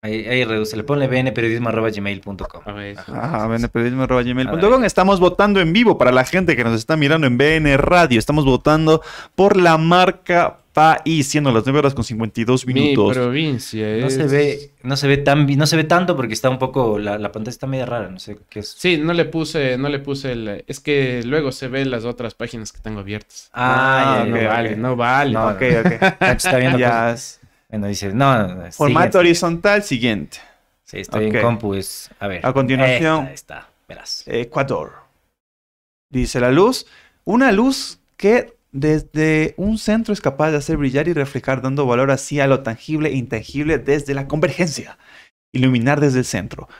Ahí, reduce, le ponle bnperiodismo.gmail.com.
Ah, bnperiodismo.gmail.com. Estamos votando en vivo para la gente que nos está mirando en BN Radio. Estamos votando por la marca país, siendo las 9 horas con 52
minutos. Mi provincia no, se ve, no se ve tan no se ve tanto porque está un poco la,
pantalla está media rara, no sé qué es. Sí, no le puse no le puse el es que luego se ven las otras páginas que tengo abiertas. Ah, ah no, vale, no vale, no ok, ok. está viendo
pues. Bueno, dice, no. Formato horizontal, siguiente. Sí, estoy en a continuación. Ecuador. Dice la luz. Una luz que desde un centro es capaz de hacer brillar y reflejar dando valor así a lo tangible e intangible desde la convergencia. Iluminar desde el centro.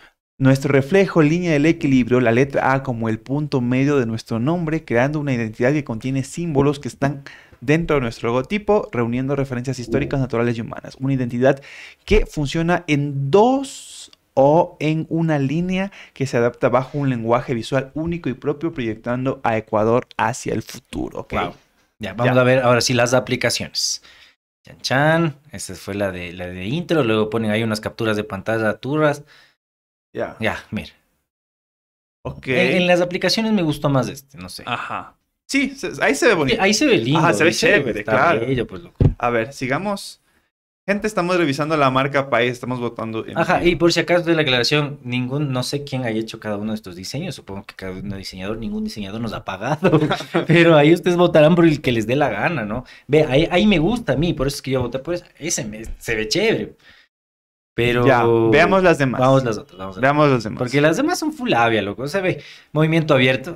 Nuestro reflejo, línea del equilibrio, la letra A como el punto medio de nuestro nombre, creando una identidad que contiene símbolos que están dentro de nuestro logotipo, reuniendo referencias históricas, naturales y humanas. Una identidad que funciona en dos o en una línea que se adapta bajo un lenguaje visual único y propio, proyectando a Ecuador hacia el futuro. Ya, vamos a ver ahora sí las aplicaciones. Chan Chan,
esta fue la de, la de intro, luego ponen ahí unas capturas de pantalla, turras. Ya. Ya, mira. Ok. En, en las aplicaciones me gustó más este,
no sé. Ajá. Sí, ahí se ve bonito. Ahí se ve lindo. Ah, se ve chévere, claro. Pues, a ver, sigamos. Gente, estamos revisando la marca país, estamos votando. Ajá,
y por si acaso de la aclaración, ningún, no sé quién haya hecho cada uno de estos diseños, supongo que cada uno diseñador, ningún diseñador nos ha pagado, pero ahí ustedes votarán por el que les dé la gana, ¿no? Ve, ahí, me gusta a mí, por eso es que yo voté por eso. ese me, se ve chévere.
Pero. Ya, veamos las demás. Vamos las otras. veamos las demás.
Porque las demás son full avia, loco. se ve, movimiento abierto.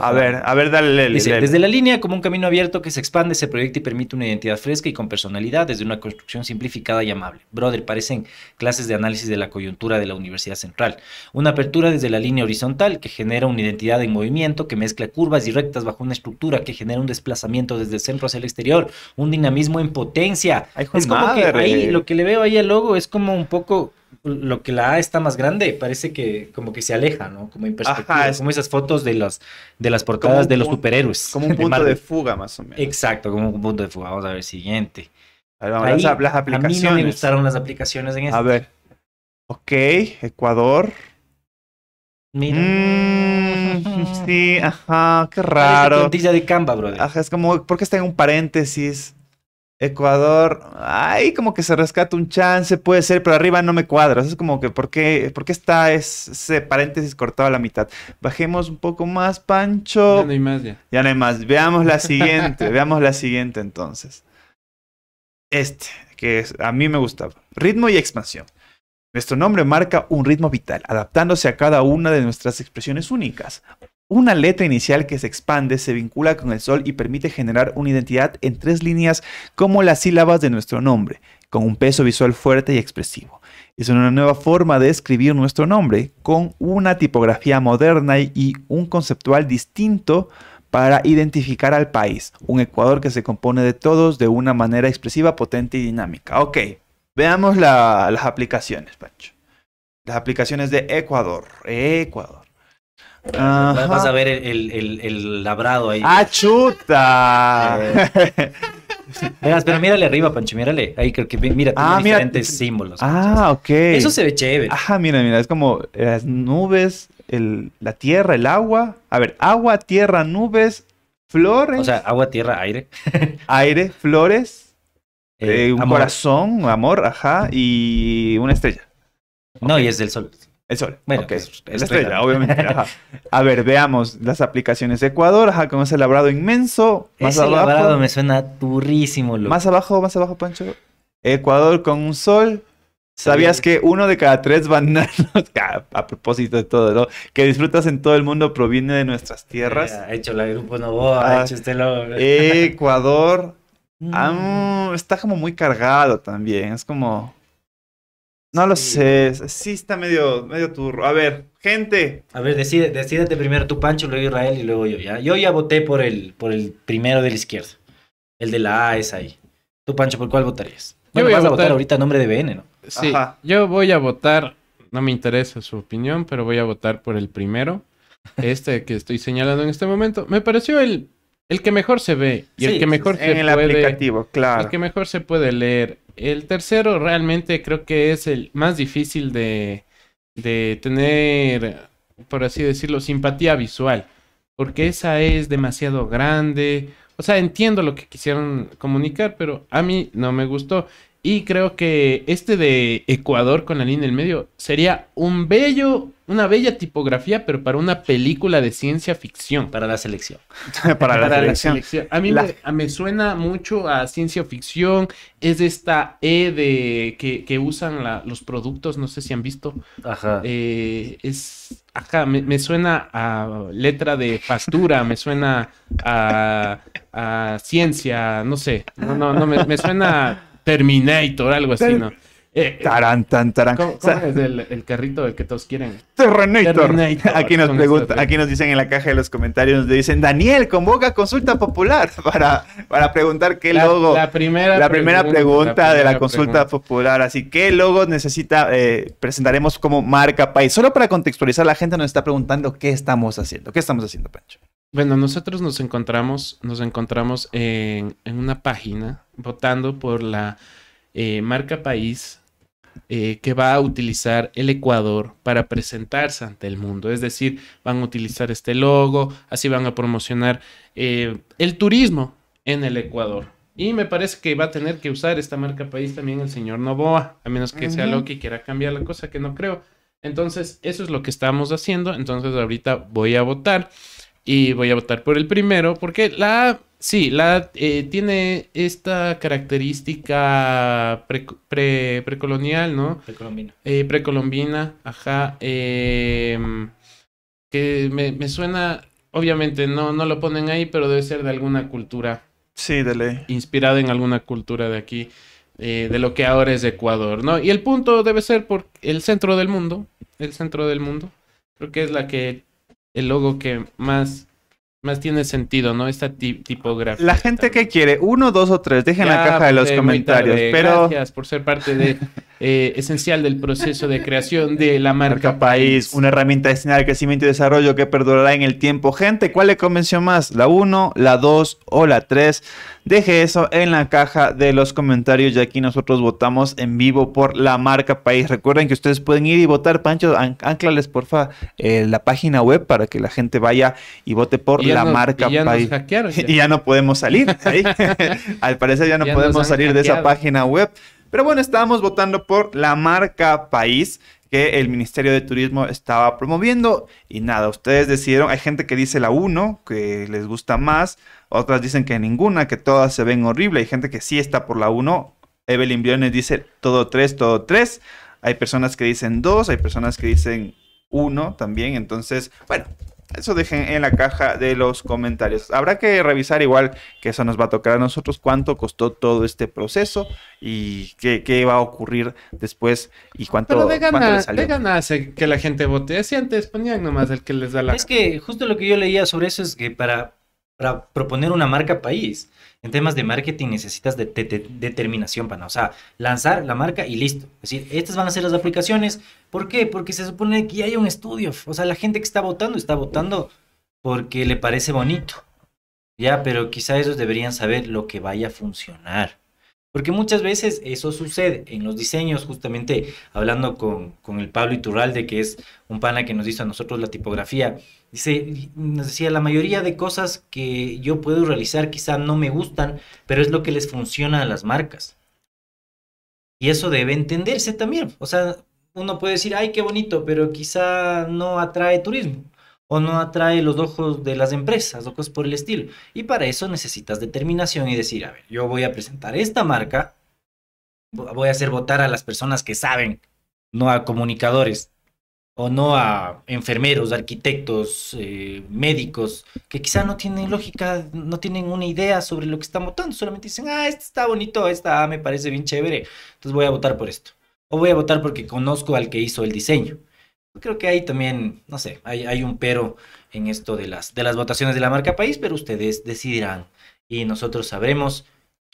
a ver, a ver, dale. dale Dice, desde la línea como un camino abierto que se expande, se proyecta y permite una identidad fresca y con personalidad desde una construcción simplificada y amable. Brother, parecen clases de análisis de la coyuntura de la Universidad Central. Una apertura desde la línea horizontal que genera una identidad en movimiento, que mezcla curvas y rectas bajo una estructura que genera un desplazamiento desde el centro hacia el exterior, un dinamismo en potencia. es como que ahí, lo que le veo ahí al logo es como un poco lo que la está más grande, parece que como que se aleja, ¿no? Como en perspectiva, como esas fotos de las, de las portadas de los superhéroes. Como un punto de, fuga, más o menos. Exacto, como un punto de fuga. Vamos a ver, siguiente. A las aplicaciones. mí no me gustaron las aplicaciones en este. A
ver. Ok, Ecuador. Mira. Mm, sí, ajá, qué raro. de es como, porque está en un paréntesis? Ecuador, ay, como que se rescata un chance, puede ser, pero arriba no me cuadra. Es como que, ¿por qué, ¿por qué está ese paréntesis cortado a la mitad? Bajemos un poco más, Pancho. Ya no hay más, ya. Ya no hay más. Veamos la siguiente, veamos la siguiente entonces. Este, que es, a mí me gustaba. Ritmo y expansión. Nuestro nombre marca un ritmo vital, adaptándose a cada una de nuestras expresiones únicas. Una letra inicial que se expande se vincula con el sol y permite generar una identidad en tres líneas como las sílabas de nuestro nombre, con un peso visual fuerte y expresivo. Es una nueva forma de escribir nuestro nombre, con una tipografía moderna y un conceptual distinto para identificar al país, un Ecuador que se compone de todos de una manera expresiva, potente y dinámica. Ok, veamos las aplicaciones, Pancho. Las aplicaciones de Ecuador. Ecuador.
Vas a ver el, labrado ahí. ¡Ah, chuta! pero mírale arriba, Pancho, mírale. Ahí creo que mira, ah, símbolos.
Ah, ok. Eso se ve chévere. Ajá, mira, mira, es como las nubes, la tierra, el agua. A ver, agua, tierra, nubes, flores. O sea, agua, tierra, aire. aire, flores, eh, eh, un corazón, amor, ajá, y una estrella. No, y es del sol. El sol. Bueno, pues, es la estrella, obviamente. A ver, veamos las aplicaciones. de Ecuador, ajá, con ese labrado inmenso. Más ese abajo, me suena durísimo, loco. Más abajo, más abajo, Pancho. Ecuador con un sol. ¿Sabías que uno de cada tres bananos, a propósito de todo, ¿no? que disfrutas en todo el mundo proviene de nuestras tierras? Eh, ha hecho la Grupo
Novoa, ha ah, hecho
este logro. Ecuador. Mm. está como muy cargado también. Es como. No lo sé, sí está medio, medio turro. A ver,
gente. A ver, decide, decídete primero tu Pancho, luego Israel y luego yo, ¿ya? Yo ya voté por el, por el primero de la izquierda. El de la A es ahí. Tu Pancho, ¿por cuál votarías? Bueno, yo voy vas a votar, ahorita a nombre de BN, ¿no? Sí,
yo voy a votar, no me interesa su opinión, pero voy a votar por el primero. Este que estoy señalando en este momento. Me pareció el, el que mejor se ve y el que mejor en el aplicativo, claro. El que mejor se puede leer el tercero realmente creo que es el más difícil de, tener, por así decirlo, simpatía visual. Porque esa es demasiado grande. O sea, entiendo lo que quisieron comunicar, pero a mí no me gustó. Y creo que este de Ecuador con la línea en el medio sería un bello, una bella tipografía, pero para una película de ciencia ficción. Para la selección. para, la, selección. A mí Me, suena mucho a ciencia ficción. Es esta E de que, usan los productos, no sé si han visto. Ajá. Eh, es. Ajá, me, suena a letra de pastura, me suena a, ciencia, no sé. No, no, no, me, me suena. Terminator, algo así, ¿no? Eh, tarán, tan, tarán. ¿Cómo, es el, carrito del que todos quieren?
Terrenator. Aquí nos aquí nos dicen en la caja de los comentarios, nos dicen, Daniel, convoca consulta popular para, para preguntar qué logo. La primera, pregunta, de la consulta popular. Así, ¿qué logo necesita? Eh, presentaremos como marca país. Solo para contextualizar, la gente nos está preguntando qué estamos haciendo. ¿Qué estamos haciendo, Pancho?
Bueno, nosotros nos encontramos, nos encontramos en, una página votando por la eh, marca país eh, que va a utilizar el Ecuador para presentarse ante el mundo. Es decir, van a utilizar este logo, así van a promocionar eh, el turismo en el Ecuador. Y me parece que va a tener que usar esta marca país también el señor Novoa, a menos que sea lo que quiera cambiar la cosa, que no creo. Entonces, eso es lo que estamos haciendo. Entonces, ahorita voy a votar y voy a votar por el primero, porque la Sí, la, eh, tiene esta característica precolonial, ¿no? Precolombina. Eh, precolombina, ajá. Em, que me, me, suena, obviamente no, no lo ponen ahí, pero debe ser de alguna cultura. Sí, de ley. Inspirada en alguna cultura de aquí, eh, de lo que ahora es Ecuador, ¿no? Y el punto debe ser por el centro del mundo, el centro del mundo. Creo que es la que, el logo que más más tiene sentido, ¿no? Esta tipografía. La gente
que quiere, uno, dos o tres, dejen en la caja de pues, los comentarios. Pero...
Gracias por ser parte de eh, esencial del proceso de creación de la marca, país, país. Una herramienta
destinada al crecimiento y desarrollo que perdurará en el tiempo. Gente, ¿cuál le convenció más? ¿La uno, la dos o la tres? Deje eso en la caja de los comentarios, ya aquí nosotros votamos en vivo por la marca país. Recuerden que ustedes pueden ir y votar, Pancho, anclales porfa eh, la página web para que la gente vaya y vote por la marca país. y ya no podemos salir. ¿eh? Al parecer ya no podemos salir de esa página web. Pero bueno, estábamos votando por la marca país que el Ministerio de Turismo estaba promoviendo. Y nada, ustedes decidieron, hay gente que dice la 1, que les gusta más, otras dicen que ninguna, que todas se ven horrible, hay gente que sí está por la 1. Evelyn Briones dice todo 3, todo 3. Hay personas que dicen 2, hay personas que dicen 1 también. Entonces, bueno, eso dejen en la caja de los comentarios. Habrá que revisar igual que eso nos va a tocar a nosotros cuánto costó todo este proceso y qué, va a ocurrir después y cuánto, Pero de gana, le
hace que la gente vote. Así
antes ponían nomás el que les da la... Es que justo lo que yo leía sobre eso es que para, para proponer una marca país... En temas de marketing necesitas determinación, pana. O sea, lanzar la marca y listo. Es decir, estas van a ser las aplicaciones. ¿Por qué? Porque se supone que ya hay un estudio. O sea, la gente que está votando está votando porque le parece bonito. Ya, pero quizá ellos deberían saber lo que vaya a funcionar. Porque muchas veces eso sucede en los diseños, justamente hablando con, con el Pablo Iturralde, que es un pana que nos hizo a nosotros la tipografía Dice, nos decía, la mayoría de cosas que yo puedo realizar quizá no me gustan, pero es lo que les funciona a las marcas. Y eso debe entenderse también. O sea, uno puede decir, ay, qué bonito, pero quizá no atrae turismo o no atrae los ojos de las empresas o cosas por el estilo. Y para eso necesitas determinación y decir, a ver, yo voy a presentar esta marca, voy a hacer votar a las personas que saben, no a comunicadores o no a enfermeros, arquitectos, eh, médicos, que quizá no tienen lógica, no tienen una idea sobre lo que están votando, solamente dicen, ah, este está bonito, esta me parece bien chévere, entonces voy a votar por esto. O voy a votar porque conozco al que hizo el diseño. Creo que ahí también, no sé, hay, un pero en esto de las, de las votaciones de la marca país, pero ustedes decidirán y nosotros sabremos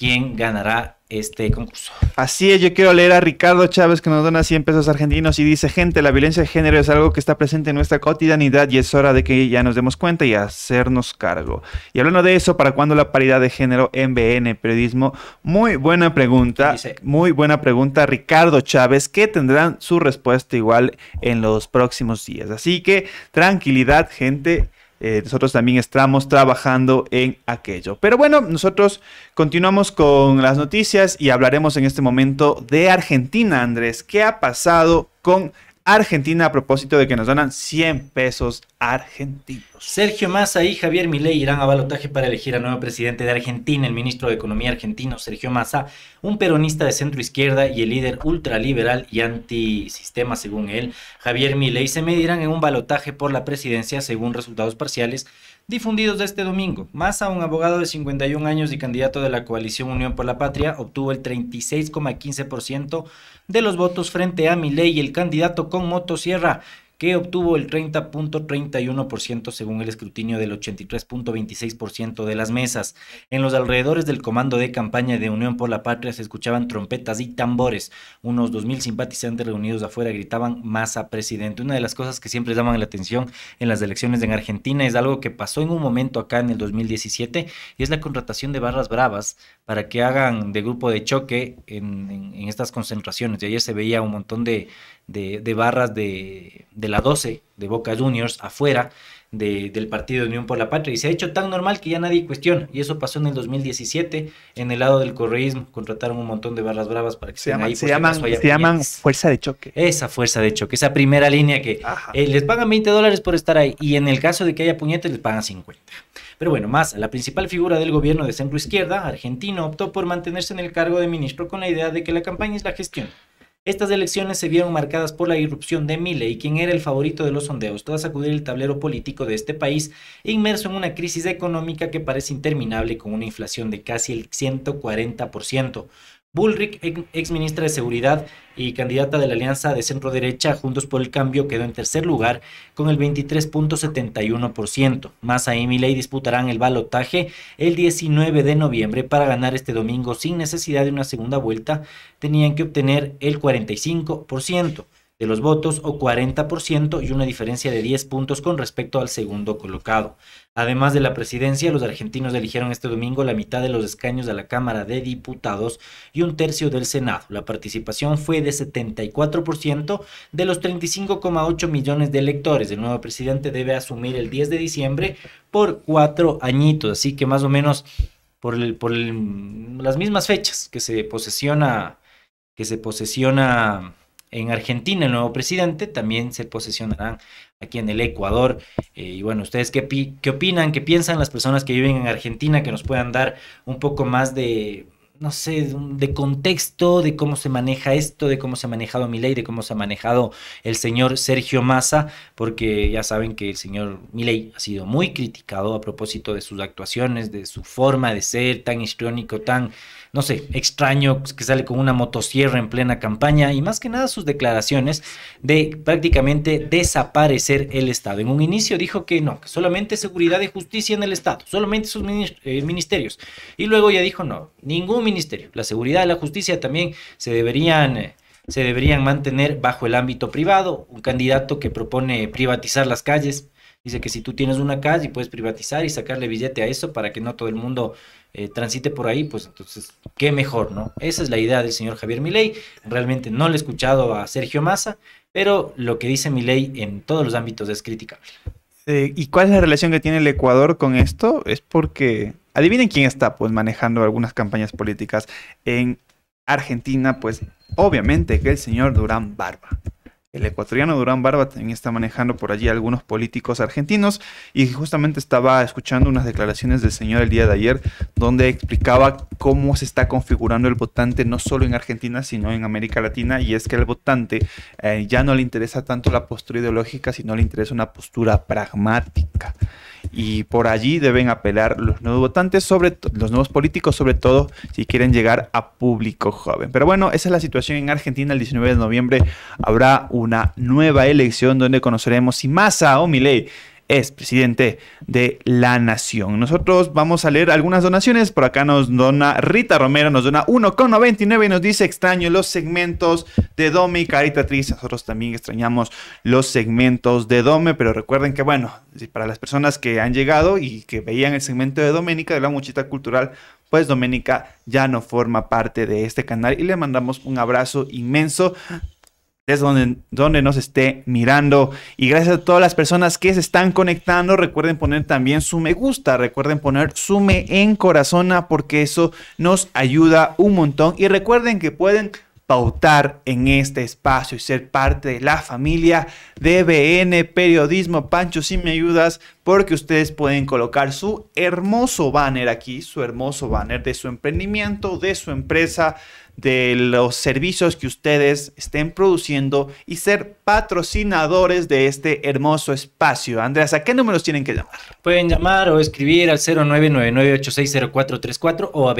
quién ganará este concurso.
Así es, yo quiero leer a Ricardo Chávez que nos dona 100 pesos argentinos y dice, gente, la violencia de género es algo que está presente en nuestra cotidianidad y es hora de que ya nos demos cuenta y hacernos cargo. Y hablando de eso, ¿para cuándo la paridad de género en BN Periodismo? Muy buena pregunta, muy buena pregunta Ricardo Chávez, que tendrán su respuesta igual en los próximos días. Así que tranquilidad, gente eh, nosotros también estamos trabajando en aquello. Pero bueno, nosotros continuamos con las noticias y hablaremos en este momento de Argentina, Andrés. ¿Qué ha pasado con Argentina a propósito de que nos donan 100 pesos argentinos.
Sergio Massa y Javier Milei irán a balotaje para elegir al nuevo presidente de Argentina, el ministro de Economía argentino Sergio Massa, un peronista de centro izquierda y el líder ultraliberal y antisistema según él. Javier Milei se medirán en un balotaje por la presidencia según resultados parciales difundidos este domingo. Massa, un abogado de 51 años y candidato de la coalición Unión por la Patria, obtuvo el 36,15% de los votos frente a Milei, el candidato con motosierra, que obtuvo el 30.31% según el escrutinio del 83.26% de las mesas. En los alrededores del comando de campaña de Unión por la Patria se escuchaban trompetas y tambores. Unos 2.000 simpatizantes reunidos afuera gritaban masa presidente. Una de las cosas que siempre llaman la atención en las elecciones en Argentina es algo que pasó en un momento acá en el 2017 y es la contratación de barras bravas para que hagan de grupo de choque en, estas concentraciones. de ayer se veía un montón de, de, barras de, la 12 de Boca Juniors afuera del partido de Unión por la Patria y se ha hecho tan normal que ya nadie cuestiona. Y eso pasó en el 2017 en el lado del correísmo. Contrataron un montón de barras bravas para que se llaman, ahí, Se, llaman, se llaman, fuerza de choque. Esa fuerza de choque, esa primera línea que eh, les pagan 20 dólares por estar ahí y en el caso de que haya puñetes les pagan 50. Pero bueno, más, la principal figura del gobierno de centro izquierda argentino optó por mantenerse en el cargo de ministro con la idea de que la campaña es la gestión. Estas elecciones se vieron marcadas por la irrupción de Milley, quien era el favorito de los sondeos, tras sacudir el tablero político de este país, inmerso en una crisis económica que parece interminable con una inflación de casi el 140%. Bullrich, ex ministra de Seguridad y candidata de la Alianza de Centro Derecha Juntos por el Cambio, quedó en tercer lugar con el 23.71%. Más y Miley disputarán el balotaje el 19 de noviembre para ganar este domingo sin necesidad de una segunda vuelta. Tenían que obtener el 45% de los votos o 40% y una diferencia de 10 puntos con respecto al segundo colocado. Además de la presidencia, los argentinos eligieron este domingo la mitad de los escaños de la Cámara de Diputados y un tercio del Senado. La participación fue de 74% de los 35,8 millones de electores. El nuevo presidente debe asumir el 10 de diciembre por cuatro añitos, así que más o menos por, por las mismas fechas que se posesiona que se posesiona en Argentina el nuevo presidente, también se posesionarán aquí en el Ecuador. Eh, y bueno, ¿ustedes qué, opinan, qué piensan las personas que viven en Argentina que nos puedan dar un poco más de, no sé, de contexto, de cómo se maneja esto, de cómo se ha manejado Milei, de cómo se ha manejado el señor Sergio Massa, porque ya saben que el señor Milei ha sido muy criticado a propósito de sus actuaciones, de su forma de ser tan histriónico, tan no sé, extraño que sale con una motosierra en plena campaña y más que nada sus declaraciones de prácticamente desaparecer el Estado. En un inicio dijo que no, que solamente seguridad y justicia en el Estado, solamente sus eh, ministerios. Y luego ya dijo no, ningún ministerio. La seguridad y la justicia también se deberían eh, se deberían mantener bajo el ámbito privado. Un candidato que propone privatizar las calles, Dice que si tú tienes una calle puedes privatizar y sacarle billete a eso para que no todo el mundo eh, transite por ahí, pues entonces, qué mejor, ¿no? Esa es la idea del señor Javier Milei. Realmente no le he escuchado a Sergio Massa, pero lo que dice Milei en todos los ámbitos es crítica
¿Y cuál es la relación que tiene el Ecuador con esto? Es porque, adivinen quién está pues manejando algunas campañas políticas en Argentina, pues obviamente que el señor Durán Barba. El ecuatoriano Durán Barba también está manejando por allí algunos políticos argentinos y justamente estaba escuchando unas declaraciones del señor el día de ayer donde explicaba cómo se está configurando el votante no solo en Argentina sino en América Latina y es que el votante eh, ya no le interesa tanto la postura ideológica sino le interesa una postura pragmática y por allí deben apelar los nuevos votantes, sobre los nuevos políticos, sobre todo si quieren llegar a público joven. Pero bueno, esa es la situación en Argentina. El 19 de noviembre habrá una nueva elección donde conoceremos si Massa o Milei es presidente de la Nación. Nosotros vamos a leer algunas donaciones. Por acá nos dona Rita Romero, nos dona 1,99 y nos dice extraño los segmentos de Dome y Tris. Nosotros también extrañamos los segmentos de Dome, pero recuerden que, bueno, para las personas que han llegado y que veían el segmento de Doménica de la Muchita Cultural, pues Doménica ya no forma parte de este canal y le mandamos un abrazo inmenso donde, donde nos esté mirando. Y gracias a todas las personas que se están conectando. Recuerden poner también su me gusta, recuerden poner su me en corazona porque eso nos ayuda un montón. Y recuerden que pueden pautar en este espacio y ser parte de la familia de BN Periodismo. Pancho, si me ayudas, porque ustedes pueden colocar su hermoso banner aquí, su hermoso banner de su emprendimiento, de su empresa, de los servicios que ustedes estén produciendo y ser patrocinadores de este hermoso espacio. Andrés, ¿a qué números tienen que llamar?
Pueden llamar o escribir al 0999860434 o a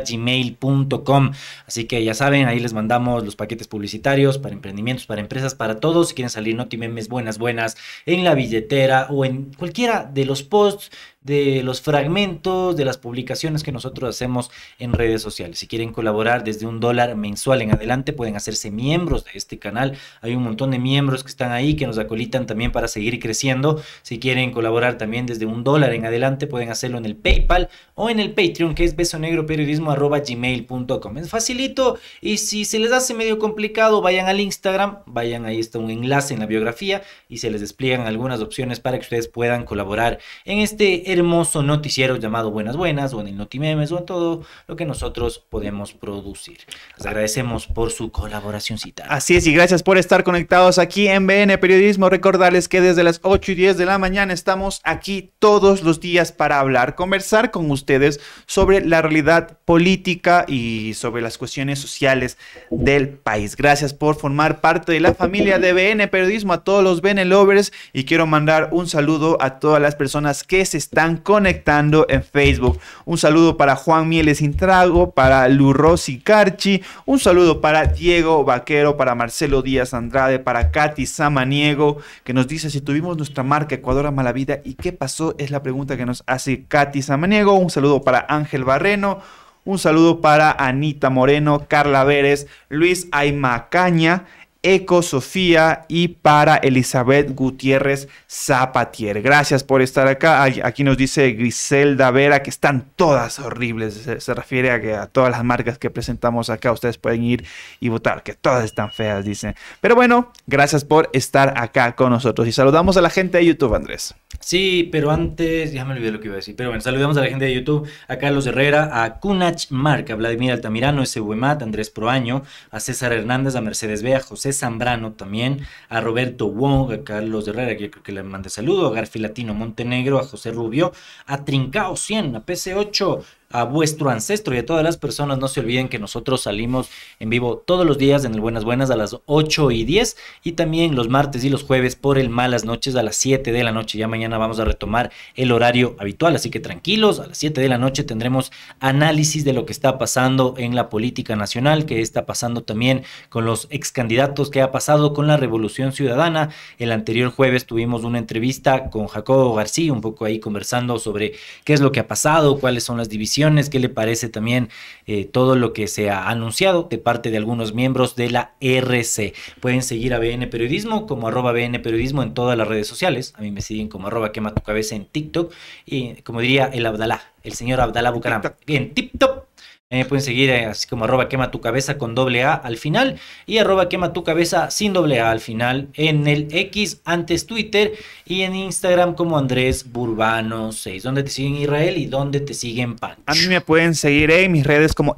gmail.com Así que ya saben, ahí les mandamos los paquetes publicitarios para emprendimientos, para empresas, para todos. Si quieren salir, no buenas, buenas en la billetera o en cualquiera de los posts de los fragmentos de las publicaciones que nosotros hacemos en redes sociales. Si quieren colaborar desde un dólar mensual en adelante, pueden hacerse miembros de este canal. Hay un montón de miembros que están ahí, que nos acolitan también para seguir creciendo. Si quieren colaborar también desde un dólar en adelante, pueden hacerlo en el PayPal o en el Patreon, que es gmail.com Es facilito y si se les hace medio complicado, vayan al Instagram, vayan, ahí está un enlace en la biografía y se les despliegan algunas opciones para que ustedes puedan colaborar en este hermoso noticiero llamado Buenas Buenas o en el Notimemes o en todo lo que nosotros podemos producir. Les agradecemos por
su colaboracióncita. Así es, y gracias por estar conectados aquí en BN Periodismo. Recordarles que desde las 8 y 10 de la mañana estamos aquí todos los días para hablar, conversar con ustedes sobre la realidad política y sobre las cuestiones sociales del país. Gracias por formar parte de la familia de BN Periodismo, a todos los BN Lovers y quiero mandar un saludo a todas las personas que se están están conectando en Facebook. Un saludo para Juan Mieles Intrago, para Lurrosi Carchi, un saludo para Diego Vaquero, para Marcelo Díaz Andrade, para Katy Samaniego, que nos dice si tuvimos nuestra marca Ecuador Mala Vida y qué pasó, es la pregunta que nos hace Katy Samaniego. Un saludo para Ángel Barreno. Un saludo para Anita Moreno, Carla Vélez, Luis Aymacaña, Eco Sofía y para Elizabeth Gutiérrez Zapatier. Gracias por estar acá. Aquí nos dice Griselda Vera que están todas horribles. Se, refiere a que a todas las marcas que presentamos acá ustedes pueden ir y votar, que todas están feas, dicen. Pero bueno, gracias por estar acá con nosotros y saludamos a la gente de YouTube, Andrés.
Sí, pero antes, ya me olvidé lo que iba a decir, pero bueno, saludamos a la gente de YouTube, a Carlos Herrera, a Kunach Marca, Vladimir Altamirano, S. a Andrés Proaño, a César Hernández, a Mercedes Bea, José Zambrano también, a Roberto Wong, a Carlos Herrera, que que le mandé saludo, a Garfilatino Montenegro, a José Rubio, a Trincao 100, a PC8, a vuestro ancestro y a todas las personas. No se olviden que nosotros salimos en vivo todos los días en el Buenas Buenas a las 8 y 10 y también los martes y los jueves por el Malas Noches a las 7 de la noche. Ya mañana vamos a retomar el horario habitual, así que tranquilos, a las 7 de la noche tendremos análisis de lo que está pasando en la política nacional, que está pasando también con los ex candidatos, que ha pasado con la Revolución Ciudadana. El anterior jueves tuvimos una entrevista con Jacobo García, un poco ahí conversando sobre qué es lo que ha pasado, cuáles son las divisiones qué le parece también eh, todo lo que se ha anunciado de parte de algunos miembros de la RC. Pueden seguir a BN Periodismo como arroba BN Periodismo en todas las redes sociales. A mí me siguen como arroba quema tu cabeza en TikTok y como diría el Abdalá, el señor Abdalá Bucaram. Bien, TikTok me eh, pueden seguir así como arroba quema tu cabeza con doble A al final y arroba quema tu cabeza sin doble A al final en el X antes Twitter y en Instagram como Andrés Burbano 6. ¿Dónde te siguen Israel y dónde te siguen
Pancho? A mí me pueden seguir en mis redes como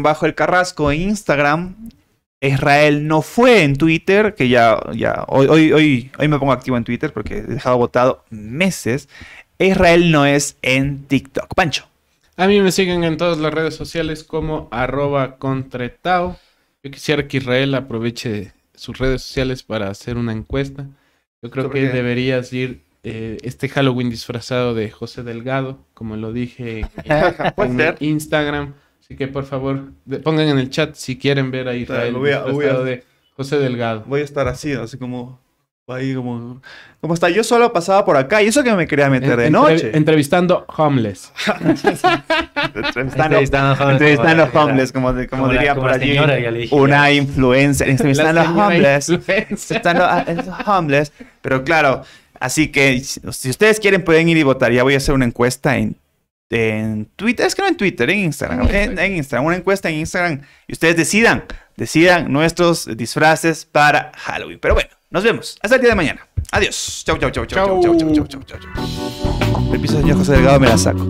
bajo el Carrasco en Instagram. Israel no fue en Twitter, que ya, ya hoy, hoy, hoy, hoy me pongo activo en Twitter porque he dejado votado meses. Israel no es en TikTok. Pancho.
A mí me siguen en todas las redes sociales como arroba contretao. Yo quisiera que Israel aproveche sus redes sociales para hacer una encuesta. Yo creo que deberías ir eh, este Halloween disfrazado de José Delgado, como lo dije en, Instagram. Así que por favor, pongan en el chat si quieren ver a Israel disfrazado de José Delgado.
Voy a estar así, así como Ahí como, como está? yo solo pasaba por acá y eso que me quería meter de noche. Entrevistando homeless. entrevistando, homeless, como, diría por allí. una influencer. Entrevistando homeless. Entrevistando homeless. Pero claro, así que si ustedes quieren pueden ir y votar. Ya voy a hacer una encuesta en en Twitter, es que no en Twitter, en Instagram, en, Instagram, una encuesta en Instagram y ustedes decidan decidan nuestros disfraces para Halloween. Pero bueno, nos vemos. Hasta el día de mañana. Adiós. Chau, chau, chau, chau, chau, chau, chau, chau, chau. chau. El piso señor José Delgado, me la saco.